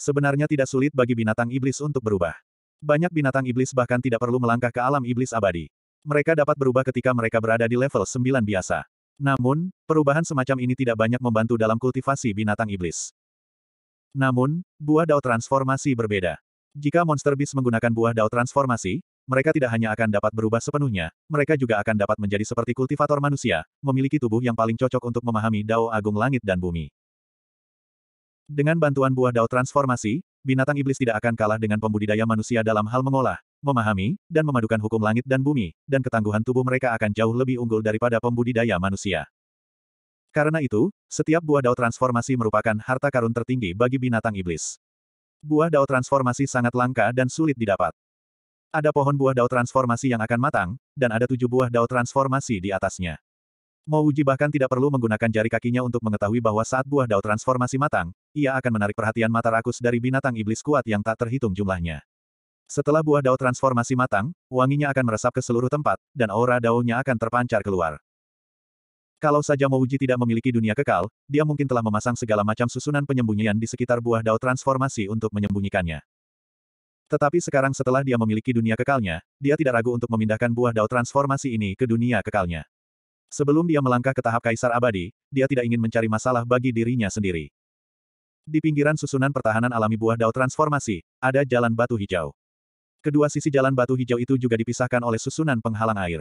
Speaker 1: Sebenarnya tidak sulit bagi binatang iblis untuk berubah. Banyak binatang iblis bahkan tidak perlu melangkah ke alam iblis abadi. Mereka dapat berubah ketika mereka berada di level 9 biasa. Namun, perubahan semacam ini tidak banyak membantu dalam kultivasi binatang iblis. Namun, buah dao transformasi berbeda. Jika monster bis menggunakan buah dao transformasi, mereka tidak hanya akan dapat berubah sepenuhnya, mereka juga akan dapat menjadi seperti kultivator manusia, memiliki tubuh yang paling cocok untuk memahami dao agung langit dan bumi. Dengan bantuan buah dao transformasi, binatang iblis tidak akan kalah dengan pembudidaya manusia dalam hal mengolah, memahami, dan memadukan hukum langit dan bumi, dan ketangguhan tubuh mereka akan jauh lebih unggul daripada pembudidaya manusia. Karena itu, setiap buah dao transformasi merupakan harta karun tertinggi bagi binatang iblis. Buah dao transformasi sangat langka dan sulit didapat. Ada pohon buah dao transformasi yang akan matang, dan ada tujuh buah dao transformasi di atasnya. Mouji bahkan tidak perlu menggunakan jari kakinya untuk mengetahui bahwa saat buah dao transformasi matang, ia akan menarik perhatian mata rakus dari binatang iblis kuat yang tak terhitung jumlahnya. Setelah buah dao transformasi matang, wanginya akan meresap ke seluruh tempat, dan aura daunya akan terpancar keluar. Kalau saja Mouji tidak memiliki dunia kekal, dia mungkin telah memasang segala macam susunan penyembunyian di sekitar buah dao transformasi untuk menyembunyikannya. Tetapi sekarang setelah dia memiliki dunia kekalnya, dia tidak ragu untuk memindahkan buah dao transformasi ini ke dunia kekalnya. Sebelum dia melangkah ke tahap kaisar abadi, dia tidak ingin mencari masalah bagi dirinya sendiri. Di pinggiran susunan pertahanan alami buah dao transformasi, ada jalan batu hijau. Kedua sisi jalan batu hijau itu juga dipisahkan oleh susunan penghalang air.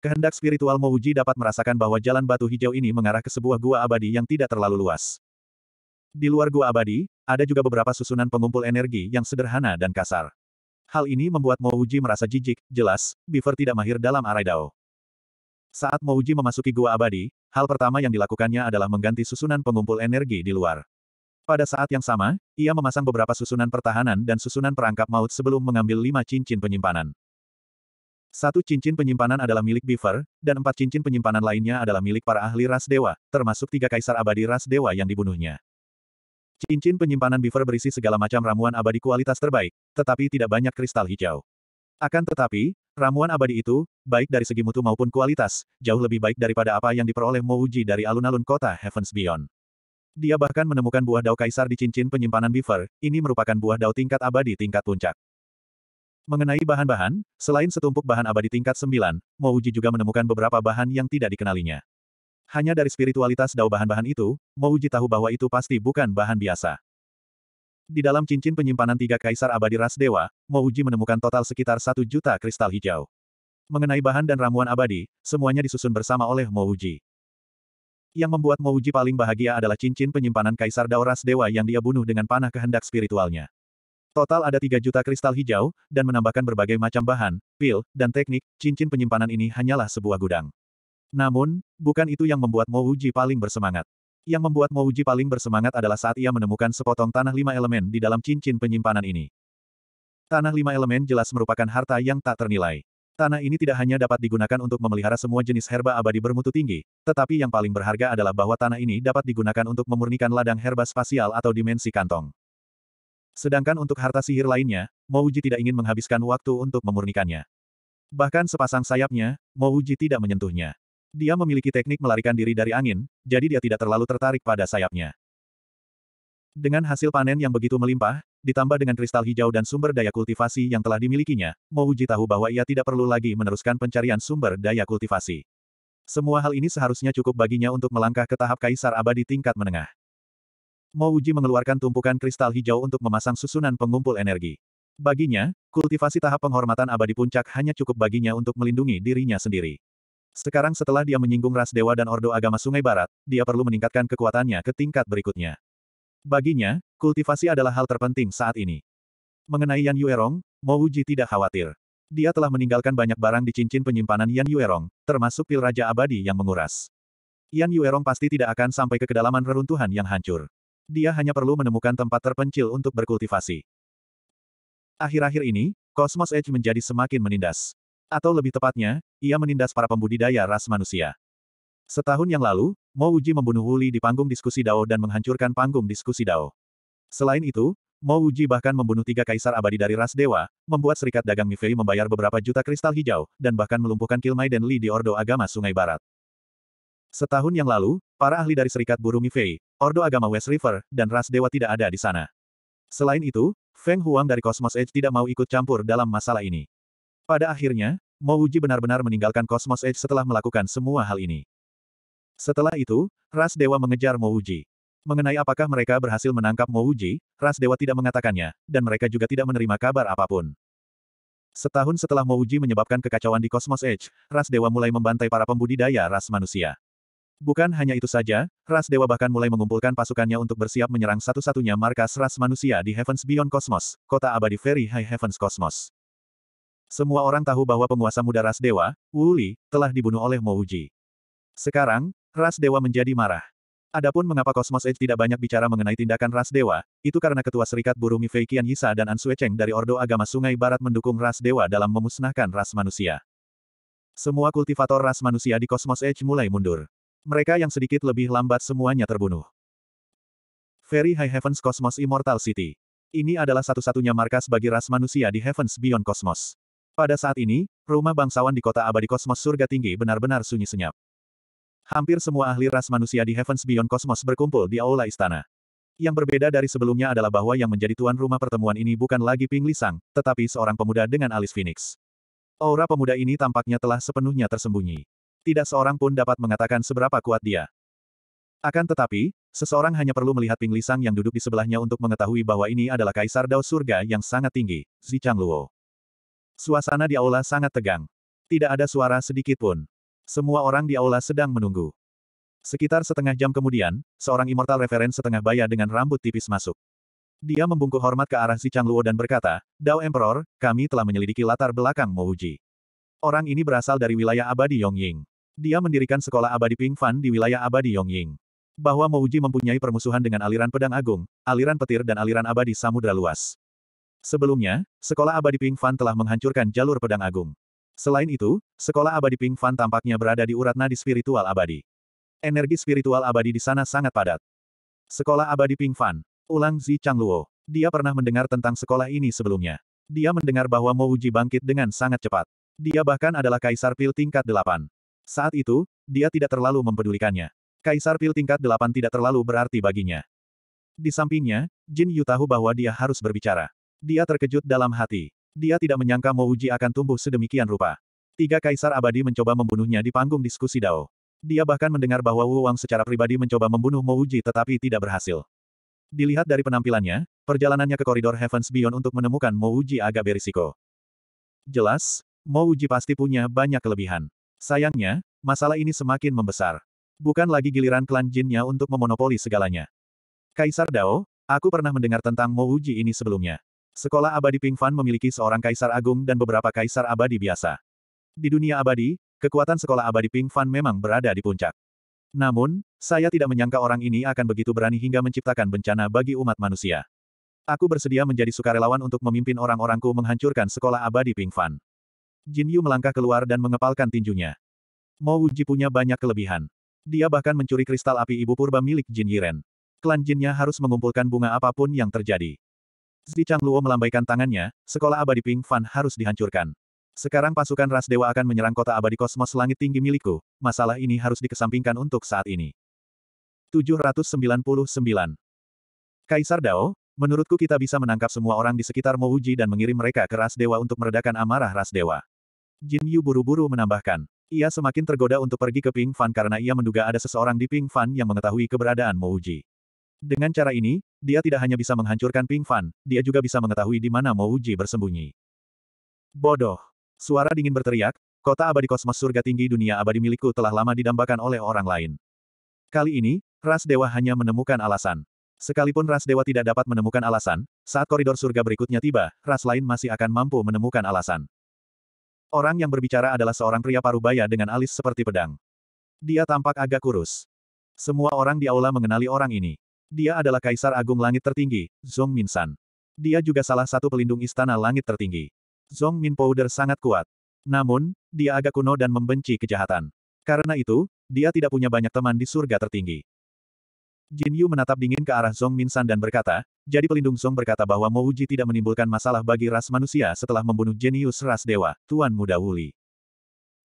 Speaker 1: Kehendak spiritual Mouji dapat merasakan bahwa jalan batu hijau ini mengarah ke sebuah gua abadi yang tidak terlalu luas. Di luar gua abadi, ada juga beberapa susunan pengumpul energi yang sederhana dan kasar. Hal ini membuat Mouji merasa jijik, jelas, Beaver tidak mahir dalam arai dao. Saat Mouji memasuki gua abadi, hal pertama yang dilakukannya adalah mengganti susunan pengumpul energi di luar. Pada saat yang sama, ia memasang beberapa susunan pertahanan dan susunan perangkap maut sebelum mengambil lima cincin penyimpanan. Satu cincin penyimpanan adalah milik Beaver, dan empat cincin penyimpanan lainnya adalah milik para ahli ras dewa, termasuk tiga kaisar abadi ras dewa yang dibunuhnya. Cincin penyimpanan Beaver berisi segala macam ramuan abadi kualitas terbaik, tetapi tidak banyak kristal hijau. Akan tetapi, ramuan abadi itu, baik dari segi mutu maupun kualitas, jauh lebih baik daripada apa yang diperoleh Mouji dari alun-alun kota Heavens Beyond. Dia bahkan menemukan buah dao kaisar di cincin penyimpanan Beaver, ini merupakan buah dao tingkat abadi tingkat puncak. Mengenai bahan-bahan, selain setumpuk bahan abadi tingkat 9, Mouji juga menemukan beberapa bahan yang tidak dikenalinya. Hanya dari spiritualitas dao bahan-bahan itu, Mouji tahu bahwa itu pasti bukan bahan biasa. Di dalam cincin penyimpanan tiga kaisar abadi ras dewa, Mouji menemukan total sekitar satu juta kristal hijau. Mengenai bahan dan ramuan abadi, semuanya disusun bersama oleh Mouji. Yang membuat Mouji paling bahagia adalah cincin penyimpanan Kaisar Dauras Dewa yang dia bunuh dengan panah kehendak spiritualnya. Total ada 3 juta kristal hijau, dan menambahkan berbagai macam bahan, pil, dan teknik, cincin penyimpanan ini hanyalah sebuah gudang. Namun, bukan itu yang membuat Mouji paling bersemangat. Yang membuat Mouji paling bersemangat adalah saat ia menemukan sepotong tanah lima elemen di dalam cincin penyimpanan ini. Tanah lima elemen jelas merupakan harta yang tak ternilai. Tanah ini tidak hanya dapat digunakan untuk memelihara semua jenis herba abadi bermutu tinggi, tetapi yang paling berharga adalah bahwa tanah ini dapat digunakan untuk memurnikan ladang herba spasial atau dimensi kantong. Sedangkan untuk harta sihir lainnya, Mouji tidak ingin menghabiskan waktu untuk memurnikannya. Bahkan sepasang sayapnya, Mouji tidak menyentuhnya. Dia memiliki teknik melarikan diri dari angin, jadi dia tidak terlalu tertarik pada sayapnya. Dengan hasil panen yang begitu melimpah, ditambah dengan kristal hijau dan sumber daya kultivasi yang telah dimilikinya, Mouji tahu bahwa ia tidak perlu lagi meneruskan pencarian sumber daya kultivasi. Semua hal ini seharusnya cukup baginya untuk melangkah ke tahap kaisar abadi tingkat menengah. Mouji mengeluarkan tumpukan kristal hijau untuk memasang susunan pengumpul energi. Baginya, kultivasi tahap penghormatan abadi puncak hanya cukup baginya untuk melindungi dirinya sendiri. Sekarang setelah dia menyinggung ras dewa dan ordo agama Sungai Barat, dia perlu meningkatkan kekuatannya ke tingkat berikutnya. Baginya, Kultivasi adalah hal terpenting saat ini. Mengenai Yan Yuerong, Mo Wuji tidak khawatir. Dia telah meninggalkan banyak barang di cincin penyimpanan Yan Yuerong, termasuk pil Raja Abadi yang menguras. Yan Yuerong pasti tidak akan sampai ke kedalaman reruntuhan yang hancur. Dia hanya perlu menemukan tempat terpencil untuk berkultivasi. Akhir-akhir ini, Cosmos Edge menjadi semakin menindas. Atau lebih tepatnya, ia menindas para pembudidaya ras manusia. Setahun yang lalu, Mo Uji membunuh Wuli di panggung diskusi Dao dan menghancurkan panggung diskusi Dao. Selain itu, Mo Wuji bahkan membunuh tiga kaisar abadi dari ras dewa, membuat serikat dagang Mifei membayar beberapa juta kristal hijau, dan bahkan melumpuhkan Kilmai dan Li di Ordo Agama Sungai Barat. Setahun yang lalu, para ahli dari serikat Buru Mifei, Ordo Agama West River, dan ras dewa tidak ada di sana. Selain itu, Feng Huang dari Cosmos Edge tidak mau ikut campur dalam masalah ini. Pada akhirnya, Mo Wuji benar-benar meninggalkan Cosmos Edge setelah melakukan semua hal ini. Setelah itu, ras dewa mengejar Mo Wuji. Mengenai apakah mereka berhasil menangkap Mouji, Ras Dewa tidak mengatakannya, dan mereka juga tidak menerima kabar apapun. Setahun setelah Mouji menyebabkan kekacauan di Cosmos Edge, Ras Dewa mulai membantai para pembudidaya ras manusia. Bukan hanya itu saja, Ras Dewa bahkan mulai mengumpulkan pasukannya untuk bersiap menyerang satu-satunya markas ras manusia di Heavens Beyond Cosmos, kota abadi Very High Heavens Cosmos. Semua orang tahu bahwa penguasa muda Ras Dewa, Wuli, telah dibunuh oleh Mouji. Sekarang, Ras Dewa menjadi marah. Adapun mengapa Cosmos Edge tidak banyak bicara mengenai tindakan ras dewa, itu karena Ketua Serikat Buruh Mifei Qian Yisa dan An Sue dari Ordo Agama Sungai Barat mendukung ras dewa dalam memusnahkan ras manusia. Semua kultivator ras manusia di Cosmos Edge mulai mundur. Mereka yang sedikit lebih lambat semuanya terbunuh. Very High Heavens Cosmos Immortal City. Ini adalah satu-satunya markas bagi ras manusia di Heavens Beyond Cosmos. Pada saat ini, rumah bangsawan di kota abadi kosmos surga tinggi benar-benar sunyi senyap. Hampir semua ahli ras manusia di Heavens Beyond Cosmos berkumpul di aula istana. Yang berbeda dari sebelumnya adalah bahwa yang menjadi tuan rumah pertemuan ini bukan lagi Ping Lisang, tetapi seorang pemuda dengan alis Phoenix. Aura pemuda ini tampaknya telah sepenuhnya tersembunyi. Tidak seorang pun dapat mengatakan seberapa kuat dia. Akan tetapi, seseorang hanya perlu melihat Ping Lisang yang duduk di sebelahnya untuk mengetahui bahwa ini adalah Kaisar Dao Surga yang sangat tinggi, Zichang Luo. Suasana di aula sangat tegang. Tidak ada suara sedikit pun. Semua orang di aula sedang menunggu. Sekitar setengah jam kemudian, seorang immortal referen setengah baya dengan rambut tipis masuk. Dia membungkuk hormat ke arah si Changluo dan berkata, Dao Emperor, kami telah menyelidiki latar belakang Mouji. Orang ini berasal dari wilayah abadi Yongying. Dia mendirikan sekolah abadi Ping Fan di wilayah abadi Yongying. Bahwa Mouji mempunyai permusuhan dengan aliran pedang agung, aliran petir dan aliran abadi samudra luas. Sebelumnya, sekolah abadi Ping Fan telah menghancurkan jalur pedang agung. Selain itu, sekolah abadi Ping Fan tampaknya berada di urat nadi spiritual abadi. Energi spiritual abadi di sana sangat padat. Sekolah abadi Ping Fan, ulang Zi Changluo. Dia pernah mendengar tentang sekolah ini sebelumnya. Dia mendengar bahwa Mo Uji bangkit dengan sangat cepat. Dia bahkan adalah Kaisar Pil tingkat 8. Saat itu, dia tidak terlalu mempedulikannya. Kaisar Pil tingkat 8 tidak terlalu berarti baginya. Di sampingnya, Jin Yu tahu bahwa dia harus berbicara. Dia terkejut dalam hati. Dia tidak menyangka Mouji akan tumbuh sedemikian rupa. Tiga kaisar abadi mencoba membunuhnya di panggung diskusi Dao. Dia bahkan mendengar bahwa Wu Wang secara pribadi mencoba membunuh Mouji tetapi tidak berhasil. Dilihat dari penampilannya, perjalanannya ke koridor Heavens Beyond untuk menemukan Mouji agak berisiko. Jelas, Mouji pasti punya banyak kelebihan. Sayangnya, masalah ini semakin membesar. Bukan lagi giliran klan Jinnya untuk memonopoli segalanya. Kaisar Dao, aku pernah mendengar tentang Mouji ini sebelumnya. Sekolah abadi Pingfan memiliki seorang kaisar agung dan beberapa kaisar abadi biasa. Di dunia abadi, kekuatan sekolah abadi Pingfan memang berada di puncak. Namun, saya tidak menyangka orang ini akan begitu berani hingga menciptakan bencana bagi umat manusia. Aku bersedia menjadi sukarelawan untuk memimpin orang-orangku menghancurkan sekolah abadi Pingfan. Jin Yu melangkah keluar dan mengepalkan tinjunya. Mo Wuji punya banyak kelebihan. Dia bahkan mencuri kristal api ibu purba milik Jin Yiren. Klan Jinnya harus mengumpulkan bunga apapun yang terjadi. Zi Luo melambaikan tangannya, sekolah abadi Ping Fan harus dihancurkan. Sekarang pasukan ras dewa akan menyerang kota abadi kosmos langit tinggi milikku, masalah ini harus dikesampingkan untuk saat ini. 799. Kaisar Dao, menurutku kita bisa menangkap semua orang di sekitar Mouji dan mengirim mereka ke ras dewa untuk meredakan amarah ras dewa. Jin Yu buru-buru menambahkan. Ia semakin tergoda untuk pergi ke Ping Fan karena ia menduga ada seseorang di Ping Fan yang mengetahui keberadaan Mouji. Dengan cara ini, dia tidak hanya bisa menghancurkan Ping Fan, dia juga bisa mengetahui di mana Mouji bersembunyi. Bodoh. Suara dingin berteriak, kota abadi kosmos surga tinggi dunia abadi milikku telah lama didambakan oleh orang lain. Kali ini, ras dewa hanya menemukan alasan. Sekalipun ras dewa tidak dapat menemukan alasan, saat koridor surga berikutnya tiba, ras lain masih akan mampu menemukan alasan. Orang yang berbicara adalah seorang pria parubaya dengan alis seperti pedang. Dia tampak agak kurus. Semua orang di aula mengenali orang ini. Dia adalah Kaisar Agung Langit Tertinggi, Zhong Minsan. Dia juga salah satu pelindung Istana Langit Tertinggi. Zhong Min Powder sangat kuat. Namun, dia agak kuno dan membenci kejahatan. Karena itu, dia tidak punya banyak teman di surga tertinggi. Jin Yu menatap dingin ke arah Zhong Minsan dan berkata, jadi pelindung Zhong berkata bahwa Mo Uji tidak menimbulkan masalah bagi ras manusia setelah membunuh jenius ras dewa, Tuan Muda Wuli.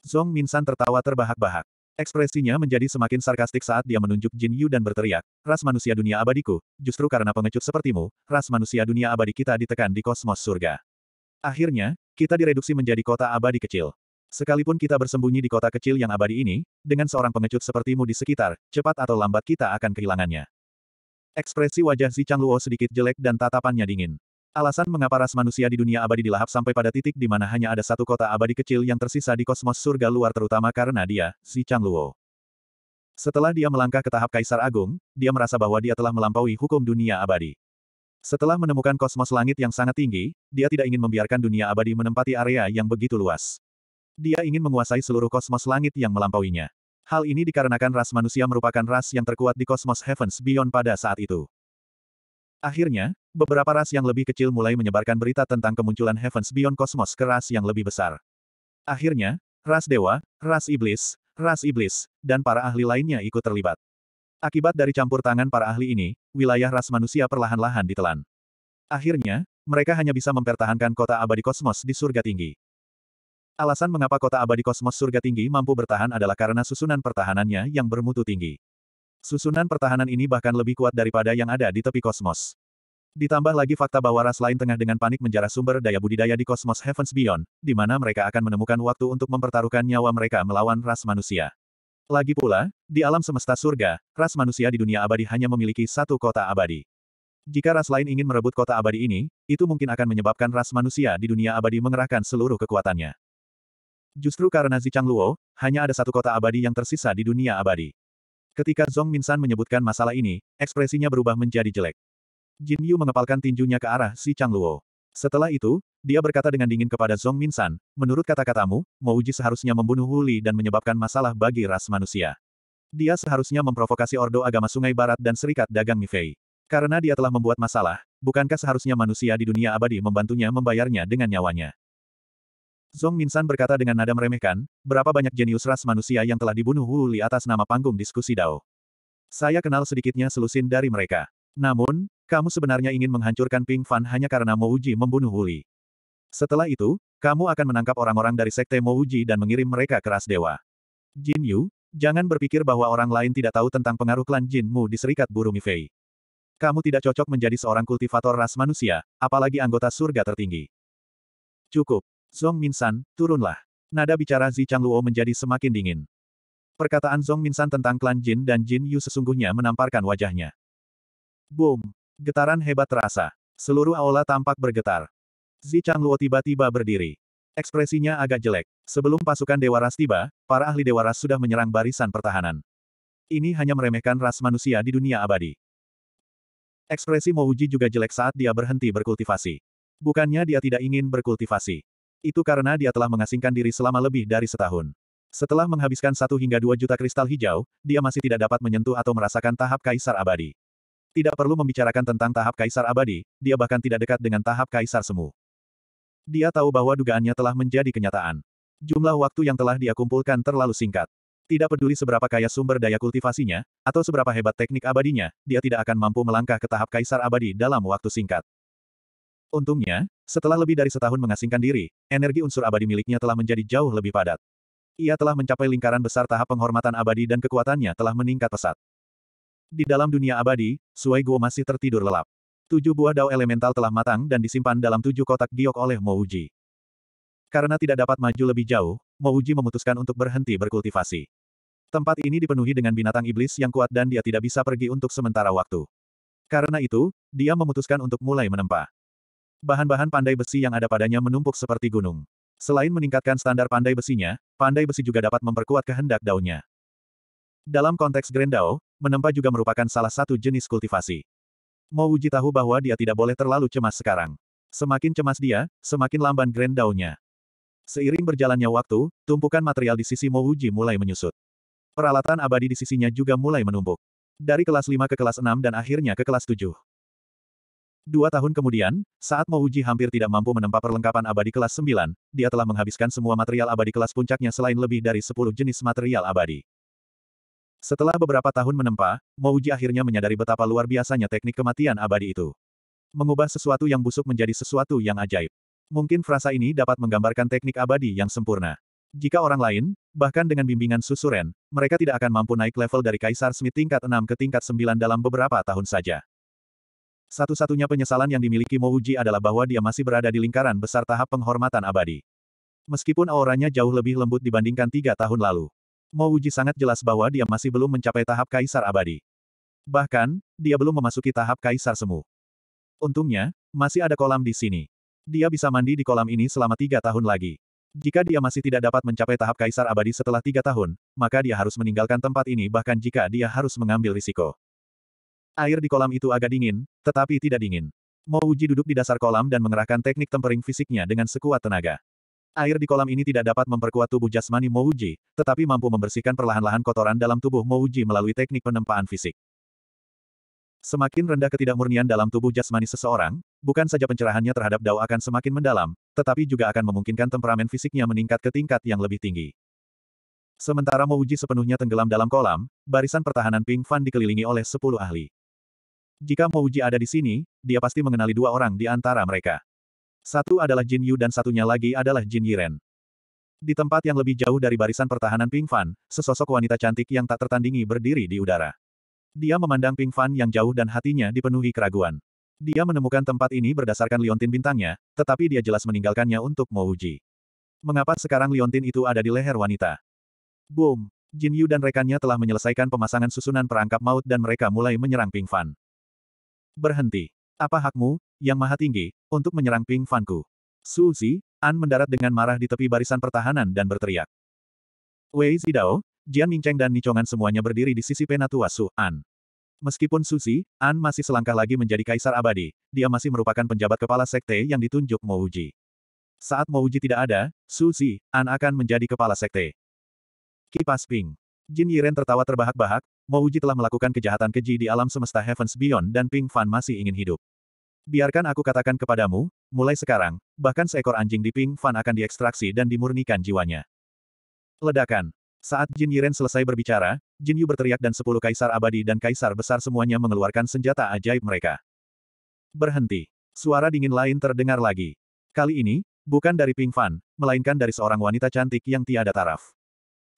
Speaker 1: Zhong Minsan tertawa terbahak-bahak. Ekspresinya menjadi semakin sarkastik saat dia menunjuk Jin Yu dan berteriak, ras manusia dunia abadiku, justru karena pengecut sepertimu, ras manusia dunia abadi kita ditekan di kosmos surga. Akhirnya, kita direduksi menjadi kota abadi kecil. Sekalipun kita bersembunyi di kota kecil yang abadi ini, dengan seorang pengecut sepertimu di sekitar, cepat atau lambat kita akan kehilangannya. Ekspresi wajah Zi Luo sedikit jelek dan tatapannya dingin. Alasan mengapa ras manusia di dunia abadi dilahap sampai pada titik di mana hanya ada satu kota abadi kecil yang tersisa di kosmos surga luar terutama karena dia, si Changluo. Setelah dia melangkah ke tahap Kaisar Agung, dia merasa bahwa dia telah melampaui hukum dunia abadi. Setelah menemukan kosmos langit yang sangat tinggi, dia tidak ingin membiarkan dunia abadi menempati area yang begitu luas. Dia ingin menguasai seluruh kosmos langit yang melampauinya. Hal ini dikarenakan ras manusia merupakan ras yang terkuat di kosmos Heavens Beyond pada saat itu. Akhirnya, beberapa ras yang lebih kecil mulai menyebarkan berita tentang kemunculan Heavens Beyond Cosmos ke ras yang lebih besar. Akhirnya, ras dewa, ras iblis, ras iblis, dan para ahli lainnya ikut terlibat. Akibat dari campur tangan para ahli ini, wilayah ras manusia perlahan-lahan ditelan. Akhirnya, mereka hanya bisa mempertahankan kota abadi kosmos di surga tinggi. Alasan mengapa kota abadi kosmos surga tinggi mampu bertahan adalah karena susunan pertahanannya yang bermutu tinggi. Susunan pertahanan ini bahkan lebih kuat daripada yang ada di tepi kosmos. Ditambah lagi fakta bahwa ras lain tengah dengan panik menjarah sumber daya budidaya di kosmos Heavens Beyond, di mana mereka akan menemukan waktu untuk mempertaruhkan nyawa mereka melawan ras manusia. Lagi pula, di alam semesta surga, ras manusia di dunia abadi hanya memiliki satu kota abadi. Jika ras lain ingin merebut kota abadi ini, itu mungkin akan menyebabkan ras manusia di dunia abadi mengerahkan seluruh kekuatannya. Justru karena Zichang Luo, hanya ada satu kota abadi yang tersisa di dunia abadi. Ketika Zong Minsan menyebutkan masalah ini, ekspresinya berubah menjadi jelek. Jin Yu mengepalkan tinjunya ke arah si Chang Luo. Setelah itu, dia berkata dengan dingin kepada Zong Minsan, menurut kata-katamu, Mo Uji seharusnya membunuh Huli dan menyebabkan masalah bagi ras manusia. Dia seharusnya memprovokasi Ordo Agama Sungai Barat dan Serikat Dagang Mifei. Karena dia telah membuat masalah, bukankah seharusnya manusia di dunia abadi membantunya membayarnya dengan nyawanya? Zong Minsan berkata dengan nada meremehkan, berapa banyak jenius ras manusia yang telah dibunuh Wu Li atas nama panggung diskusi Dao. Saya kenal sedikitnya selusin dari mereka. Namun, kamu sebenarnya ingin menghancurkan Ping Fan hanya karena Mo Uji membunuh Wu Li. Setelah itu, kamu akan menangkap orang-orang dari sekte Mo Uji dan mengirim mereka ke ras dewa. Jin Yu, jangan berpikir bahwa orang lain tidak tahu tentang pengaruh klan Jinmu di serikat burung Mifei. Kamu tidak cocok menjadi seorang kultivator ras manusia, apalagi anggota surga tertinggi. Cukup, Zong Minsan, turunlah. Nada bicara Zi Luo menjadi semakin dingin. Perkataan Zong Minsan tentang klan Jin dan Jin Yu sesungguhnya menamparkan wajahnya. Boom! Getaran hebat terasa. Seluruh aula tampak bergetar. Zi Luo tiba-tiba berdiri. Ekspresinya agak jelek. Sebelum pasukan Dewa Ras tiba, para ahli Dewa Ras sudah menyerang barisan pertahanan. Ini hanya meremehkan ras manusia di dunia abadi. Ekspresi Mouji juga jelek saat dia berhenti berkultivasi. Bukannya dia tidak ingin berkultivasi. Itu karena dia telah mengasingkan diri selama lebih dari setahun. Setelah menghabiskan satu hingga dua juta kristal hijau, dia masih tidak dapat menyentuh atau merasakan tahap kaisar abadi. Tidak perlu membicarakan tentang tahap kaisar abadi, dia bahkan tidak dekat dengan tahap kaisar semu. Dia tahu bahwa dugaannya telah menjadi kenyataan. Jumlah waktu yang telah dia kumpulkan terlalu singkat. Tidak peduli seberapa kaya sumber daya kultivasinya, atau seberapa hebat teknik abadinya, dia tidak akan mampu melangkah ke tahap kaisar abadi dalam waktu singkat. Untungnya, setelah lebih dari setahun mengasingkan diri, energi unsur abadi miliknya telah menjadi jauh lebih padat. Ia telah mencapai lingkaran besar tahap penghormatan abadi dan kekuatannya telah meningkat pesat. Di dalam dunia abadi, Sui Guo masih tertidur lelap. Tujuh buah dao elemental telah matang dan disimpan dalam tujuh kotak giok oleh Mo Uji. Karena tidak dapat maju lebih jauh, Mo Uji memutuskan untuk berhenti berkultivasi. Tempat ini dipenuhi dengan binatang iblis yang kuat dan dia tidak bisa pergi untuk sementara waktu. Karena itu, dia memutuskan untuk mulai menempa. Bahan-bahan pandai besi yang ada padanya menumpuk seperti gunung. Selain meningkatkan standar pandai besinya, pandai besi juga dapat memperkuat kehendak daunnya. Dalam konteks grand Grendao, menempa juga merupakan salah satu jenis kultivasi. Mo Wuji tahu bahwa dia tidak boleh terlalu cemas sekarang. Semakin cemas dia, semakin lamban Grendao-nya. Seiring berjalannya waktu, tumpukan material di sisi Mo Wuji mulai menyusut. Peralatan abadi di sisinya juga mulai menumpuk. Dari kelas 5 ke kelas 6 dan akhirnya ke kelas 7. Dua tahun kemudian, saat Mouji hampir tidak mampu menempa perlengkapan abadi kelas 9, dia telah menghabiskan semua material abadi kelas puncaknya selain lebih dari 10 jenis material abadi. Setelah beberapa tahun menempa, Mouji akhirnya menyadari betapa luar biasanya teknik kematian abadi itu. Mengubah sesuatu yang busuk menjadi sesuatu yang ajaib. Mungkin frasa ini dapat menggambarkan teknik abadi yang sempurna. Jika orang lain, bahkan dengan bimbingan susuren, mereka tidak akan mampu naik level dari Kaisar Smith tingkat 6 ke tingkat 9 dalam beberapa tahun saja. Satu-satunya penyesalan yang dimiliki Mouji adalah bahwa dia masih berada di lingkaran besar tahap penghormatan abadi. Meskipun auranya jauh lebih lembut dibandingkan tiga tahun lalu, Mouji sangat jelas bahwa dia masih belum mencapai tahap kaisar abadi. Bahkan, dia belum memasuki tahap kaisar semu. Untungnya, masih ada kolam di sini. Dia bisa mandi di kolam ini selama tiga tahun lagi. Jika dia masih tidak dapat mencapai tahap kaisar abadi setelah tiga tahun, maka dia harus meninggalkan tempat ini bahkan jika dia harus mengambil risiko. Air di kolam itu agak dingin, tetapi tidak dingin. Mo Uji duduk di dasar kolam dan mengerahkan teknik tempering fisiknya dengan sekuat tenaga. Air di kolam ini tidak dapat memperkuat tubuh jasmani Mo Uji, tetapi mampu membersihkan perlahan-lahan kotoran dalam tubuh Mo Uji melalui teknik penempaan fisik. Semakin rendah ketidakmurnian dalam tubuh jasmani seseorang, bukan saja pencerahannya terhadap dao akan semakin mendalam, tetapi juga akan memungkinkan temperamen fisiknya meningkat ke tingkat yang lebih tinggi. Sementara Mouji sepenuhnya tenggelam dalam kolam, barisan pertahanan Ping Fan dikelilingi oleh 10 ahli. Jika Mo Uji ada di sini, dia pasti mengenali dua orang di antara mereka. Satu adalah Jin Yu dan satunya lagi adalah Jin Yiren. Di tempat yang lebih jauh dari barisan pertahanan Ping Fan, sesosok wanita cantik yang tak tertandingi berdiri di udara. Dia memandang Ping Fan yang jauh dan hatinya dipenuhi keraguan. Dia menemukan tempat ini berdasarkan liontin bintangnya, tetapi dia jelas meninggalkannya untuk Mo Uji. Mengapa sekarang liontin itu ada di leher wanita? Boom! Jin Yu dan rekannya telah menyelesaikan pemasangan susunan perangkap maut dan mereka mulai menyerang Ping Fan. Berhenti. Apa hakmu, yang maha tinggi, untuk menyerang Ping Fanku? Su Zi, An mendarat dengan marah di tepi barisan pertahanan dan berteriak. Wei Zidao, Jian Mingcheng dan Nichongan semuanya berdiri di sisi penatua Su An. Meskipun Su Zi, An masih selangkah lagi menjadi kaisar abadi, dia masih merupakan penjabat kepala sekte yang ditunjuk Mo Uji. Saat Mo Uji tidak ada, Su Zi, An akan menjadi kepala sekte. Kipas Ping Jin Yiren tertawa terbahak-bahak, Mouji telah melakukan kejahatan keji di alam semesta Heavens Beyond dan Ping Fan masih ingin hidup. Biarkan aku katakan kepadamu, mulai sekarang, bahkan seekor anjing di Ping Fan akan diekstraksi dan dimurnikan jiwanya. Ledakan. Saat Jin Yiren selesai berbicara, Jin Yu berteriak dan sepuluh kaisar abadi dan kaisar besar semuanya mengeluarkan senjata ajaib mereka. Berhenti. Suara dingin lain terdengar lagi. Kali ini, bukan dari Ping Fan, melainkan dari seorang wanita cantik yang tiada taraf.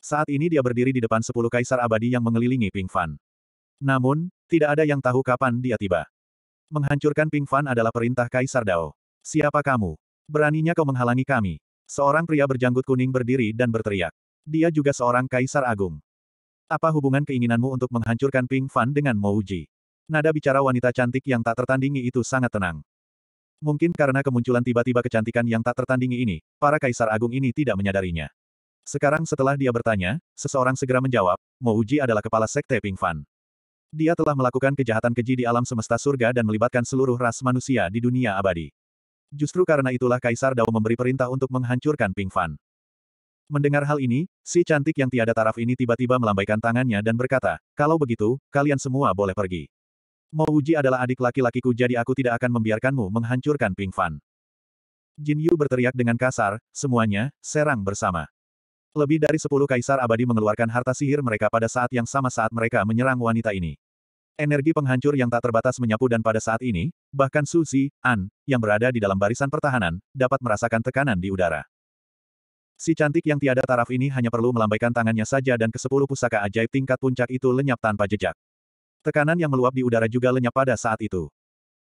Speaker 1: Saat ini dia berdiri di depan sepuluh kaisar abadi yang mengelilingi Ping Fan. Namun, tidak ada yang tahu kapan dia tiba. Menghancurkan Ping Fan adalah perintah Kaisar Dao. Siapa kamu? Beraninya kau menghalangi kami. Seorang pria berjanggut kuning berdiri dan berteriak. Dia juga seorang Kaisar Agung. Apa hubungan keinginanmu untuk menghancurkan Ping Fan dengan Mouji? Nada bicara wanita cantik yang tak tertandingi itu sangat tenang. Mungkin karena kemunculan tiba-tiba kecantikan yang tak tertandingi ini, para kaisar agung ini tidak menyadarinya. Sekarang setelah dia bertanya, seseorang segera menjawab, Mouji adalah kepala sekte Ping Fan. Dia telah melakukan kejahatan keji di alam semesta surga dan melibatkan seluruh ras manusia di dunia abadi. Justru karena itulah Kaisar Dao memberi perintah untuk menghancurkan Ping Fan. Mendengar hal ini, si cantik yang tiada taraf ini tiba-tiba melambaikan tangannya dan berkata, kalau begitu, kalian semua boleh pergi. Mouji adalah adik laki-lakiku jadi aku tidak akan membiarkanmu menghancurkan Ping Fan. Jin Yu berteriak dengan kasar, semuanya, serang bersama. Lebih dari sepuluh kaisar abadi mengeluarkan harta sihir mereka pada saat yang sama saat mereka menyerang wanita ini. Energi penghancur yang tak terbatas menyapu dan pada saat ini, bahkan Suzy, An, yang berada di dalam barisan pertahanan, dapat merasakan tekanan di udara. Si cantik yang tiada taraf ini hanya perlu melambaikan tangannya saja dan ke sepuluh pusaka ajaib tingkat puncak itu lenyap tanpa jejak. Tekanan yang meluap di udara juga lenyap pada saat itu.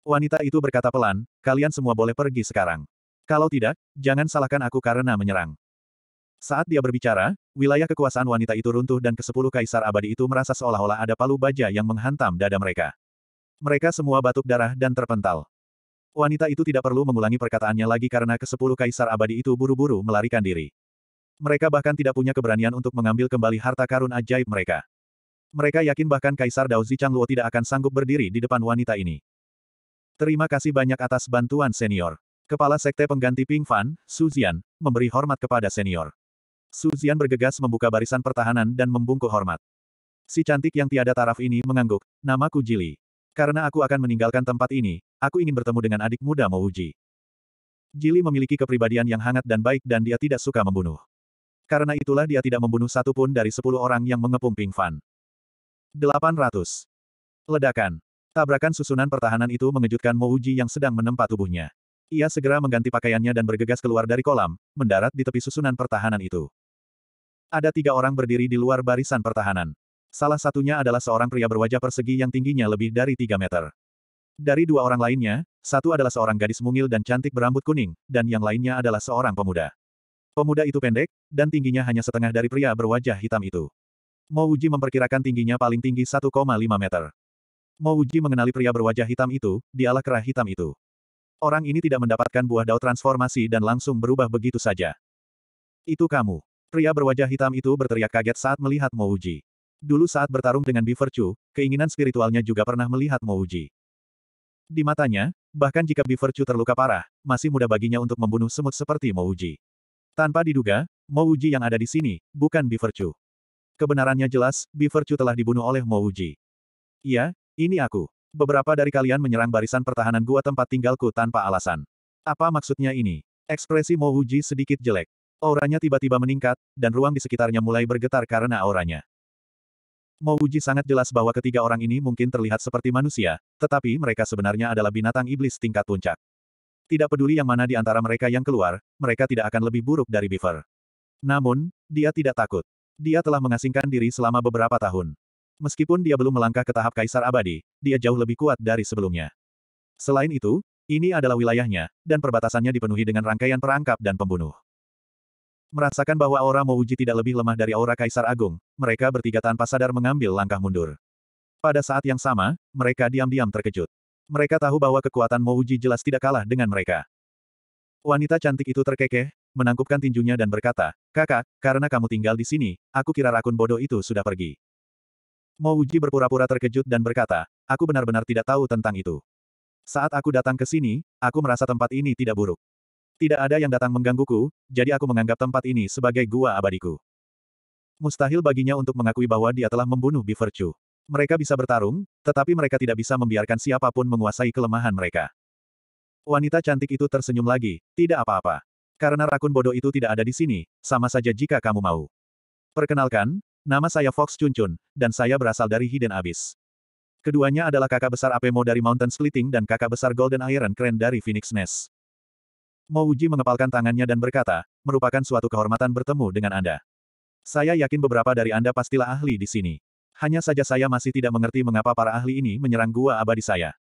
Speaker 1: Wanita itu berkata pelan, kalian semua boleh pergi sekarang. Kalau tidak, jangan salahkan aku karena menyerang. Saat dia berbicara, wilayah kekuasaan wanita itu runtuh dan kesepuluh kaisar abadi itu merasa seolah-olah ada palu baja yang menghantam dada mereka. Mereka semua batuk darah dan terpental. Wanita itu tidak perlu mengulangi perkataannya lagi karena kesepuluh kaisar abadi itu buru-buru melarikan diri. Mereka bahkan tidak punya keberanian untuk mengambil kembali harta karun ajaib mereka. Mereka yakin bahkan Kaisar Dao Luo tidak akan sanggup berdiri di depan wanita ini. Terima kasih banyak atas bantuan senior. Kepala Sekte Pengganti Ping Fan, Su Zian, memberi hormat kepada senior. Su Zian bergegas membuka barisan pertahanan dan membungkuk hormat. Si cantik yang tiada taraf ini mengangguk, namaku Jili. Karena aku akan meninggalkan tempat ini, aku ingin bertemu dengan adik muda Mouji. Jili memiliki kepribadian yang hangat dan baik dan dia tidak suka membunuh. Karena itulah dia tidak membunuh satupun dari sepuluh orang yang mengepung Ping Fan. 800. Ledakan. Tabrakan susunan pertahanan itu mengejutkan Mouji yang sedang menempa tubuhnya. Ia segera mengganti pakaiannya dan bergegas keluar dari kolam, mendarat di tepi susunan pertahanan itu. Ada tiga orang berdiri di luar barisan pertahanan. Salah satunya adalah seorang pria berwajah persegi yang tingginya lebih dari tiga meter. Dari dua orang lainnya, satu adalah seorang gadis mungil dan cantik berambut kuning, dan yang lainnya adalah seorang pemuda. Pemuda itu pendek, dan tingginya hanya setengah dari pria berwajah hitam itu. Uji memperkirakan tingginya paling tinggi 1,5 meter. Uji mengenali pria berwajah hitam itu, dialah kerah hitam itu. Orang ini tidak mendapatkan buah dao transformasi dan langsung berubah begitu saja. Itu kamu. Pria berwajah hitam itu berteriak kaget saat melihat Mouji. Dulu saat bertarung dengan Beaver Chu, keinginan spiritualnya juga pernah melihat Mouji. Di matanya, bahkan jika Beaver Chu terluka parah, masih mudah baginya untuk membunuh semut seperti Mouji. Tanpa diduga, Mouji yang ada di sini, bukan Beaver Chu. Kebenarannya jelas, Beaver Chu telah dibunuh oleh Mouji. Iya, ini aku. Beberapa dari kalian menyerang barisan pertahanan gua tempat tinggalku tanpa alasan. Apa maksudnya ini? Ekspresi Mo sedikit jelek. Auranya tiba-tiba meningkat, dan ruang di sekitarnya mulai bergetar karena auranya. Mouji sangat jelas bahwa ketiga orang ini mungkin terlihat seperti manusia, tetapi mereka sebenarnya adalah binatang iblis tingkat puncak. Tidak peduli yang mana di antara mereka yang keluar, mereka tidak akan lebih buruk dari Beaver. Namun, dia tidak takut. Dia telah mengasingkan diri selama beberapa tahun. Meskipun dia belum melangkah ke tahap kaisar abadi, dia jauh lebih kuat dari sebelumnya. Selain itu, ini adalah wilayahnya, dan perbatasannya dipenuhi dengan rangkaian perangkap dan pembunuh. Merasakan bahwa aura Mouji tidak lebih lemah dari aura Kaisar Agung, mereka bertiga tanpa sadar mengambil langkah mundur. Pada saat yang sama, mereka diam-diam terkejut. Mereka tahu bahwa kekuatan Mouji jelas tidak kalah dengan mereka. Wanita cantik itu terkekeh, menangkupkan tinjunya dan berkata, Kakak, karena kamu tinggal di sini, aku kira rakun bodoh itu sudah pergi. Mouji berpura-pura terkejut dan berkata, Aku benar-benar tidak tahu tentang itu. Saat aku datang ke sini, aku merasa tempat ini tidak buruk. Tidak ada yang datang menggangguku, jadi aku menganggap tempat ini sebagai gua abadiku. Mustahil baginya untuk mengakui bahwa dia telah membunuh Bivercu. Mereka bisa bertarung, tetapi mereka tidak bisa membiarkan siapapun menguasai kelemahan mereka. Wanita cantik itu tersenyum lagi, tidak apa-apa. Karena rakun bodoh itu tidak ada di sini, sama saja jika kamu mau. Perkenalkan, nama saya Fox Chunchun, dan saya berasal dari Hidden Abyss. Keduanya adalah kakak besar Apemo dari Mountain Splitting dan kakak besar Golden Iron Crane dari Phoenix Nest. Mo Uji mengepalkan tangannya dan berkata, merupakan suatu kehormatan bertemu dengan Anda. Saya yakin beberapa dari Anda pastilah ahli di sini. Hanya saja saya masih tidak mengerti mengapa para ahli ini menyerang gua abadi saya.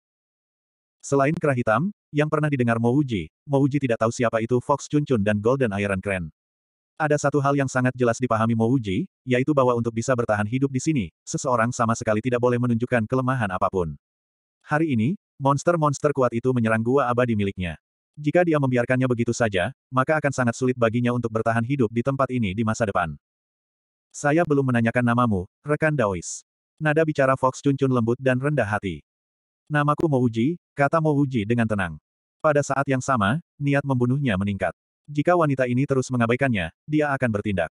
Speaker 1: Selain kerah hitam, yang pernah didengar Mo Uji, Mo Uji tidak tahu siapa itu Fox Chun Chun dan Golden Iron Crane. Ada satu hal yang sangat jelas dipahami Mouji, yaitu bahwa untuk bisa bertahan hidup di sini, seseorang sama sekali tidak boleh menunjukkan kelemahan apapun. Hari ini, monster-monster kuat itu menyerang gua abadi miliknya. Jika dia membiarkannya begitu saja, maka akan sangat sulit baginya untuk bertahan hidup di tempat ini di masa depan. Saya belum menanyakan namamu, rekan Daois. Nada bicara Fox Cuncun lembut dan rendah hati. Namaku Mouji, kata Mouji dengan tenang. Pada saat yang sama, niat membunuhnya meningkat. Jika wanita ini terus mengabaikannya, dia akan bertindak.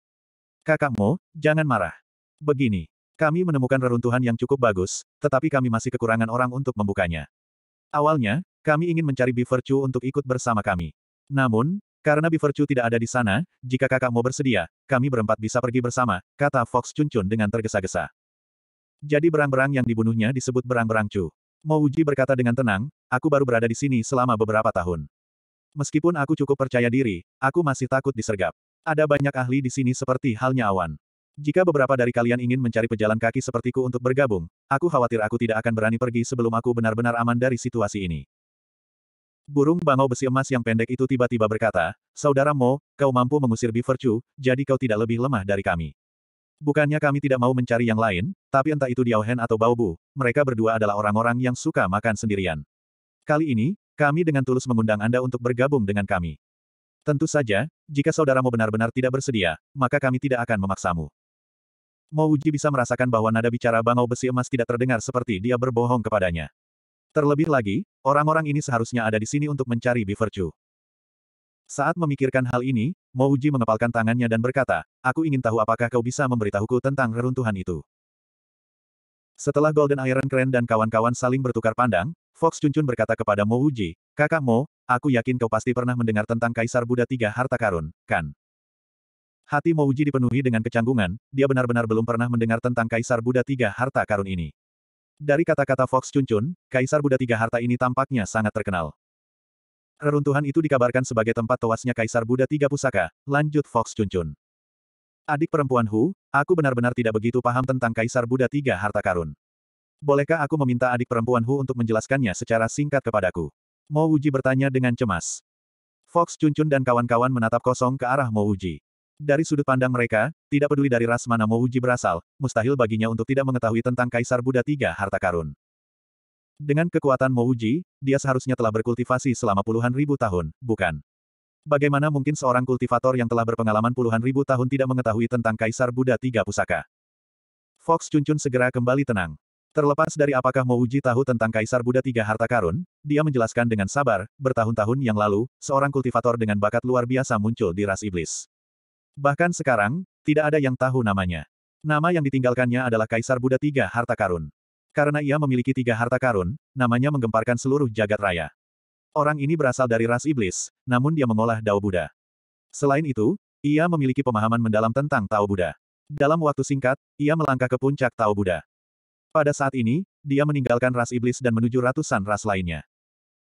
Speaker 1: Kakakmu, jangan marah. Begini, kami menemukan reruntuhan yang cukup bagus, tetapi kami masih kekurangan orang untuk membukanya. Awalnya, kami ingin mencari Bivercu untuk ikut bersama kami. Namun, karena Bivercu tidak ada di sana, jika kakak mau bersedia, kami berempat bisa pergi bersama, kata Fox Cuncun dengan tergesa-gesa. Jadi berang-berang yang dibunuhnya disebut berang-berang Chu. Mouji berkata dengan tenang, aku baru berada di sini selama beberapa tahun. Meskipun aku cukup percaya diri, aku masih takut disergap. Ada banyak ahli di sini seperti halnya awan. Jika beberapa dari kalian ingin mencari pejalan kaki sepertiku untuk bergabung, aku khawatir aku tidak akan berani pergi sebelum aku benar-benar aman dari situasi ini. Burung bangau besi emas yang pendek itu tiba-tiba berkata, Saudara Mo, kau mampu mengusir Bivercu, jadi kau tidak lebih lemah dari kami. Bukannya kami tidak mau mencari yang lain, tapi entah itu Diao Hen atau Baobu, mereka berdua adalah orang-orang yang suka makan sendirian. Kali ini, kami dengan tulus mengundang Anda untuk bergabung dengan kami. Tentu saja, jika saudaramu benar-benar tidak bersedia, maka kami tidak akan memaksamu. Mo Uji bisa merasakan bahwa nada bicara bangau besi emas tidak terdengar seperti dia berbohong kepadanya. Terlebih lagi, orang-orang ini seharusnya ada di sini untuk mencari Chu. Saat memikirkan hal ini, Mo Uji mengepalkan tangannya dan berkata, aku ingin tahu apakah kau bisa memberitahuku tentang reruntuhan itu. Setelah Golden Iron Crane dan kawan-kawan saling bertukar pandang, Fox Chunchun berkata kepada Mo Uji, Kakak Mo, aku yakin kau pasti pernah mendengar tentang Kaisar Buddha Tiga Harta Karun, kan? Hati Mo Uji dipenuhi dengan kecanggungan, dia benar-benar belum pernah mendengar tentang Kaisar Buddha Tiga Harta Karun ini. Dari kata-kata Fox Chunchun, Kaisar Buddha Tiga Harta ini tampaknya sangat terkenal. Reruntuhan itu dikabarkan sebagai tempat tewasnya Kaisar Buddha Tiga Pusaka, lanjut Fox Chunchun. Adik perempuan Hu, aku benar-benar tidak begitu paham tentang Kaisar Buddha Tiga Harta Karun. Bolehkah aku meminta adik perempuan Hu untuk menjelaskannya secara singkat kepadaku? Mo Wuji bertanya dengan cemas. Fox Chunchun dan kawan-kawan menatap kosong ke arah Mo Wuji. Dari sudut pandang mereka, tidak peduli dari ras mana Mouji berasal, mustahil baginya untuk tidak mengetahui tentang Kaisar Buddha Tiga Harta Karun. Dengan kekuatan Mouji, dia seharusnya telah berkultivasi selama puluhan ribu tahun, bukan? Bagaimana mungkin seorang kultivator yang telah berpengalaman puluhan ribu tahun tidak mengetahui tentang Kaisar Buddha Tiga Pusaka? Fox Cuncun segera kembali tenang. Terlepas dari apakah Mouji tahu tentang Kaisar Buddha Tiga Harta Karun, dia menjelaskan dengan sabar, bertahun-tahun yang lalu, seorang kultivator dengan bakat luar biasa muncul di ras iblis. Bahkan sekarang, tidak ada yang tahu namanya. Nama yang ditinggalkannya adalah Kaisar Buddha Tiga Harta Karun. Karena ia memiliki tiga harta karun, namanya menggemparkan seluruh jagat raya. Orang ini berasal dari ras iblis, namun dia mengolah Dao Buddha. Selain itu, ia memiliki pemahaman mendalam tentang Tao Buddha. Dalam waktu singkat, ia melangkah ke puncak Tao Buddha. Pada saat ini, dia meninggalkan ras iblis dan menuju ratusan ras lainnya.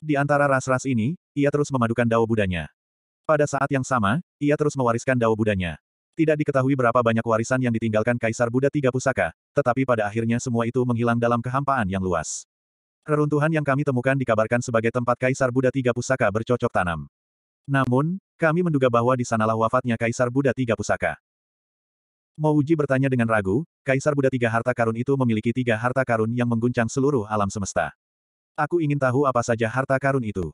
Speaker 1: Di antara ras-ras ini, ia terus memadukan Dao Budanya. Pada saat yang sama, ia terus mewariskan dao budanya. Tidak diketahui berapa banyak warisan yang ditinggalkan Kaisar Buddha Tiga Pusaka, tetapi pada akhirnya semua itu menghilang dalam kehampaan yang luas. Reruntuhan yang kami temukan dikabarkan sebagai tempat Kaisar Buddha Tiga Pusaka bercocok tanam. Namun, kami menduga bahwa di sanalah wafatnya Kaisar Buddha Tiga Pusaka. Mouji bertanya dengan ragu, Kaisar Buddha Tiga Harta Karun itu memiliki tiga harta karun yang mengguncang seluruh alam semesta. Aku ingin tahu apa saja harta karun itu.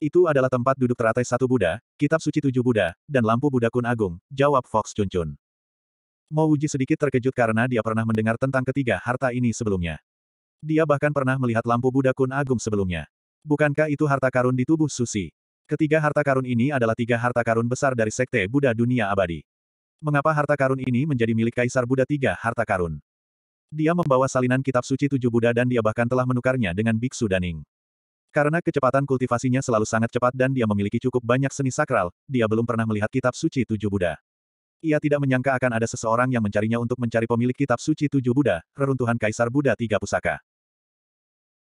Speaker 1: Itu adalah tempat duduk teratai satu Buddha, kitab suci tujuh Buddha, dan lampu Buddha Kun Agung, jawab Fox Chun Chun. Mo Wuji sedikit terkejut karena dia pernah mendengar tentang ketiga harta ini sebelumnya. Dia bahkan pernah melihat lampu Buddha Kun Agung sebelumnya. Bukankah itu harta karun di tubuh Susi? Ketiga harta karun ini adalah tiga harta karun besar dari Sekte Buddha Dunia Abadi. Mengapa harta karun ini menjadi milik Kaisar Buddha tiga harta karun? Dia membawa salinan kitab suci tujuh Buddha dan dia bahkan telah menukarnya dengan Biksu Daning. Karena kecepatan kultivasinya selalu sangat cepat dan dia memiliki cukup banyak seni sakral, dia belum pernah melihat kitab suci tujuh Buddha. Ia tidak menyangka akan ada seseorang yang mencarinya untuk mencari pemilik kitab suci tujuh Buddha, reruntuhan Kaisar Buddha Tiga Pusaka.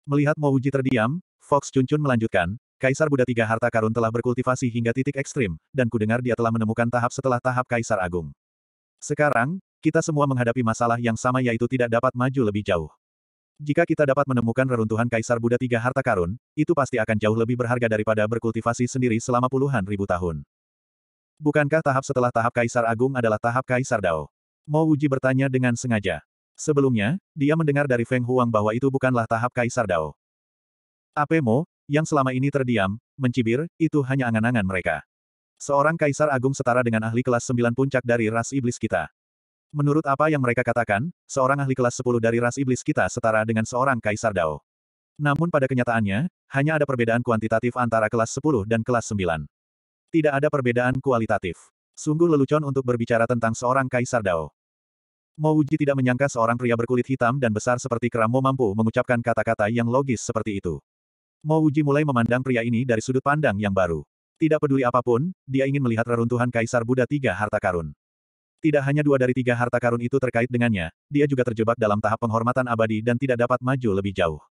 Speaker 1: Melihat Mo Mouji terdiam, Fox Chun Chun melanjutkan, Kaisar Buddha Tiga Harta Karun telah berkultivasi hingga titik ekstrim, dan kudengar dia telah menemukan tahap setelah tahap Kaisar Agung. Sekarang, kita semua menghadapi masalah yang sama yaitu tidak dapat maju lebih jauh. Jika kita dapat menemukan reruntuhan Kaisar Buddha tiga harta karun, itu pasti akan jauh lebih berharga daripada berkultivasi sendiri selama puluhan ribu tahun. Bukankah tahap setelah tahap Kaisar Agung adalah tahap Kaisar Dao? Mo Wuji bertanya dengan sengaja. Sebelumnya, dia mendengar dari Feng Huang bahwa itu bukanlah tahap Kaisar Dao. Mo, yang selama ini terdiam, mencibir, itu hanya angan-angan mereka. Seorang Kaisar Agung setara dengan ahli kelas sembilan puncak dari ras iblis kita. Menurut apa yang mereka katakan, seorang ahli kelas 10 dari ras iblis kita setara dengan seorang kaisar Dao. Namun pada kenyataannya, hanya ada perbedaan kuantitatif antara kelas 10 dan kelas 9. Tidak ada perbedaan kualitatif. Sungguh lelucon untuk berbicara tentang seorang kaisar Dao. Mo Mouji tidak menyangka seorang pria berkulit hitam dan besar seperti Keramo mampu mengucapkan kata-kata yang logis seperti itu. Mo Mouji mulai memandang pria ini dari sudut pandang yang baru. Tidak peduli apapun, dia ingin melihat reruntuhan Kaisar Buddha Tiga Harta Karun. Tidak hanya dua dari tiga harta karun itu terkait dengannya, dia juga terjebak dalam tahap penghormatan abadi dan tidak dapat maju lebih jauh.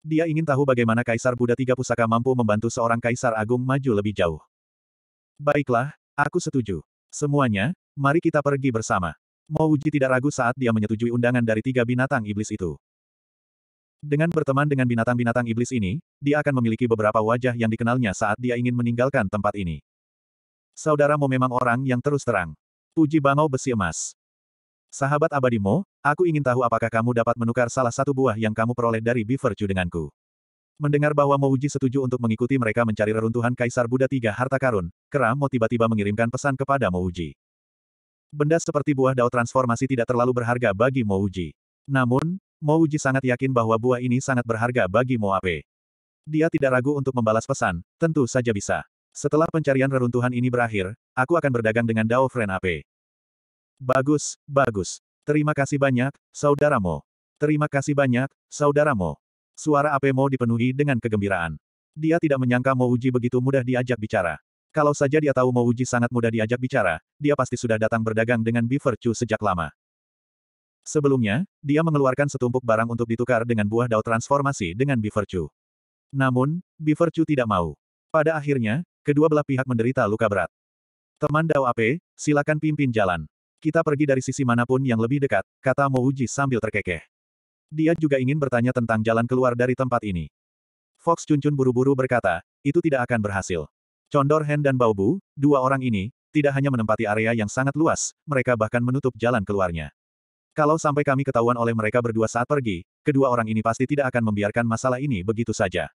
Speaker 1: Dia ingin tahu bagaimana Kaisar Buddha Tiga Pusaka mampu membantu seorang Kaisar Agung maju lebih jauh. Baiklah, aku setuju. Semuanya, mari kita pergi bersama. Mouji tidak ragu saat dia menyetujui undangan dari tiga binatang iblis itu. Dengan berteman dengan binatang-binatang iblis ini, dia akan memiliki beberapa wajah yang dikenalnya saat dia ingin meninggalkan tempat ini. Saudaramu memang orang yang terus terang. Puji bangau besi emas. Sahabat abadimu, aku ingin tahu apakah kamu dapat menukar salah satu buah yang kamu peroleh dari Beaver Chu denganku. Mendengar bahwa Mouji setuju untuk mengikuti mereka mencari reruntuhan Kaisar Buddha Tiga Harta Karun, Keramo tiba-tiba mengirimkan pesan kepada Mouji. Benda seperti buah dao transformasi tidak terlalu berharga bagi Mouji. Namun, Mouji sangat yakin bahwa buah ini sangat berharga bagi Moape. Dia tidak ragu untuk membalas pesan, tentu saja bisa. Setelah pencarian reruntuhan ini berakhir, aku akan berdagang dengan Dao Fren AP. Bagus, bagus. Terima kasih banyak, saudaramu. Terima kasih banyak, saudaramu. Suara AP Mo dipenuhi dengan kegembiraan. Dia tidak menyangka Mo Uji begitu mudah diajak bicara. Kalau saja dia tahu Mo Uji sangat mudah diajak bicara, dia pasti sudah datang berdagang dengan Beaver Chu sejak lama. Sebelumnya, dia mengeluarkan setumpuk barang untuk ditukar dengan buah dao transformasi dengan Beaver Chu. Namun, Beaver Chu tidak mau. Pada akhirnya, Kedua belah pihak menderita luka berat. Teman Dao Ape, silakan pimpin jalan. Kita pergi dari sisi manapun yang lebih dekat, kata Mouji sambil terkekeh. Dia juga ingin bertanya tentang jalan keluar dari tempat ini. Fox Cuncun buru-buru berkata, itu tidak akan berhasil. Condor Hen dan Baobu, dua orang ini, tidak hanya menempati area yang sangat luas, mereka bahkan menutup jalan keluarnya. Kalau sampai kami ketahuan oleh mereka berdua saat pergi, kedua orang ini pasti tidak akan membiarkan masalah ini begitu saja.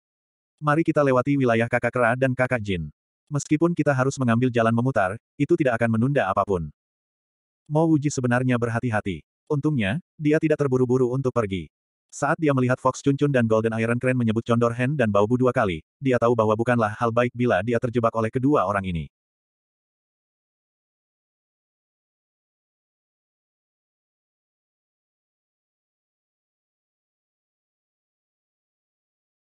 Speaker 1: Mari kita lewati wilayah kakak Kera dan kakak Jin. Meskipun kita harus mengambil jalan memutar, itu tidak akan menunda apapun. Mo Wuji sebenarnya berhati-hati. Untungnya, dia tidak terburu-buru untuk pergi. Saat dia melihat Fox Chun-Chun dan Golden Iron Crane menyebut Condor Hand dan Baubu dua kali, dia tahu bahwa bukanlah hal baik bila dia terjebak oleh kedua orang ini.